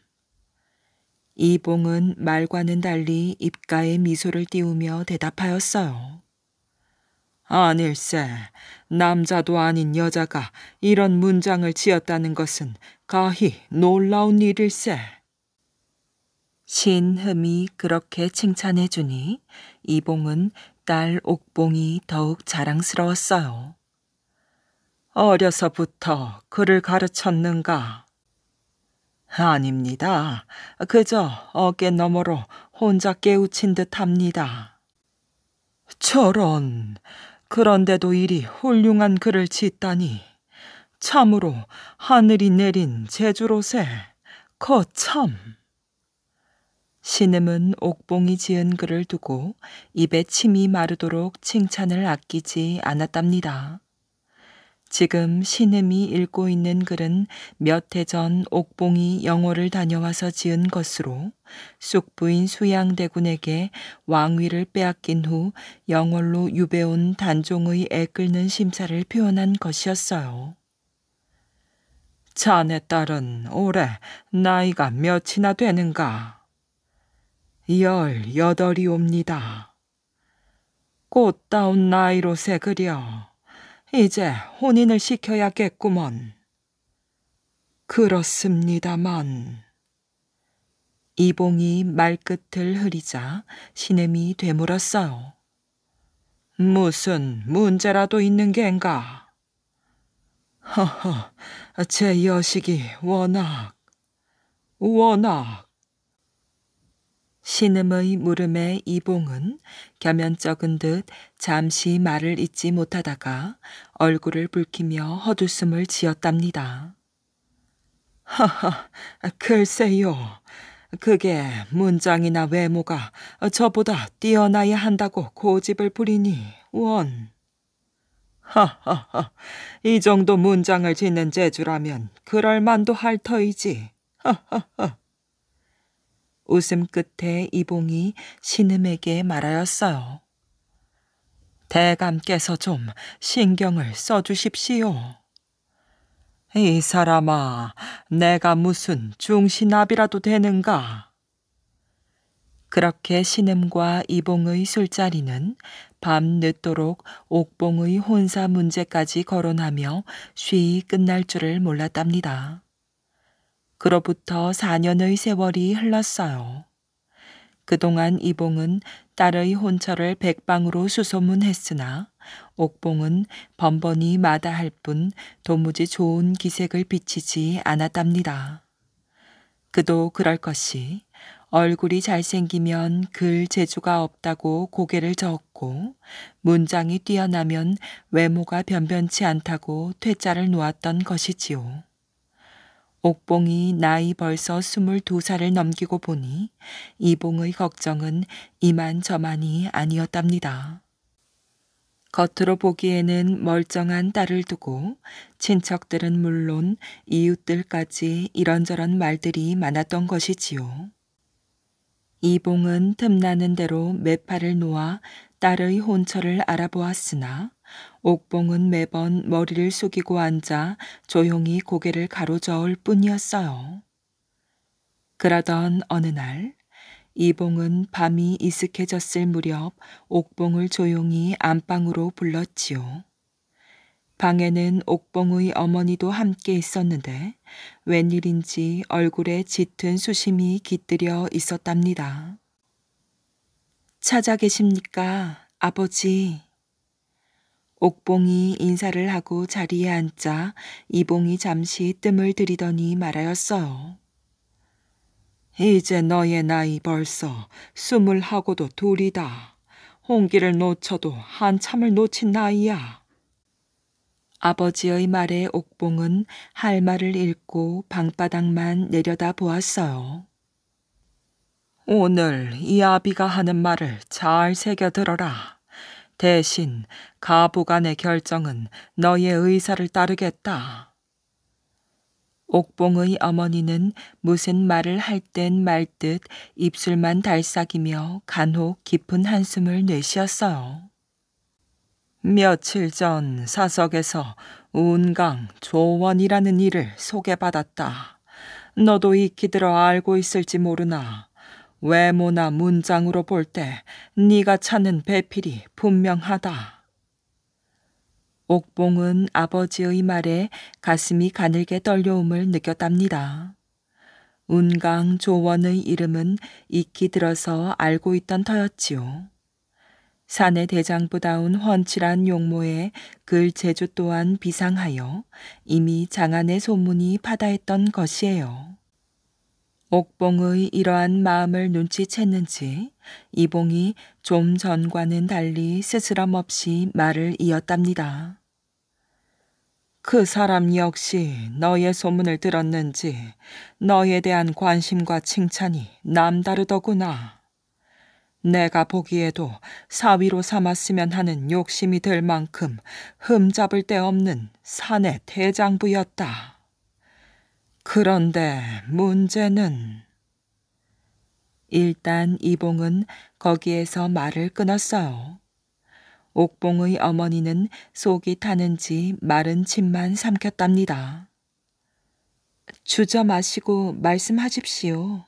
이봉은 말과는 달리 입가에 미소를 띄우며 대답하였어요. 아닐세, 남자도 아닌 여자가 이런 문장을 지었다는 것은 가히 놀라운 일일세. 신흠이 그렇게 칭찬해 주니 이봉은 딸 옥봉이 더욱 자랑스러웠어요. 어려서부터 그를 가르쳤는가? 아닙니다. 그저 어깨 너머로 혼자 깨우친 듯 합니다. 저런, 그런데도 이리 훌륭한 글을 짓다니. 참으로 하늘이 내린 제주로세. 거참. 신음은 옥봉이 지은 글을 두고 입에 침이 마르도록 칭찬을 아끼지 않았답니다. 지금 신음이 읽고 있는 글은 몇 해 전 옥봉이 영어를 다녀와서 지은 것으로 쑥부인 수양대군에게 왕위를 빼앗긴 후 영월로 유배온 단종의 애 끓는 심사를 표현한 것이었어요. 자네 딸은 올해 나이가 몇이나 되는가? 열 여덟이 옵니다. 꽃다운 나이로 새그려 이제 혼인을 시켜야겠구먼. 그렇습니다만. 이봉이 말끝을 흐리자 시냇이 되물었어요. 무슨 문제라도 있는 겐가? 허허, 제 여식이 워낙, 워낙 신음의 물음에 이봉은 겸연쩍은 듯 잠시 말을 잇지 못하다가 얼굴을 붉히며 헛웃음을 지었답니다. 하하, 글쎄요. 그게 문장이나 외모가 저보다 뛰어나야 한다고 고집을 부리니 원. 하하하, 이 정도 문장을 짓는 재주라면 그럴 만도 할 터이지. 하하하. 웃음 끝에 이봉이 신음에게 말하였어요. 대감께서 좀 신경을 써주십시오. 이 사람아, 내가 무슨 중신압이라도 되는가? 그렇게 신음과 이봉의 술자리는 밤 늦도록 옥봉의 혼사 문제까지 거론하며 쉬이 끝날 줄을 몰랐답니다. 그로부터 4년의 세월이 흘렀어요. 그동안 이봉은 딸의 혼처를 백방으로 수소문했으나 옥봉은 번번이 마다할 뿐 도무지 좋은 기색을 비치지 않았답니다. 그도 그럴 것이 얼굴이 잘생기면 글 재주가 없다고 고개를 저었고 문장이 뛰어나면 외모가 변변치 않다고 퇴짜를 놓았던 것이지요. 옥봉이 나이 벌써 스물두 살을 넘기고 보니 이봉의 걱정은 이만저만이 아니었답니다. 겉으로 보기에는 멀쩡한 딸을 두고 친척들은 물론 이웃들까지 이런저런 말들이 많았던 것이지요. 이봉은 틈나는 대로 매파를 놓아 딸의 혼처를 알아보았으나 옥봉은 매번 머리를 숙이고 앉아 조용히 고개를 가로저을 뿐이었어요. 그러던 어느 날 이봉은 밤이 이슥해졌을 무렵 옥봉을 조용히 안방으로 불렀지요. 방에는 옥봉의 어머니도 함께 있었는데 웬일인지 얼굴에 짙은 수심이 깃들여 있었답니다. 찾아 계십니까, 아버지? 옥봉이 인사를 하고 자리에 앉자 이봉이 잠시 뜸을 들이더니 말하였어요. 이제 너의 나이 벌써 스물하고도 둘이다. 홍기를 놓쳐도 한참을 놓친 나이야. 아버지의 말에 옥봉은 할 말을 읽고 방바닥만 내려다 보았어요. 오늘 이 아비가 하는 말을 잘 새겨 들어라. 대신 가부간의 결정은 너의 의사를 따르겠다. 옥봉의 어머니는 무슨 말을 할 땐 말 듯 입술만 달싹이며 간혹 깊은 한숨을 내쉬었어요. 며칠 전 사석에서 운강 조원이라는 일을 소개받았다. 너도 익히 들어 알고 있을지 모르나 외모나 문장으로 볼때 네가 찾는 배필이 분명하다. 옥봉은 아버지의 말에 가슴이 가늘게 떨려움을 느꼈답니다. 운강 조원의 이름은 익히 들어서 알고 있던 터였지요. 사내 대장부다운 훤칠한 용모에 글 제주 또한 비상하여 이미 장안의 소문이 파다했던 것이에요. 옥봉의 이러한 마음을 눈치챘는지 이봉이 좀 전과는 달리 스스럼 없이 말을 이었답니다. 그 사람 역시 너의 소문을 들었는지 너에 대한 관심과 칭찬이 남다르더구나. 내가 보기에도 사위로 삼았으면 하는 욕심이 들 만큼 흠잡을 데 없는 사내 대장부였다. 그런데 문제는 일단 이봉은 거기에서 말을 끊었어요. 옥봉의 어머니는 속이 타는지 마른 침만 삼켰답니다. 주저 마시고 말씀하십시오.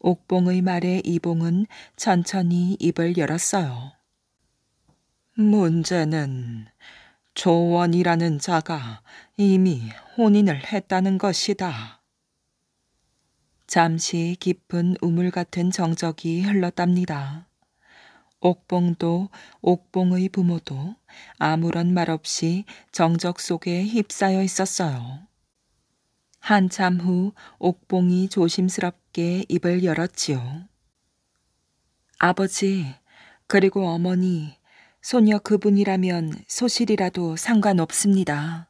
옥봉의 말에 이봉은 천천히 입을 열었어요. 문제는 조원이라는 자가 이미 혼인을 했다는 것이다. 잠시 깊은 우물 같은 정적이 흘렀답니다. 옥봉도 옥봉의 부모도 아무런 말 없이 정적 속에 휩싸여 있었어요. 한참 후 옥봉이 조심스럽게 입을 열었지요. 아버지, 그리고 어머니, 소녀 그분이라면 소실이라도 상관없습니다.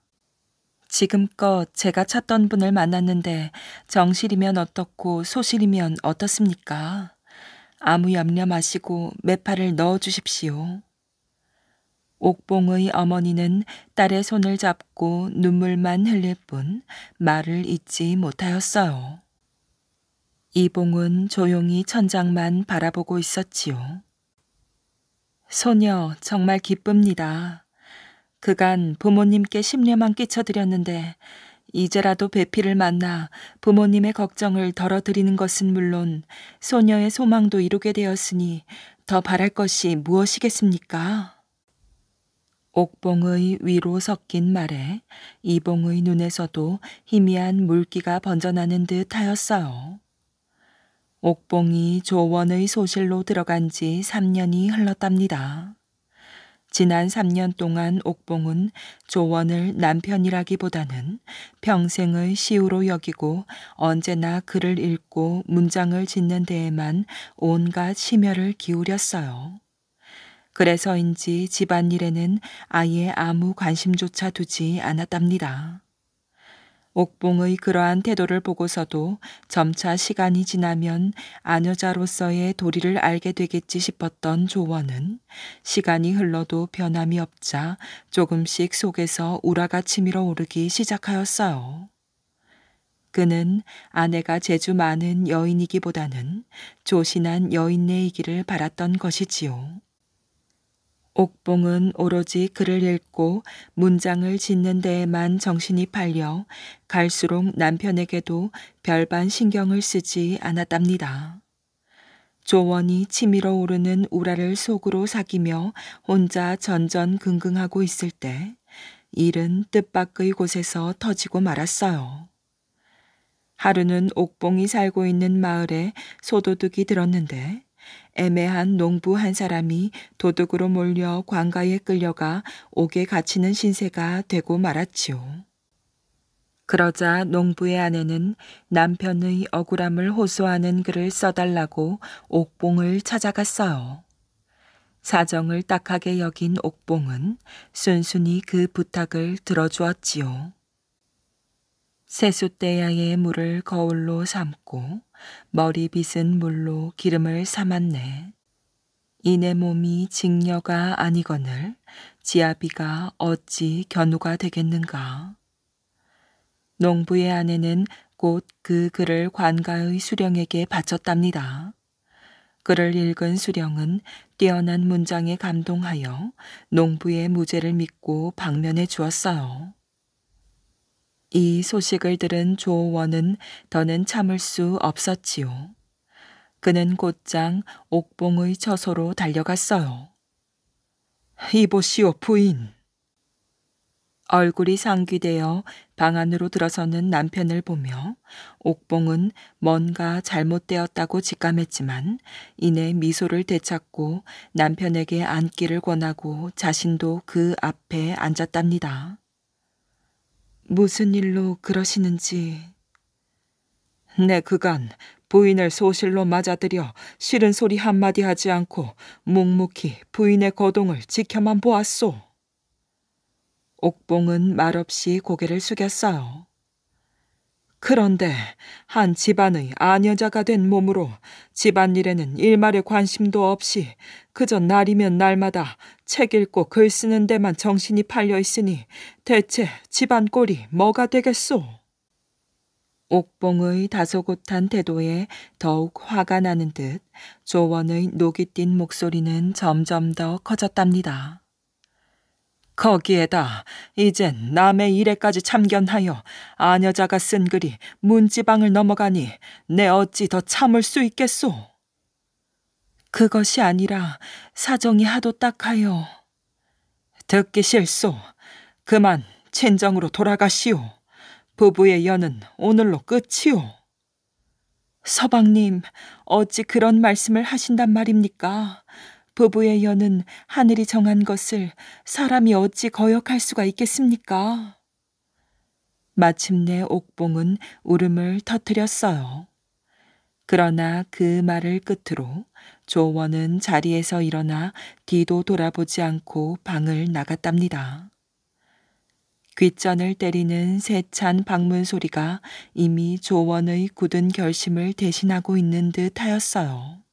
지금껏 제가 찾던 분을 만났는데 정실이면 어떻고 소실이면 어떻습니까? 아무 염려 마시고 매파를 넣어 주십시오. 옥봉의 어머니는 딸의 손을 잡고 눈물만 흘릴 뿐 말을 잊지 못하였어요. 이봉은 조용히 천장만 바라보고 있었지요. 소녀, 정말 기쁩니다. 그간 부모님께 심려만 끼쳐드렸는데 이제라도 배피를 만나 부모님의 걱정을 덜어드리는 것은 물론 소녀의 소망도 이루게 되었으니 더 바랄 것이 무엇이겠습니까? 옥봉의 위로 섞인 말에 이봉의 눈에서도 희미한 물기가 번져나는 듯 하였어요. 옥봉이 조원의 소실로 들어간 지 3년이 흘렀답니다. 지난 3년 동안 옥봉은 조원을 남편이라기보다는 평생의 시우로 여기고 언제나 글을 읽고 문장을 짓는 데에만 온갖 심혈을 기울였어요. 그래서인지 집안일에는 아예 아무 관심조차 두지 않았답니다. 옥봉의 그러한 태도를 보고서도 점차 시간이 지나면 아녀자로서의 도리를 알게 되겠지 싶었던 조원은 시간이 흘러도 변함이 없자 조금씩 속에서 우라가 치밀어 오르기 시작하였어요. 그는 아내가 재주 많은 여인이기보다는 조신한 여인네이기를 바랐던 것이지요. 옥봉은 오로지 글을 읽고 문장을 짓는 데에만 정신이 팔려 갈수록 남편에게도 별반 신경을 쓰지 않았답니다. 조원이 치밀어 오르는 우라를 속으로 사귀며 혼자 전전긍긍하고 있을 때 일은 뜻밖의 곳에서 터지고 말았어요. 하루는 옥봉이 살고 있는 마을에 소도둑이 들었는데 애매한 농부 한 사람이 도둑으로 몰려 관가에 끌려가 옥에 갇히는 신세가 되고 말았지요. 그러자 농부의 아내는 남편의 억울함을 호소하는 글을 써달라고 옥봉을 찾아갔어요. 사정을 딱하게 여긴 옥봉은 순순히 그 부탁을 들어주었지요. 세숫대야의 물을 거울로 삼고 머리 빗은 물로 기름을 삼았네. 이내 몸이 직녀가 아니거늘 지아비가 어찌 견우가 되겠는가. 농부의 아내는 곧 그 글을 관가의 수령에게 바쳤답니다. 글을 읽은 수령은 뛰어난 문장에 감동하여 농부의 무죄를 믿고 방면해 주었어요. 이 소식을 들은 조원은 더는 참을 수 없었지요. 그는 곧장 옥봉의 처소로 달려갔어요. 이보시오, 부인. 얼굴이 상기되어 방 안으로 들어서는 남편을 보며 옥봉은 뭔가 잘못되었다고 직감했지만 이내 미소를 되찾고 남편에게 앉기를 권하고 자신도 그 앞에 앉았답니다. 무슨 일로 그러시는지. 내 네, 그간 부인을 소실로 맞아들여 싫은 소리 한마디 하지 않고 묵묵히 부인의 거동을 지켜만 보았소. 옥봉은 말없이 고개를 숙였어요. 그런데 한 집안의 아녀자가 된 몸으로 집안일에는 일말의 관심도 없이 그저 날이면 날마다 책 읽고 글 쓰는 데만 정신이 팔려 있으니 대체 집안 꼴이 뭐가 되겠소? 옥봉의 다소곳한 태도에 더욱 화가 나는 듯 조원의 녹이 띈 목소리는 점점 더 커졌답니다. 거기에다 이젠 남의 일에까지 참견하여 아녀자가 쓴 글이 문지방을 넘어가니 내 어찌 더 참을 수 있겠소? 그것이 아니라 사정이 하도 딱하여 듣기 싫소. 그만 친정으로 돌아가시오. 부부의 연은 오늘로 끝이오. 서방님, 어찌 그런 말씀을 하신단 말입니까? 부부의 여는 하늘이 정한 것을 사람이 어찌 거역할 수가 있겠습니까? 마침내 옥봉은 울음을 터뜨렸어요. 그러나 그 말을 끝으로 조원은 자리에서 일어나 뒤도 돌아보지 않고 방을 나갔답니다. 귀전을 때리는 세찬 방문 소리가 이미 조원의 굳은 결심을 대신하고 있는 듯 하였어요.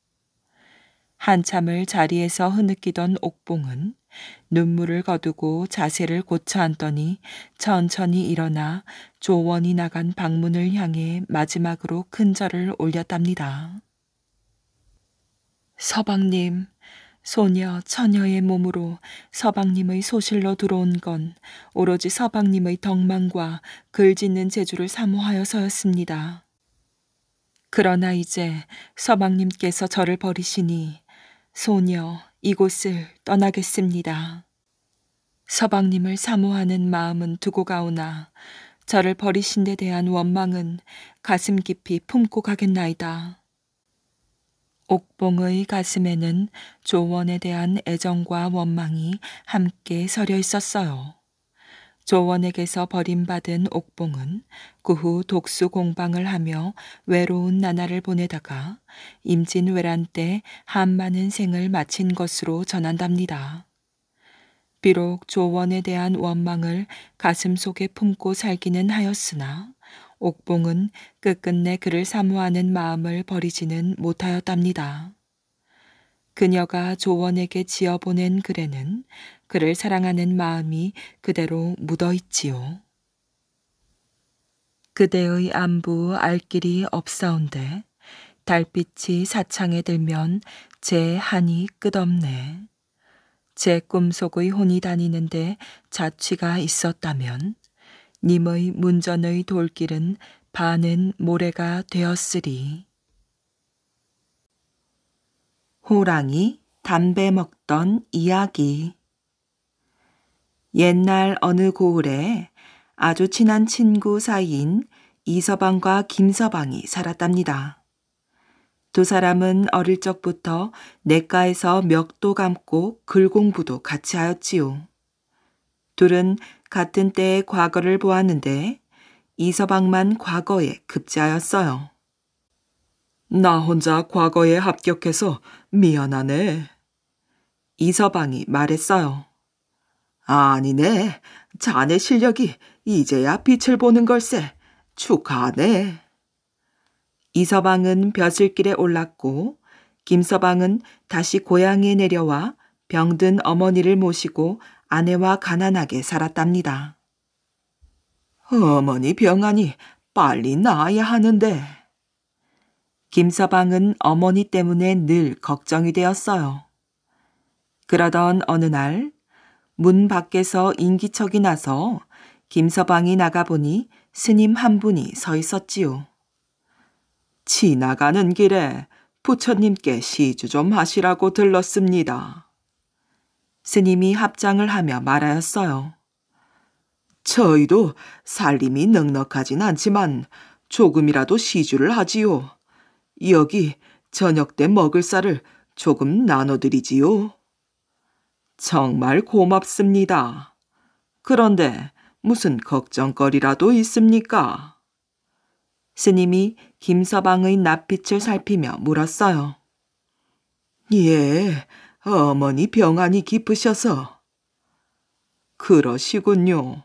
한참을 자리에서 흐느끼던 옥봉은 눈물을 거두고 자세를 고쳐 앉더니 천천히 일어나 조원이 나간 방문을 향해 마지막으로 큰절을 올렸답니다. 서방님, 소녀, 처녀의 몸으로 서방님의 소실로 들어온 건 오로지 서방님의 덕망과 글짓는 재주를 사모하여서였습니다. 그러나 이제 서방님께서 저를 버리시니 소녀, 이곳을 떠나겠습니다. 서방님을 사모하는 마음은 두고 가오나 저를 버리신 데 대한 원망은 가슴 깊이 품고 가겠나이다. 옥봉의 가슴에는 조원에 대한 애정과 원망이 함께 서려 있었어요. 조원에게서 버림받은 옥봉은 그 후 독수 공방을 하며 외로운 나날을 보내다가 임진왜란 때 한많은 생을 마친 것으로 전한답니다. 비록 조원에 대한 원망을 가슴 속에 품고 살기는 하였으나 옥봉은 끝끝내 그를 사모하는 마음을 버리지는 못하였답니다. 그녀가 조원에게 지어보낸 글에는 그를 사랑하는 마음이 그대로 묻어있지요. 그대의 안부 알 길이 없사온데 달빛이 사창에 들면 제 한이 끝없네. 제 꿈속의 혼이 다니는데 자취가 있었다면 님의 문전의 돌길은 반은 모래가 되었으리. 호랑이 담배 먹던 이야기. 옛날 어느 고을에 아주 친한 친구 사이인 이서방과 김서방이 살았답니다. 두 사람은 어릴 적부터 내과에서 멱도 감고 글공부도 같이 하였지요. 둘은 같은 때의 과거를 보았는데 이서방만 과거에 급제하였어요. 나 혼자 과거에 합격해서 미안하네. 이서방이 말했어요. 아니네. 자네 실력이 이제야 빛을 보는 걸세. 축하하네. 이서방은 벼슬길에 올랐고 김서방은 다시 고향에 내려와 병든 어머니를 모시고 아내와 가난하게 살았답니다. 어머니 병아니 빨리 나아야 하는데. 김서방은 어머니 때문에 늘 걱정이 되었어요. 그러던 어느 날, 문 밖에서 인기척이 나서 김서방이 나가보니 스님 한 분이 서 있었지요. 지나가는 길에 부처님께 시주 좀 하시라고 들렀습니다. 스님이 합장을 하며 말하였어요. 저희도 살림이 넉넉하진 않지만 조금이라도 시주를 하지요. 여기 저녁 때 먹을 쌀을 조금 나눠드리지요. 정말 고맙습니다. 그런데 무슨 걱정거리라도 있습니까? 스님이 김서방의 낯빛을 살피며 물었어요. 예, 어머니 병안이 깊으셔서. 그러시군요.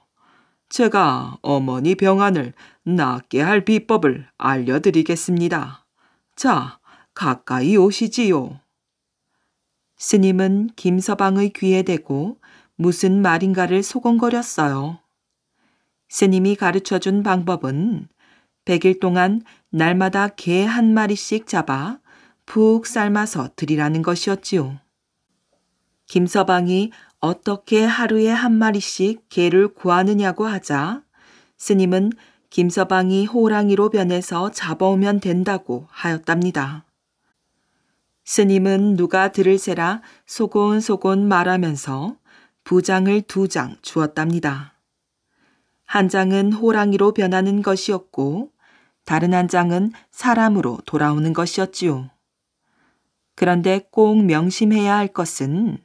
제가 어머니 병안을 낫게 할 비법을 알려드리겠습니다. 자, 가까이 오시지요. 스님은 김서방의 귀에 대고 무슨 말인가를 소곤거렸어요. 스님이 가르쳐 준 방법은 100일 동안 날마다 개 한 마리씩 잡아 푹 삶아서 드리라는 것이었지요. 김서방이 어떻게 하루에 한 마리씩 개를 구하느냐고 하자 스님은 김서방이 호랑이로 변해서 잡아오면 된다고 하였답니다. 스님은 누가 들을세라 소곤소곤 말하면서 부장을 두 장 주었답니다. 한 장은 호랑이로 변하는 것이었고 다른 한 장은 사람으로 돌아오는 것이었지요. 그런데 꼭 명심해야 할 것은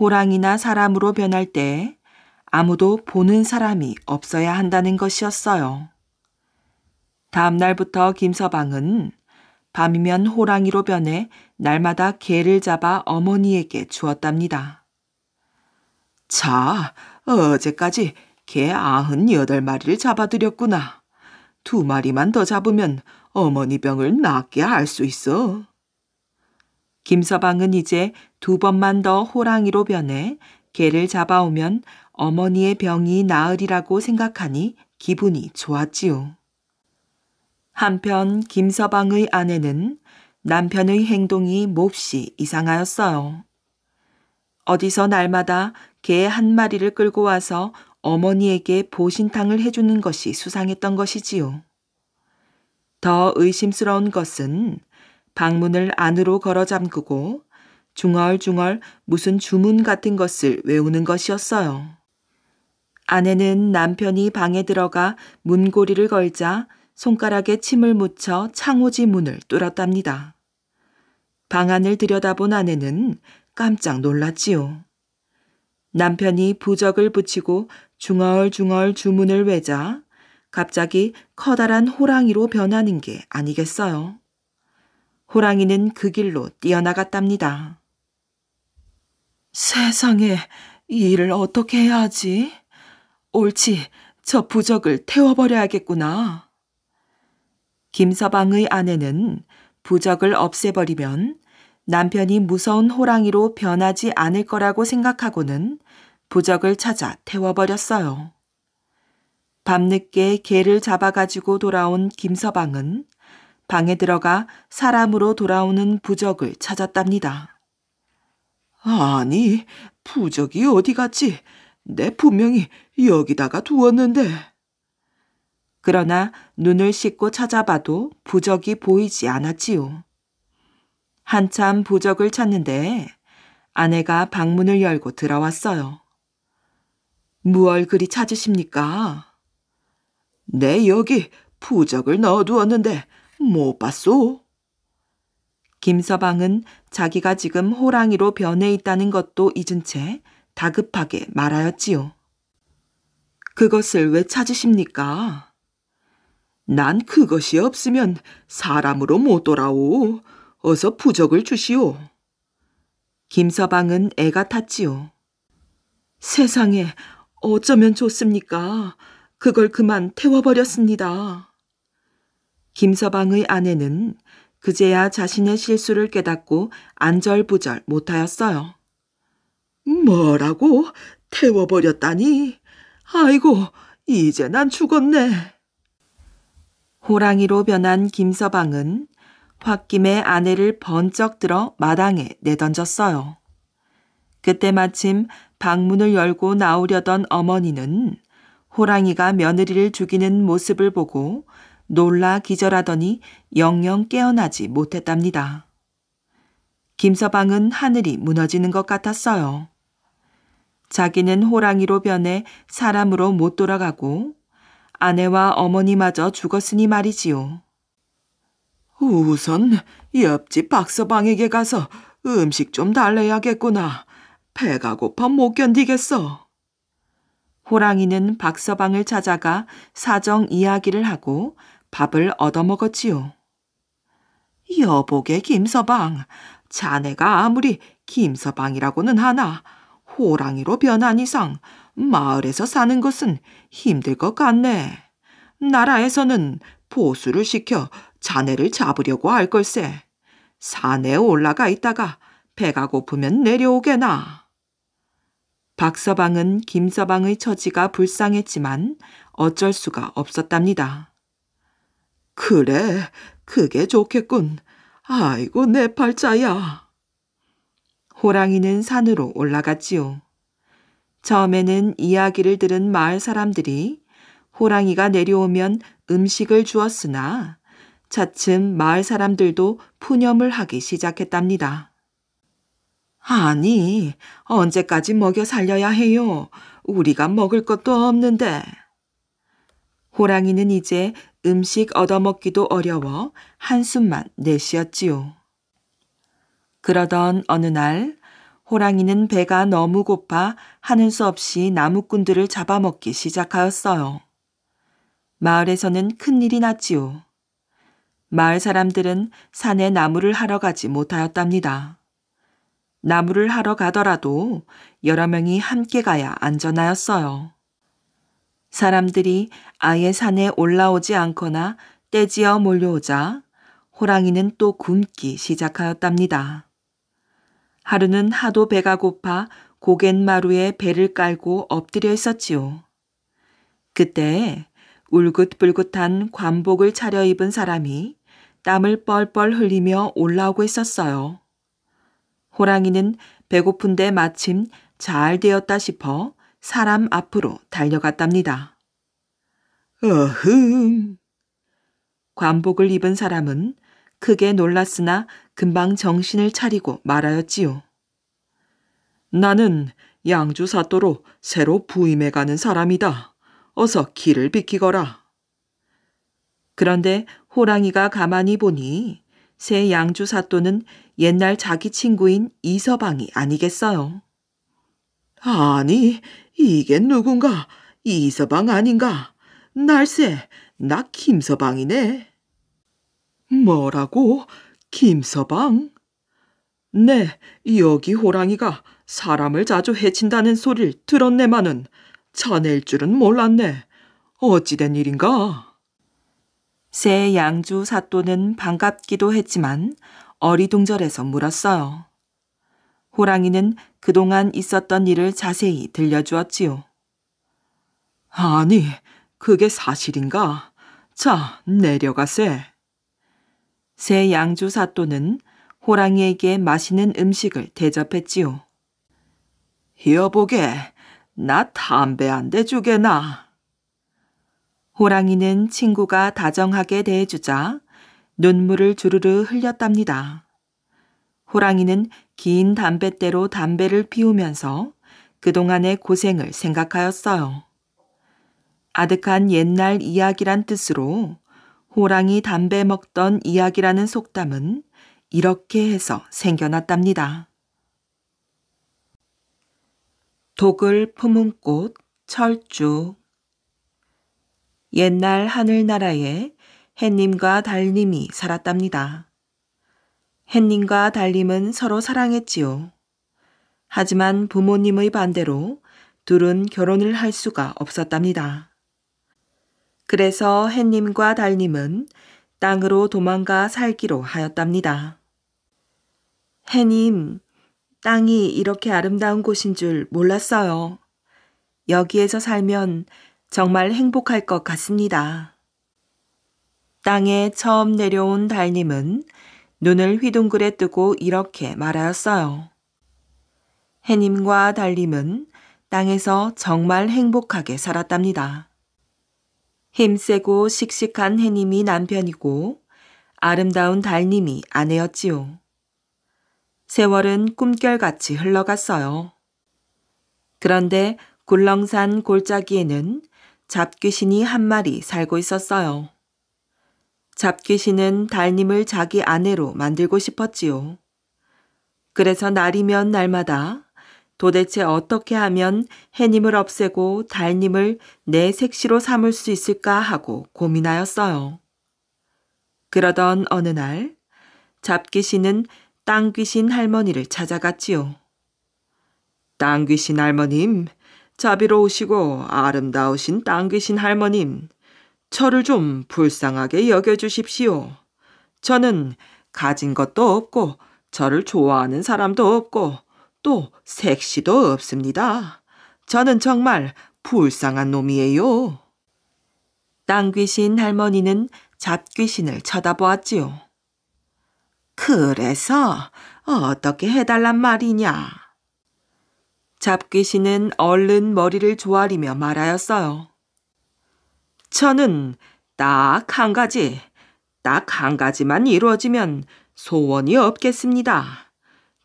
호랑이나 사람으로 변할 때 아무도 보는 사람이 없어야 한다는 것이었어요. 다음 날부터 김서방은 밤이면 호랑이로 변해 날마다 개를 잡아 어머니에게 주었답니다. 자, 어제까지 개 아흔 여덟 마리를 잡아드렸구나. 두 마리만 더 잡으면 어머니 병을 낫게 할 수 있어. 김서방은 이제 두 번만 더 호랑이로 변해 개를 잡아오면 어머니의 병이 나으리라고 생각하니 기분이 좋았지요. 한편 김서방의 아내는 남편의 행동이 몹시 이상하였어요. 어디서 날마다 개 한 마리를 끌고 와서 어머니에게 보신탕을 해주는 것이 수상했던 것이지요. 더 의심스러운 것은 방문을 안으로 걸어 잠그고 중얼중얼 무슨 주문 같은 것을 외우는 것이었어요. 아내는 남편이 방에 들어가 문고리를 걸자 손가락에 침을 묻혀 창호지 문을 뚫었답니다. 방 안을 들여다본 아내는 깜짝 놀랐지요. 남편이 부적을 붙이고 중얼중얼 주문을 외자 갑자기 커다란 호랑이로 변하는 게 아니겠어요. 호랑이는 그 길로 뛰어나갔답니다. 세상에 이 일을 어떻게 해야 하지? 옳지, 저 부적을 태워버려야겠구나. 김서방의 아내는 부적을 없애버리면 남편이 무서운 호랑이로 변하지 않을 거라고 생각하고는 부적을 찾아 태워버렸어요. 밤늦게 개를 잡아가지고 돌아온 김서방은 방에 들어가 사람으로 돌아오는 부적을 찾았답니다. 아니, 부적이 어디 갔지? 내 분명히 여기다가 두었는데. 그러나 눈을 씻고 찾아봐도 부적이 보이지 않았지요. 한참 부적을 찾는데 아내가 방문을 열고 들어왔어요. 무얼 그리 찾으십니까? 내 네, 여기 부적을 넣어두었는데 못 봤소. 김서방은 자기가 지금 호랑이로 변해 있다는 것도 잊은 채 다급하게 말하였지요. 그것을 왜 찾으십니까? 난 그것이 없으면 사람으로 못 돌아오. 어서 부적을 주시오. 김서방은 애가 탔지요. 세상에 어쩌면 좋습니까? 그걸 그만 태워버렸습니다. 김서방의 아내는 그제야 자신의 실수를 깨닫고 안절부절 못하였어요. 뭐라고? 태워버렸다니? 아이고, 이제 난 죽었네. 호랑이로 변한 김서방은 홧김에 아내를 번쩍 들어 마당에 내던졌어요. 그때 마침 방문을 열고 나오려던 어머니는 호랑이가 며느리를 죽이는 모습을 보고 놀라 기절하더니 영영 깨어나지 못했답니다. 김서방은 하늘이 무너지는 것 같았어요. 자기는 호랑이로 변해 사람으로 못 돌아가고 아내와 어머니마저 죽었으니 말이지요. 우선 옆집 박서방에게 가서 음식 좀 달래야겠구나. 배가 고파 못 견디겠어. 호랑이는 박서방을 찾아가 사정 이야기를 하고 밥을 얻어먹었지요. 여보게 김서방, 자네가 아무리 김서방이라고는 하나 호랑이로 변한 이상 마을에서 사는 것은 힘들 것 같네. 나라에서는 보수를 시켜 자네를 잡으려고 할 걸세. 산에 올라가 있다가 배가 고프면 내려오게나. 박서방은 김서방의 처지가 불쌍했지만 어쩔 수가 없었답니다. 그래, 그게 좋겠군. 아이고, 내 팔자야. 호랑이는 산으로 올라갔지요. 처음에는 이야기를 들은 마을 사람들이 호랑이가 내려오면 음식을 주었으나 차츰 마을 사람들도 푸념을 하기 시작했답니다. 아니, 언제까지 먹여 살려야 해요? 우리가 먹을 것도 없는데. 호랑이는 이제 음식 얻어먹기도 어려워 한숨만 내쉬었지요. 그러던 어느 날 호랑이는 배가 너무 고파 하는 수 없이 나무꾼들을 잡아먹기 시작하였어요. 마을에서는 큰일이 났지요. 마을 사람들은 산에 나무를 하러 가지 못하였답니다. 나무를 하러 가더라도 여러 명이 함께 가야 안전하였어요. 사람들이 아예 산에 올라오지 않거나 떼지어 몰려오자 호랑이는 또 굶기 시작하였답니다. 하루는 하도 배가 고파 고갯마루에 배를 깔고 엎드려 있었지요. 그때 울긋불긋한 관복을 차려입은 사람이 땀을 뻘뻘 흘리며 올라오고 있었어요. 호랑이는 배고픈데 마침 잘 되었다 싶어 사람 앞으로 달려갔답니다. 어흠! 관복을 입은 사람은 크게 놀랐으나 금방 정신을 차리고 말하였지요. 나는 양주 사또로 새로 부임해 가는 사람이다. 어서 길을 비키거라. 그런데 호랑이가 가만히 보니 새 양주 사또는 옛날 자기 친구인 이서방이 아니겠어요. 아니, 이게 누군가? 이서방 아닌가? 날쌔, 나 김서방이네. 뭐라고? 김서방? 네, 여기 호랑이가 사람을 자주 해친다는 소리를 들었네마는 자네일 줄은 몰랐네. 어찌된 일인가? 새 양주 사또는 반갑기도 했지만 어리둥절해서 물었어요. 호랑이는 그동안 있었던 일을 자세히 들려주었지요. 아니, 그게 사실인가? 자, 내려가세. 새 양주 사또는 호랑이에게 맛있는 음식을 대접했지요. 여보게, 나 담배 안대 주게나. 호랑이는 친구가 다정하게 대해주자 눈물을 주르르 흘렸답니다. 호랑이는 긴 담뱃대로 담배를 피우면서 그동안의 고생을 생각하였어요. 아득한 옛날 이야기란 뜻으로 호랑이 담배 먹던 이야기라는 속담은 이렇게 해서 생겨났답니다. 독을 품은 꽃, 철쭉. 옛날 하늘나라에 햇님과 달님이 살았답니다. 햇님과 달님은 서로 사랑했지요. 하지만 부모님의 반대로 둘은 결혼을 할 수가 없었답니다. 그래서 햇님과 달님은 땅으로 도망가 살기로 하였답니다. 해님, 땅이 이렇게 아름다운 곳인 줄 몰랐어요. 여기에서 살면 정말 행복할 것 같습니다. 땅에 처음 내려온 달님은 눈을 휘둥그레 뜨고 이렇게 말하였어요. 해님과 달님은 땅에서 정말 행복하게 살았답니다. 힘세고 씩씩한 해님이 남편이고 아름다운 달님이 아내였지요. 세월은 꿈결같이 흘러갔어요. 그런데 굴렁산 골짜기에는 잡귀신이 한 마리 살고 있었어요. 잡귀신은 달님을 자기 아내로 만들고 싶었지요. 그래서 날이면 날마다 도대체 어떻게 하면 해님을 없애고 달님을 내 색시로 삼을 수 있을까 하고 고민하였어요. 그러던 어느 날 잡귀신은 땅귀신 할머니를 찾아갔지요. 땅귀신 할머님, 자비로우시고 아름다우신 땅귀신 할머님, 저를 좀 불쌍하게 여겨주십시오. 저는 가진 것도 없고 저를 좋아하는 사람도 없고 또 색시도 없습니다. 저는 정말 불쌍한 놈이에요. 땅 귀신 할머니는 잡 귀신을 쳐다보았지요. 그래서 어떻게 해달란 말이냐? 잡 귀신은 얼른 머리를 조아리며 말하였어요. 저는 딱 한 가지, 딱 한 가지만 이루어지면 소원이 없겠습니다.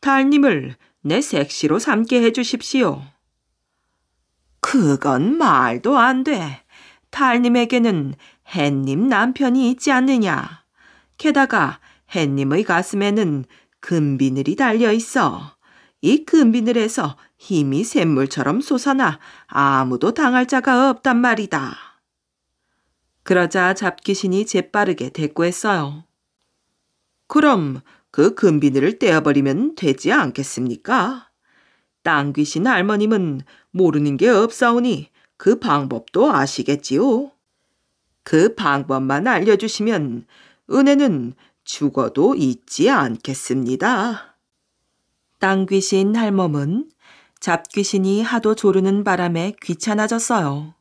달님을 내 색시로 삼게 해주십시오. 그건 말도 안 돼. 달님에게는 햇님 남편이 있지 않느냐. 게다가 햇님의 가슴에는 금비늘이 달려 있어. 이 금비늘에서 힘이 샘물처럼 솟아나 아무도 당할 자가 없단 말이다. 그러자 잡귀신이 재빠르게 대꾸했어요. 그럼 그 금비늘을 떼어버리면 되지 않겠습니까? 땅 귀신 할머님은 모르는 게 없사오니 그 방법도 아시겠지요? 그 방법만 알려주시면 은혜는 죽어도 잊지 않겠습니다. 땅 귀신 할멈은 잡귀신이 하도 조르는 바람에 귀찮아졌어요.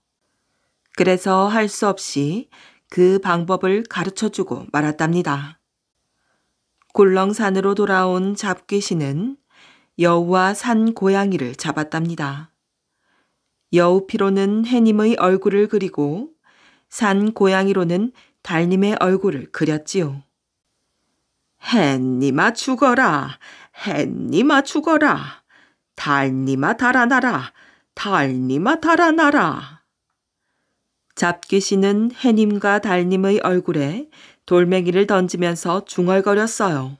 그래서 할 수 없이 그 방법을 가르쳐주고 말았답니다. 굴렁산으로 돌아온 잡귀신은 여우와 산 고양이를 잡았답니다. 여우피로는 해님의 얼굴을 그리고 산 고양이로는 달님의 얼굴을 그렸지요. 해님아 죽어라, 해님아 죽어라, 달님아 달아나라, 달님아 달아나라. 잡귀신은 해님과 달님의 얼굴에 돌멩이를 던지면서 중얼거렸어요.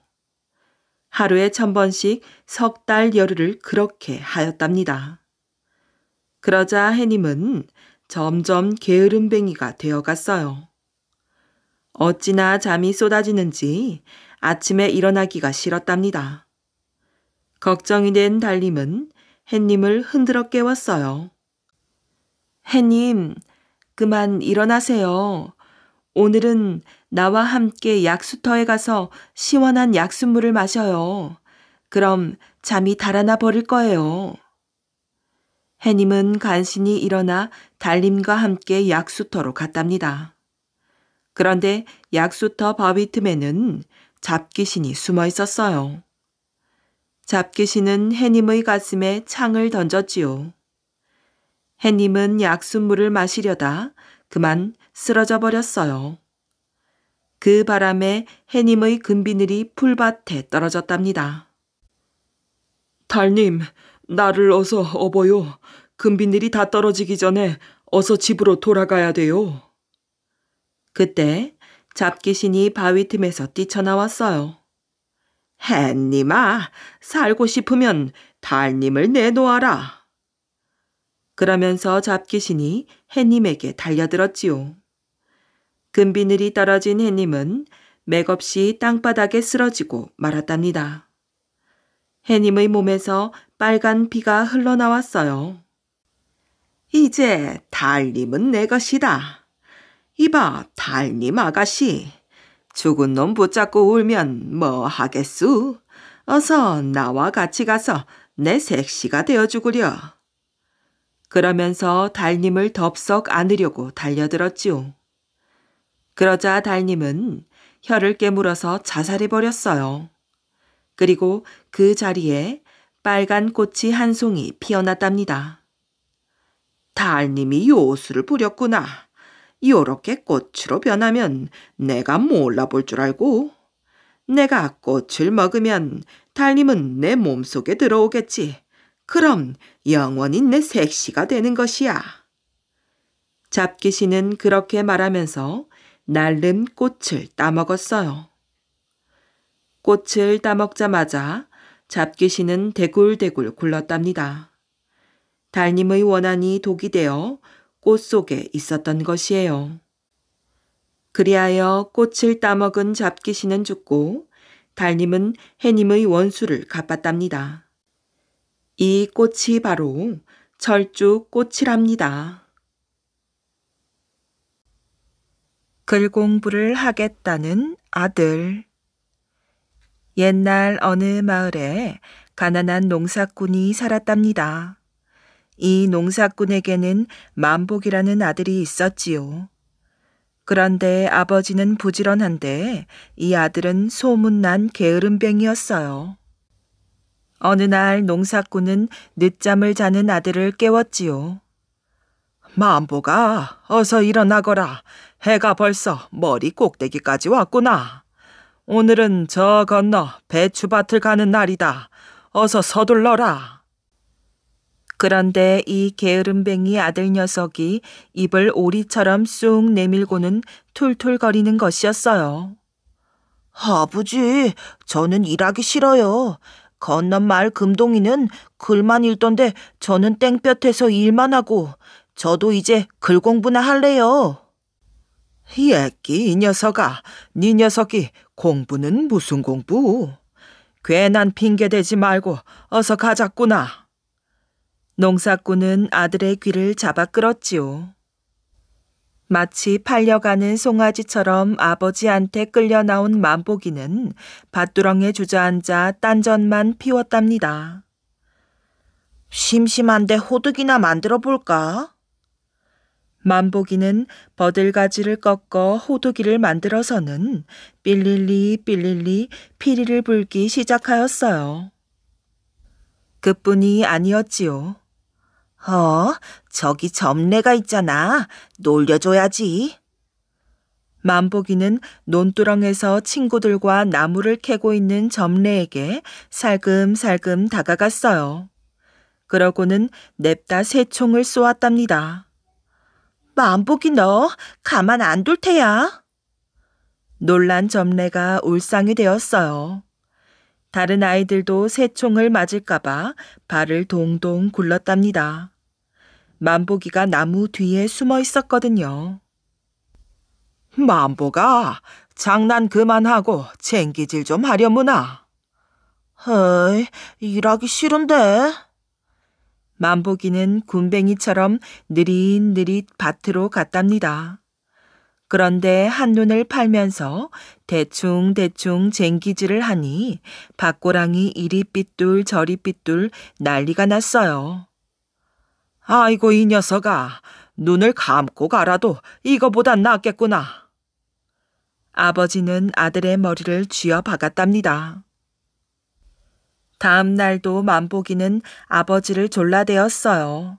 하루에 천 번씩 석달 열흘을 그렇게 하였답니다. 그러자 해님은 점점 게으름뱅이가 되어갔어요. 어찌나 잠이 쏟아지는지 아침에 일어나기가 싫었답니다. 걱정이 된 달님은 해님을 흔들어 깨웠어요. 해님 그만 일어나세요. 오늘은 나와 함께 약수터에 가서 시원한 약수물을 마셔요. 그럼 잠이 달아나 버릴 거예요. 해님은 간신히 일어나 달님과 함께 약수터로 갔답니다. 그런데 약수터 바위 틈에는 잡귀신이 숨어 있었어요. 잡귀신은 해님의 가슴에 창을 던졌지요. 해님은 약수물을 마시려다 그만 쓰러져 버렸어요. 그 바람에 해님의 금비늘이 풀밭에 떨어졌답니다. 달님, 나를 어서 업어요. 금비늘이 다 떨어지기 전에 어서 집으로 돌아가야 돼요. 그때 잡귀신이 바위 틈에서 뛰쳐나왔어요. 해님아 살고 싶으면 달님을 내놓아라. 그러면서 잡귀신이 해님에게 달려들었지요. 금비늘이 떨어진 해님은 맥없이 땅바닥에 쓰러지고 말았답니다. 해님의 몸에서 빨간 피가 흘러나왔어요. 이제 달님은 내 것이다. 이봐, 달님 아가씨. 죽은 놈 붙잡고 울면 뭐 하겠수? 어서 나와 같이 가서 내 색시가 되어 주구려. 그러면서 달님을 덥석 안으려고 달려들었지요. 그러자 달님은 혀를 깨물어서 자살해버렸어요. 그리고 그 자리에 빨간 꽃이 한 송이 피어났답니다. 달님이 요술을 부렸구나. 요렇게 꽃으로 변하면 내가 몰라볼 줄 알고 내가 꽃을 먹으면 달님은 내 몸속에 들어오겠지. 그럼 영원히 내 색시가 되는 것이야. 잡귀신은 그렇게 말하면서 날른 꽃을 따먹었어요. 꽃을 따먹자마자 잡귀신은 대굴대굴 굴렀답니다. 달님의 원한이 독이 되어 꽃 속에 있었던 것이에요. 그리하여 꽃을 따먹은 잡귀신은 죽고 달님은 해님의 원수를 갚았답니다. 이 꽃이 바로 철쭉 꽃이랍니다. 글 공부를 하겠다는 아들. 옛날 어느 마을에 가난한 농사꾼이 살았답니다. 이 농사꾼에게는 만복이라는 아들이 있었지요. 그런데 아버지는 부지런한데 이 아들은 소문난 게으름뱅이였어요. 어느 날 농사꾼은 늦잠을 자는 아들을 깨웠지요. 만보가 어서 일어나거라. 해가 벌써 머리 꼭대기까지 왔구나. 오늘은 저 건너 배추밭을 가는 날이다. 어서 서둘러라. 그런데 이 게으름뱅이 아들 녀석이 입을 오리처럼 쑥 내밀고는 툴툴거리는 것이었어요. 아버지, 저는 일하기 싫어요. 건넌 마을 금동이는 글만 읽던데 저는 땡볕에서 일만 하고 저도 이제 글 공부나 할래요. 예끼 이 녀석아, 네 녀석이 공부는 무슨 공부? 괜한 핑계 대지 말고 어서 가자꾸나. 농사꾼은 아들의 귀를 잡아 끌었지요. 마치 팔려가는 송아지처럼 아버지한테 끌려 나온 만보기는 밭두렁에 주저앉아 딴전만 피웠답니다. 심심한데 호득이나 만들어 볼까? 만보기는 버들가지를 꺾어 호두기를 만들어서는 삘릴리 삘릴리 피리를 불기 시작하였어요. 그뿐이 아니었지요. 어, 저기 점례가 있잖아. 놀려줘야지. 만보기는 논두렁에서 친구들과 나무를 캐고 있는 점례에게 살금살금 다가갔어요. 그러고는 냅다 새 총을 쏘았답니다. 안 보기 너 가만 안 둘 테야. 놀란 점례가 울상이 되었어요. 다른 아이들도 새총을 맞을까봐 발을 동동 굴렀답니다. 만보기가 나무 뒤에 숨어 있었거든요. 만보가 장난 그만하고 챙기질 좀 하려무나. 헤이 일하기 싫은데. 만보기는 굼벵이처럼 느릿느릿 밭으로 갔답니다. 그런데 한눈을 팔면서 대충대충 쟁기질을 하니 밭고랑이 이리 삐뚤 저리 삐뚤 난리가 났어요. 아이고 이 녀석아 눈을 감고 가라도 이거보단 낫겠구나. 아버지는 아들의 머리를 쥐어 박았답니다. 다음 날도 만보기는 아버지를 졸라대었어요.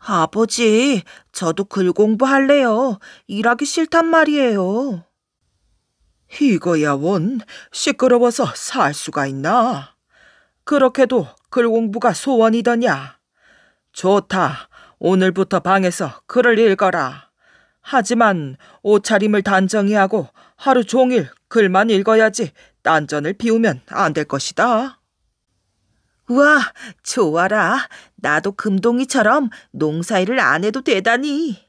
아버지, 저도 글 공부할래요. 일하기 싫단 말이에요. 이거야 원 시끄러워서 살 수가 있나? 그렇게도 글 공부가 소원이더냐? 좋다. 오늘부터 방에서 글을 읽어라. 하지만 옷차림을 단정히 하고 하루 종일 글만 읽어야지 딴전을 비우면 안 될 것이다. 우와, 좋아라. 나도 금동이처럼 농사일을 안 해도 되다니.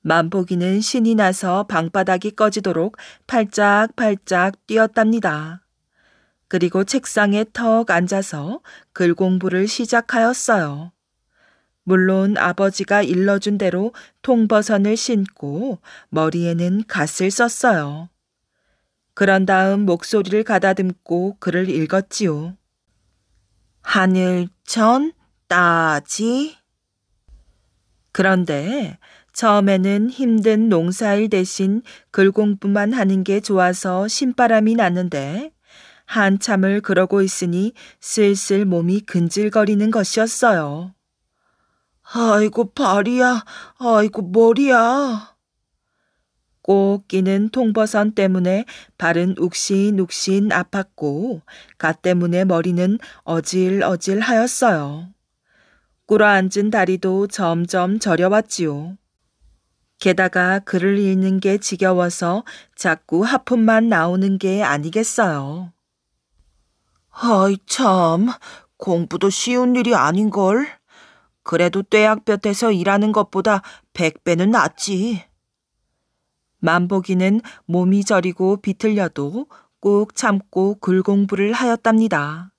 만복이는 신이 나서 방바닥이 꺼지도록 팔짝팔짝 뛰었답니다. 그리고 책상에 턱 앉아서 글 공부를 시작하였어요. 물론 아버지가 일러준 대로 통버선을 신고 머리에는 갓을 썼어요. 그런 다음 목소리를 가다듬고 글을 읽었지요. 하늘천 따지. 그런데 처음에는 힘든 농사일 대신 글공부만 하는 게 좋아서 신바람이 났는데 한참을 그러고 있으니 슬슬 몸이 근질거리는 것이었어요. 아이고 발이야, 아이고 머리야. 꼭 끼는 통버선 때문에 발은 욱신욱신 아팠고 가 때문에 머리는 어질어질 하였어요. 꿇어앉은 다리도 점점 저려왔지요. 게다가 글을 읽는 게 지겨워서 자꾸 하품만 나오는 게 아니겠어요. 아이 참, 공부도 쉬운 일이 아닌걸. 그래도 떼약볕에서 일하는 것보다 백배는 낫지. 만보기는 몸이 저리고 비틀려도 꾹 참고 글공부를 하였답니다.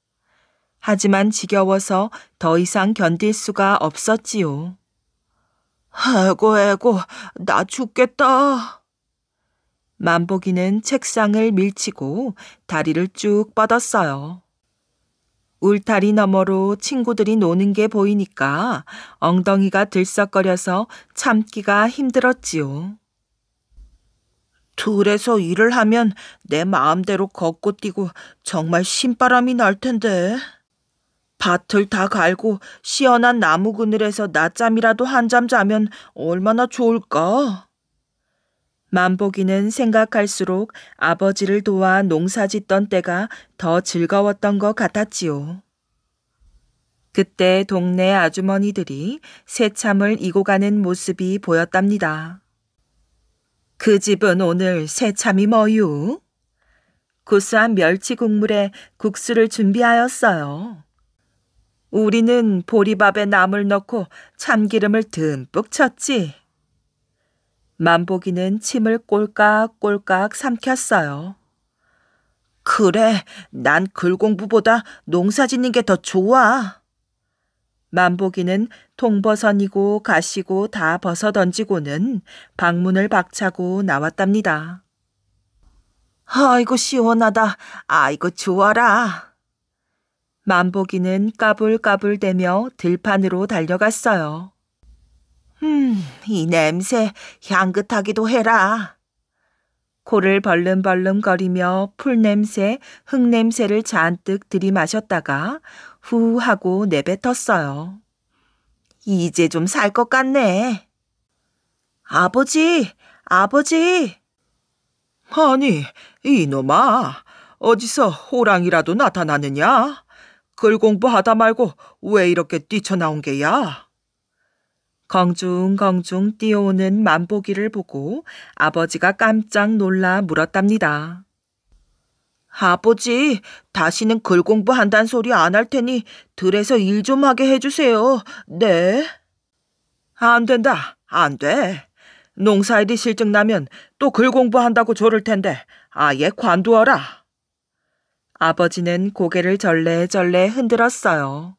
하지만 지겨워서 더 이상 견딜 수가 없었지요. 아이고, 아이고, 나 죽겠다. 만보기는 책상을 밀치고 다리를 쭉 뻗었어요. 울타리 너머로 친구들이 노는 게 보이니까 엉덩이가 들썩거려서 참기가 힘들었지요. 둘에서 일을 하면 내 마음대로 걷고 뛰고 정말 신바람이 날 텐데. 밭을 다 갈고 시원한 나무 그늘에서 낮잠이라도 한 잠 자면 얼마나 좋을까? 만복이는 생각할수록 아버지를 도와 농사 짓던 때가 더 즐거웠던 것 같았지요. 그때 동네 아주머니들이 새참을 이고 가는 모습이 보였답니다. 그 집은 오늘 새참이 뭐유? 고소한 멸치 국물에 국수를 준비하였어요. 우리는 보리밥에 나물 넣고 참기름을 듬뿍 쳤지. 만보기는 침을 꼴깍꼴깍 삼켰어요. 그래, 난 글공부보다 농사 짓는 게 더 좋아. 만보기는 통버선이고 가시고 다 벗어 던지고는 방문을 박차고 나왔답니다. 아이고 시원하다. 아이고 좋아라. 만보기는 까불까불대며 들판으로 달려갔어요. 음, 이 냄새 향긋하기도 해라. 코를 벌름벌름 거리며 풀냄새, 흙냄새를 잔뜩 들이마셨다가 후 하고 내뱉었어요. 이제 좀 살 것 같네. 아버지, 아버지. 아니, 이놈아. 어디서 호랑이라도 나타나느냐? 글 공부하다 말고 왜 이렇게 뛰쳐나온 게야? 광중광중 뛰어오는 만보기를 보고 아버지가 깜짝 놀라 물었답니다. 아버지, 다시는 글 공부한다는 소리 안 할 테니 들에서 일 좀 하게 해주세요. 네? 안 된다. 안 돼. 농사일이 실증 나면 또 글 공부한다고 조를 텐데 아예 관두어라. 아버지는 고개를 절레절레 흔들었어요.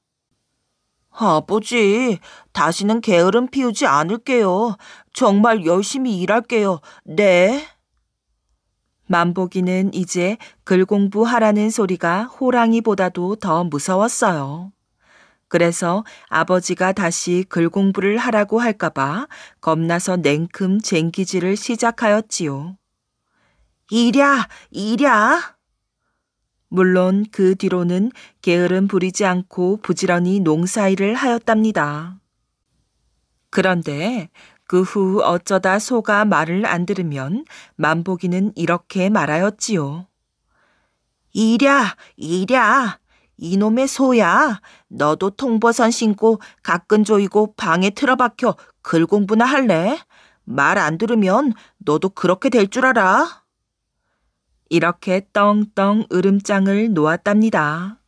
아버지, 다시는 게으름 피우지 않을게요. 정말 열심히 일할게요. 네? 만보기는 이제 글 공부하라는 소리가 호랑이보다도 더 무서웠어요. 그래서 아버지가 다시 글 공부를 하라고 할까봐 겁나서 냉큼 쟁기질을 시작하였지요. 이랴, 이랴! 물론 그 뒤로는 게으름 부리지 않고 부지런히 농사일을 하였답니다. 그런데 그후 어쩌다 소가 말을 안 들으면 만보기는 이렇게 말하였지요. 이랴, 이랴, 이놈의 소야, 너도 통버선 신고 가끈 조이고 방에 틀어박혀 글 공부나 할래? 말 안 들으면 너도 그렇게 될 줄 알아? 이렇게 떵떵 으름장을 놓았답니다.